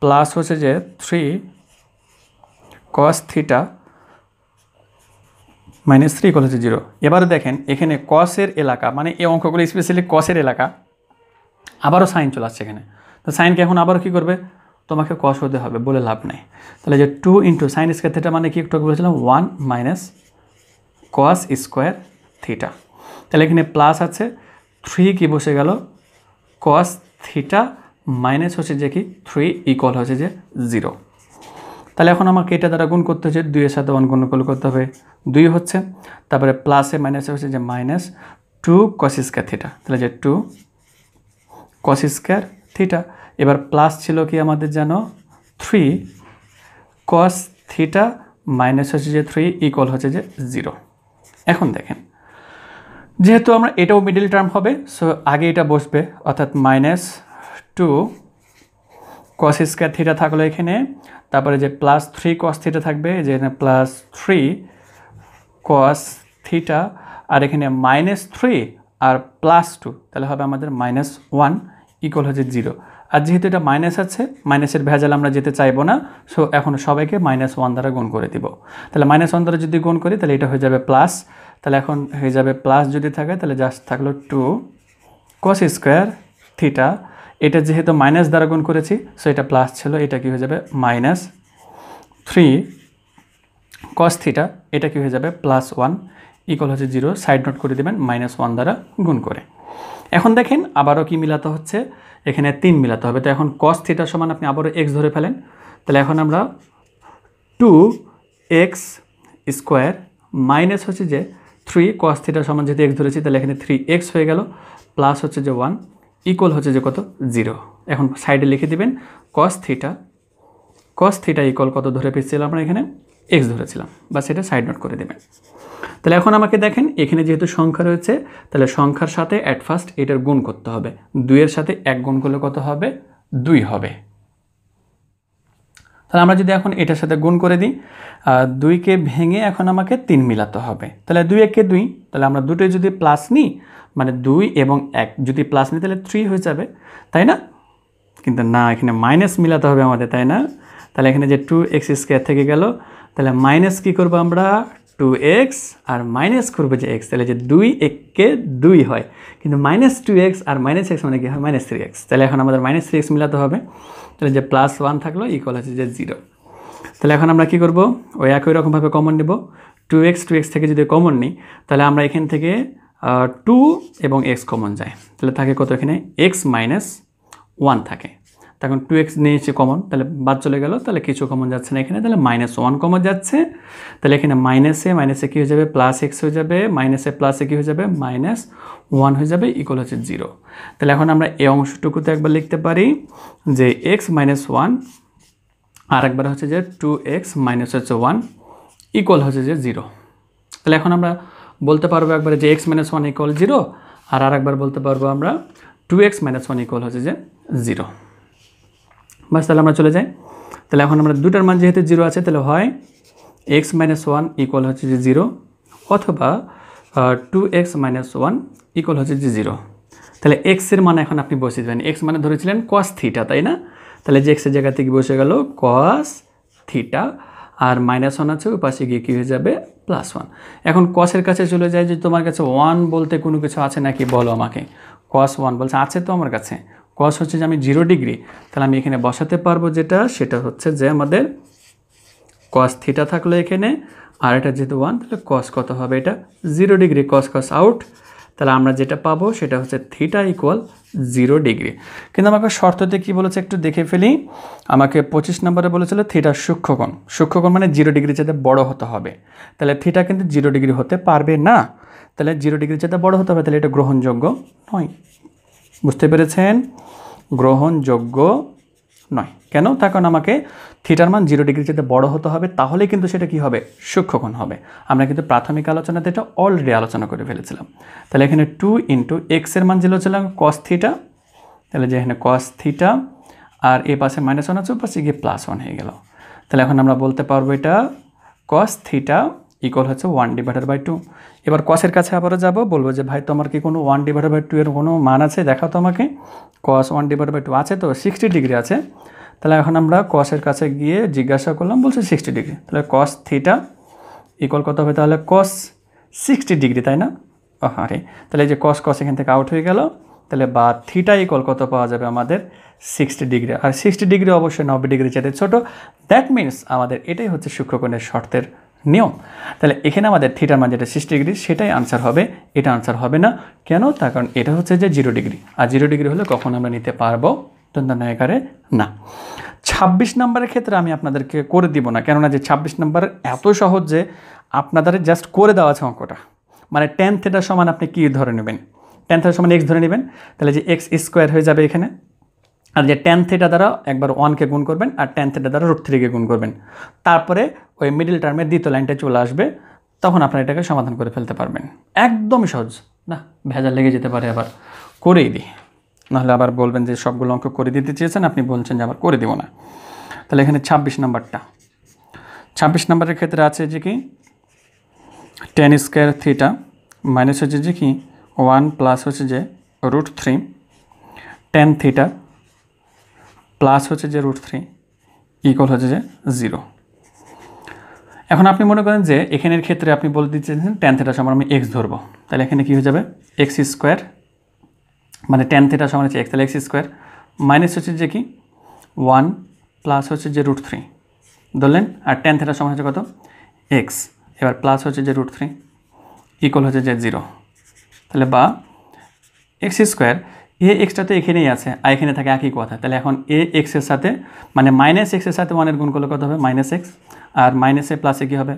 plus হচ্ছে যে three cos theta minus three equal হচ্ছে জিরো এবারে দেখেন এখানে কসের এলাকা মানে এই অঙ্কগুলো স্পেশালি কসের এলাকা আবারও সাইন চলে আসছে এখানে তো সাইনকে এখন আবারও কী করবে তোমাকে কস হতে হবে বলে লাভ নেই তাহলে যে two into sine square theta মানে কি একটু বলেছিলাম one minus cos square theta তাহলে এখানে প্লাস আছে থ্রি কি বসে গেল কস থিটা মাইনাস হচ্ছে যে কি থ্রি ইকুয়াল হচ্ছে যে জিরো তাহলে এখন আমাকে এটা দ্বারা গুণ করতে হচ্ছে দুইয়ের সাথে ওয়ান গুণ করতে হবে দুই হচ্ছে তারপরে প্লাসে মাইনাসে হচ্ছে যে মাইনাস টু কস থিটা তাহলে যে টু কস থিটা এবার প্লাস ছিল কি আমাদের যেন থ্রি কস থিটা মাইনাস হচ্ছে যে থ্রি ইকুয়াল হচ্ছে যে জিরো এখন দেখেন যেহেতু আমরা এটাও মিডিল টার্ম হবে সো আগে এটা বসবে অর্থাৎ minus two cos square theta থাকলো এখানে তারপরে যে প্লাস থ্রি কস থিটা থাকবে যে এখানে প্লাস থ্রি কস থিটা আর এখানে মাইনাস থ্রি আর প্লাস টু তাহলে হবে আমাদের মাইনাস ওয়ান ইকুয়াল হচ্ছে জিরো আর যেহেতু এটা মাইনাস আছে মাইনাসের ভেজাল আমরা যেতে চাইবো না সো এখন সবাইকে মাইনাস ওয়ান দ্বারা গুণ করে দিব তাহলে মাইনাস ওয়ান দ্বারা যদি গুণ করি তাহলে এটা হয়ে যাবে প্লাস তাহলে এখন হয়ে যাবে প্লাস যদি থাকে তাহলে জাস্ট থাকলো টু কস স্কোয়ার থিটা এটা যেহেতু মাইনাস দ্বারা গুণ করেছি সো এটা প্লাস ছিল এটা কি হয়ে যাবে মাইনাস থ্রি কস থিটা এটা কি হয়ে যাবে প্লাস ওয়ান ইকুয়াল হচ্ছে জিরো সাইড নোট করে দেবেন মাইনাস ওয়ান দ্বারা গুণ করে এখন দেখেন আবারও কি মিলাতে হচ্ছে এখানে তিন মিলাতে হবে তো এখন কস থিটার সমান আপনি আবারও এক্স ধরে ফেলেন তাহলে এখন আমরা টু এক্স স্কোয়ার মাইনাস হচ্ছে যে থ্রি কস থিটার সমান যেহেতু এক্স ধরেছি তাহলে এখানে থ্রি এক্স হয়ে গেল প্লাস হচ্ছে যে ওয়ান ইকুয়াল হচ্ছে যে কত জিরো এখন সাইডে লিখে দিবেন cos theta cos theta equal কত ধরে পেয়েছিলাম আমরা এখানে এক্স ধরেছিলাম বা সেটা সাইড নোট করে দেবেন তাহলে এখন আমাকে দেখেন এখানে যেহেতু সংখ্যা রয়েছে তাহলে সংখ্যার সাথে অ্যাট ফার্স্ট এটার গুণ করতে হবে দুইয়ের সাথে এক গুণ করলে কত হবে দুই হবে তাহলে আমরা যদি এখন এটার সাথে গুণ করে দিই দুইকে ভেঙে এখন আমাকে তিন মিলাতে হবে তাহলে দুই একে দুই তাহলে আমরা দুটোই যদি প্লাস নিই মানে দুই এবং এক যদি প্লাস নিই তাহলে থ্রি হয়ে যাবে তাই না কিন্তু না এখানে মাইনাস মিলাতে হবে আমাদের তাই না তাহলে এখানে যে টু এক্স স্কোয়ার থেকে গেল তাহলে মাইনাস কী করবো আমরা টু এক্স আর মাইনাস করবো যে এক্স তাহলে যে দুই এককে দুই হয় কিন্তু মাইনাস টু এক্স আর মাইনাস এক্স মানে কি হয় মাইনাস থ্রি এক্স তাহলে এখন আমাদের মাইনাস থ্রি এক্স মিলাতে হবে তাহলে যে প্লাস ওয়ান থাকলো ইকুয়াল হচ্ছে যে জিরো তাহলে এখন আমরা কী করবো ওই একই রকমভাবে কমন নেব টু এক্স টু এক্স থেকে যদি কমন নিই তাহলে আমরা এখান থেকে টু এবং এক্স কমন যায় তাহলে থাকে কত এখানে এক্স মাইনাস ওয়ান থাকে তখন টু এক্স নিয়েছে কমন তাহলে বাদ চলে গেল তাহলে কিছু কমন যাচ্ছে না এখানে তাহলে মাইনাস ওয়ান কমন যাচ্ছে তাহলে এখানে মাইনাসে মাইনাসে কী হয়ে যাবে প্লাস এক্স হয়ে যাবে মাইনাসে প্লাসে কী হয়ে যাবে মাইনাস ওয়ান হয়ে যাবে ইকুয়াল হচ্ছে জিরো তাহলে এখন আমরা এ অংশটুকুতে একবার লিখতে পারি যে এক্স মাইনাস ওয়ান আর একবার হচ্ছে যে টু এক্স মাইনাস হচ্ছে ওয়ান ইকুয়াল হচ্ছে যে জিরো তাহলে এখন আমরা বলতে পারবো একবারে যে x minus one equal zero আর আর একবার বলতে পারবো আমরা two x minus one equal হচ্ছে যে জিরো বাস তাহলে আমরা চলে যাই তাহলে এখন আমরা দুটার মান যেহেতু জিরো আছে তাহলে হয় এক্স মাইনাস ওয়ান ইকুয়াল হচ্ছে যে জিরো অথবা two x minus one equal হচ্ছে যে জিরো তাহলে এক্সের মান এখন আপনি বসিয়ে দেবেন এক্স মানে ধরেছিলেন কস থিটা তাই না তাহলে যে এক্সের জায়গা থেকে বসে গেল কস থিটা আর মাইনাস ওয়ান আছে ওই পাশে গিয়ে কী হয়ে যাবে প্লাস ওয়ান এখন কসের কাছে চলে যায় যে তোমার কাছে ওয়ান বলতে কোনো কিছু আছে নাকি বলো আমাকে কস ওয়ান বলছে আছে তো আমার কাছে কস হচ্ছে যে আমি জিরো ডিগ্রি তাহলে আমি এখানে বসাতে পারবো যেটা সেটা হচ্ছে যে আমাদের কস থিটা থাকলো এখানে আর এটা যেহেতু ওয়ান তাহলে কস কত হবে এটা zero degree cos cos out তাহলে আমরা যেটা পাবো সেটা হচ্ছে থিটা ইকুয়াল জিরো ডিগ্রি কিন্তু আমাকে শর্ততে কি বলেছে একটু দেখে ফেলি আমাকে পঁচিশ নম্বরে বলেছিল থিটা সূক্ষ্মকোণ সূক্ষ্মকোণ মানে জিরো ডিগ্রি যাতে বড় হতে হবে তাহলে থিটা কিন্তু জিরো ডিগ্রি হতে পারবে না তাহলে জিরো ডিগ্রি যাতে বড় হতে হবে তাহলে এটা গ্রহণযোগ্য নয় বুঝতে পেরেছেন গ্রহণযোগ্য নয় কেন তার কারণ আমাকে থিটার মান জিরো ডিগ্রি যেতে বড় হতে হবে তাহলে কিন্তু সেটা কি হবে সূক্ষ্মকোণ হবে আমরা কিন্তু প্রাথমিক আলোচনাতে এটা অলরেডি আলোচনা করে ফেলেছিলাম তাহলে এখানে টু ইন্টু এক্সের মান জিরো ছিলাম কস থিটা তাহলে যে এখানে কস থিটা আর এ পাশে মাইনাস ওয়ান আছে পাশে গিয়ে প্লাস ওয়ান হয়ে গেল তাহলে এখন আমরা বলতে পারবো এটা কস থিটা ইকুয়াল হচ্ছে ওয়ান ডিভাইডেড বাই টু এবার কসের কাছে আবারও যাব বলবো যে ভাই তোমার কি কোনো ওয়ান ডিভাইডেড বাই টু এর কোনো মান আছে দেখাও তোমাকে cos one divided by two আছে তো সিক্সটি ডিগ্রি আছে তাহলে এখন আমরা কসের কাছে গিয়ে জিজ্ঞাসা করলাম বলছে সিক্সটি ডিগ্রি তাহলে কস থিটা ইকুয়াল কত হবে তাহলে কস সিক্সটি ডিগ্রি তাই না ও আরে তাহলে এই যে কস কস এখান থেকে আউট হয়ে গেল তাহলে বা থিটা ইকল কত পাওয়া যাবে আমাদের সিক্সটি ডিগ্রি আর সিক্সটি ডিগ্রি অবশ্যই নব্বই ডিগ্রি চাইতে ছোটো দ্যাট মিনস আমাদের এটাই হচ্ছে সূক্ষ্মকোণের শর্তের নিয়ম তাহলে এখানে আমাদের থিটার মান যেটা সিক্সটি ডিগ্রি সেটাই আনসার হবে এটা আনসার হবে না কেন তার কারণ এটা হচ্ছে যে জিরো ডিগ্রি আর জিরো ডিগ্রি হলে কখন আমরা নিতে পারবো তন্ত্রনায়কারে না ছাব্বিশ নম্বরের ক্ষেত্রে আমি আপনাদেরকে করে দিব না কেননা যে ছাব্বিশ নম্বর এত সহজ যে আপনাদের জাস্ট করে দেওয়া আছে অঙ্কটা মানে টেন থিটার সমান আপনি কী ধরে নেবেন টেন থিটার সমান এক্স ধরে নেবেন তাহলে যে এক্স স্কোয়ার হয়ে যাবে এখানে আর যে টেন থিটা দ্বারা একবার ওয়ানকে গুণ করবেন আর টেন থিটা দ্বারা রুট থ্রিকে গুণ করবেন তারপরে ওই মিডিল টার্মের দ্বিতীয় লাইনটা চলে আসবে তখন আপনারা এটাকে সমাধান করে ফেলতে পারবেন একদমই সহজ না ভেজাল লেগে যেতে পারে আবার করেই দিই নাহলে আবার বলবেন যে সবগুলো অঙ্ক করে দিতে চেয়েছেন আপনি বলছেন যে আবার করে দেবো না তাহলে এখানে ২৬ নাম্বারটা ২৬ নাম্বারের ক্ষেত্রে আছে যে কি টেন স্কোয়ার থিটা মাইনাস হচ্ছে যে কি ওয়ান প্লাস হচ্ছে যে root three tan theta plus হচ্ছে যে রুট থ্রি ইকোয়াল হচ্ছে যে জিরো এখন আপনি মনে করেন যে এখানের ক্ষেত্রে আপনি বলে দিচ্ছেন টেন থেটা সমান আমি এক্স ধরবো তাহলে এখানে কী হয়ে যাবে এক্স স্কোয়ার মানে টেন থেটা সমান হচ্ছে এক্স তাহলে এক্স স্কোয়ার মাইনাস হচ্ছে যে কি ওয়ান প্লাস হচ্ছে যে রুট থ্রি ধরলেন আর টেন থেটা সমান হচ্ছে কত এক্স এবার প্লাস হচ্ছে যে রুট থ্রি ইকুয়াল হচ্ছে যে জিরো তাহলে বা এক্স স্কোয়ার এ এক্সটা তো এখনেই আছে আর এখনে থাকে আর কি কথা তাহলে এখন এ এক্স এর সাথে মানে - এক্স এর সাথে 1 এর গুণ করলে কত হবে - এক্স আর - এ প্লাস এ কি হবে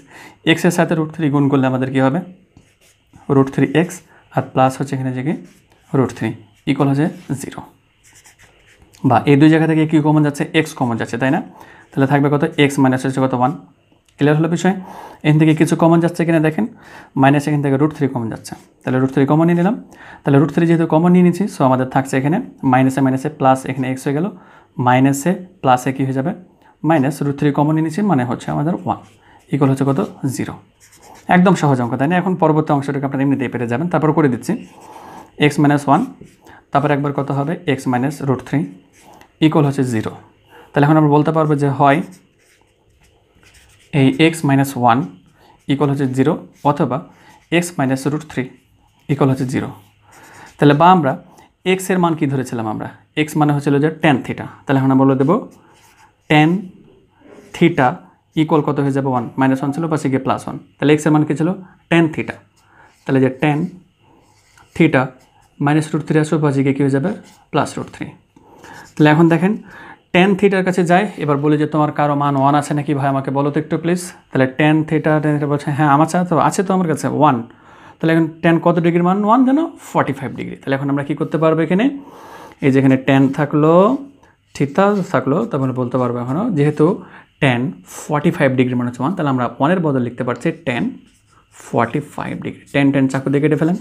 - এক্স এর সাথে √3 গুণ করলে আমাদের কি হবে √3x আর প্লাস হচ্ছে এখানের জায়গায় √3 ইকুয়াল হয়ে 0 বা এই দুই জায়গা থেকে কি কমন যাচ্ছে x কমন যাচ্ছে তাই না তাহলে থাকবে কত x - এর সাথে কত 1 ক্লিয়ার হলো বিষয় এখান থেকে কিছু কমন যাচ্ছে কিনা দেখেন মাইনাস এখান থেকে রুট থ্রি কমন যাচ্ছে তাহলে রুট থ্রি কমন নিয়ে নিলাম তাহলে রুট থ্রি যেহেতু কমন নিয়ে নিচ্ছি সো আমাদের থাকছে এখানে মাইনাসে মাইনাসে প্লাস এখানে এক্স হয়ে গেল মাইনাসে প্লাসে কী হয়ে যাবে মাইনাস রুট থ্রি কমন নিয়ে নিচ্ছি মানে হচ্ছে আমাদের ওয়ান ইকুয়াল হচ্ছে কত জিরো একদম সহজ অঙ্ক তাই না এখন পরবর্তী অংশটাকে আপনারা এমনিতেই পেরে যাবেন তারপর করে দিচ্ছি এক্স মাইনাস ওয়ান তারপর একবার কত হবে x minus root three equal হচ্ছে জিরো তাহলে এখন আমরা বলতে পারবো যে হয় এই এক্স মাইনাস ওয়ান ইকল হচ্ছে জিরো অথবা x minus root three equal হচ্ছে জিরো তাহলে বা আমরা এক্সের মান কি ধরেছিলাম আমরা এক্স মানে হচ্ছিল যে টেন থিটা তাহলে এখন আমরা বলে দেবো টেন থিটা ইকুয়াল কত হয়ে যাবে ওয়ান মাইনাস ওয়ান ছিল বা গিয়ে প্লাস ওয়ান তাহলে এক্সের মান কী ছিল টেন থিটা তাহলে যে tan theta minus root three আসবে বা গিয়ে কী হয়ে যাবে প্লাস রুট থ্রি তাহলে এখন দেখেন টেন থিয়েটার কাছে যায় এবার বলি যে তোমার কারো মান ওয়ান আছে নাকি ভাই আমাকে বলো তো একটু প্লিজ তাহলে টেন থিয়েটার টেন থিটা বলছে হ্যাঁ আমার তো আছে তো আমার কাছে ওয়ান তাহলে এখন টেন কত ডিগ্রির মান ওয়ান যেন ফর্টি ফাইভ ডিগ্রি তাহলে এখন আমরা কী করতে পারবো এখানে এই যেখানে টেন থাকলো থিতা থাকলো তারপরে বলতে পারবো এখনও যেহেতু টেন ফর্টি ফাইভ ডিগ্রি মানে হচ্ছে ওয়ান তাহলে আমরা ওয়ানের বদল লিখতে পারছি tan forty five degree tan tan চাকু দিয়ে কেটে ফেলেন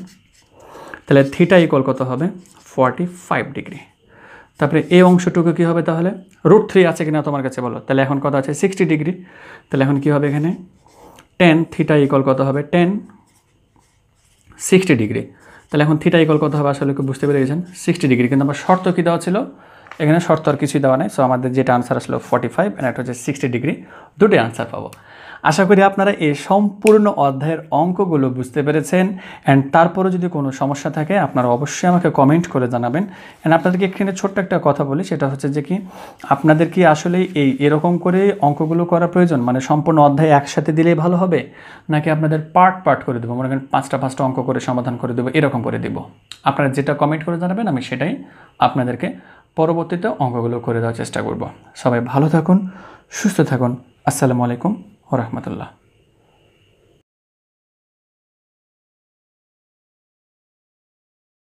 তাহলে থিটা ইকুয়াল কত হবে ফর্টি ফাইভ ডিগ্রি তারপরে এই অংশটুকু কী হবে তাহলে রুট থ্রি আছে কিনা তোমার কাছে বলো তাহলে এখন কত আছে সিক্সটি ডিগ্রি তাহলে এখন কী হবে এখানে টেন থিটা ইকল কত হবে টেন সিক্সটি ডিগ্রি তাহলে এখন থিটা ইকল কত হবে আসলে বুঝতে পেরে গেছেন সিক্সটি ডিগ্রি কিন্তু আমার শর্ত কী দেওয়া ছিল এখানে শর্ত আর কিছুই দেওয়া নেই সো আমাদের যেটা আনসার আসলো ফর্টি ফাইভ এটা হচ্ছে সিক্সটি ডিগ্রি দুটোই আনসার পাবো আশা করি আপনারা এই সম্পূর্ণ অধ্যায়ের অঙ্কগুলো বুঝতে পেরেছেন অ্যান্ড তারপরে যদি কোনো সমস্যা থাকে আপনারা অবশ্যই আমাকে কমেন্ট করে জানাবেন অ্যান্ড আপনাদেরকে এখানে ছোট্ট একটা কথা বলি সেটা হচ্ছে যে কি আপনাদের কি আসলে এই এরকম করে অঙ্কগুলো করা প্রয়োজন মানে সম্পূর্ণ অধ্যায় একসাথে দিলেই ভালো হবে নাকি আপনাদের পার্ট পার্ট করে দেবো মনে করেন পাঁচটা পাঁচটা অঙ্ক করে সমাধান করে দেবো এরকম করে দেবো আপনারা যেটা কমেন্ট করে জানাবেন আমি সেটাই আপনাদেরকে পরবর্তীতে অঙ্কগুলো করে দেওয়ার চেষ্টা করব সবাই ভালো থাকুন সুস্থ থাকুন আসসালামু আলাইকুম warahmatullahi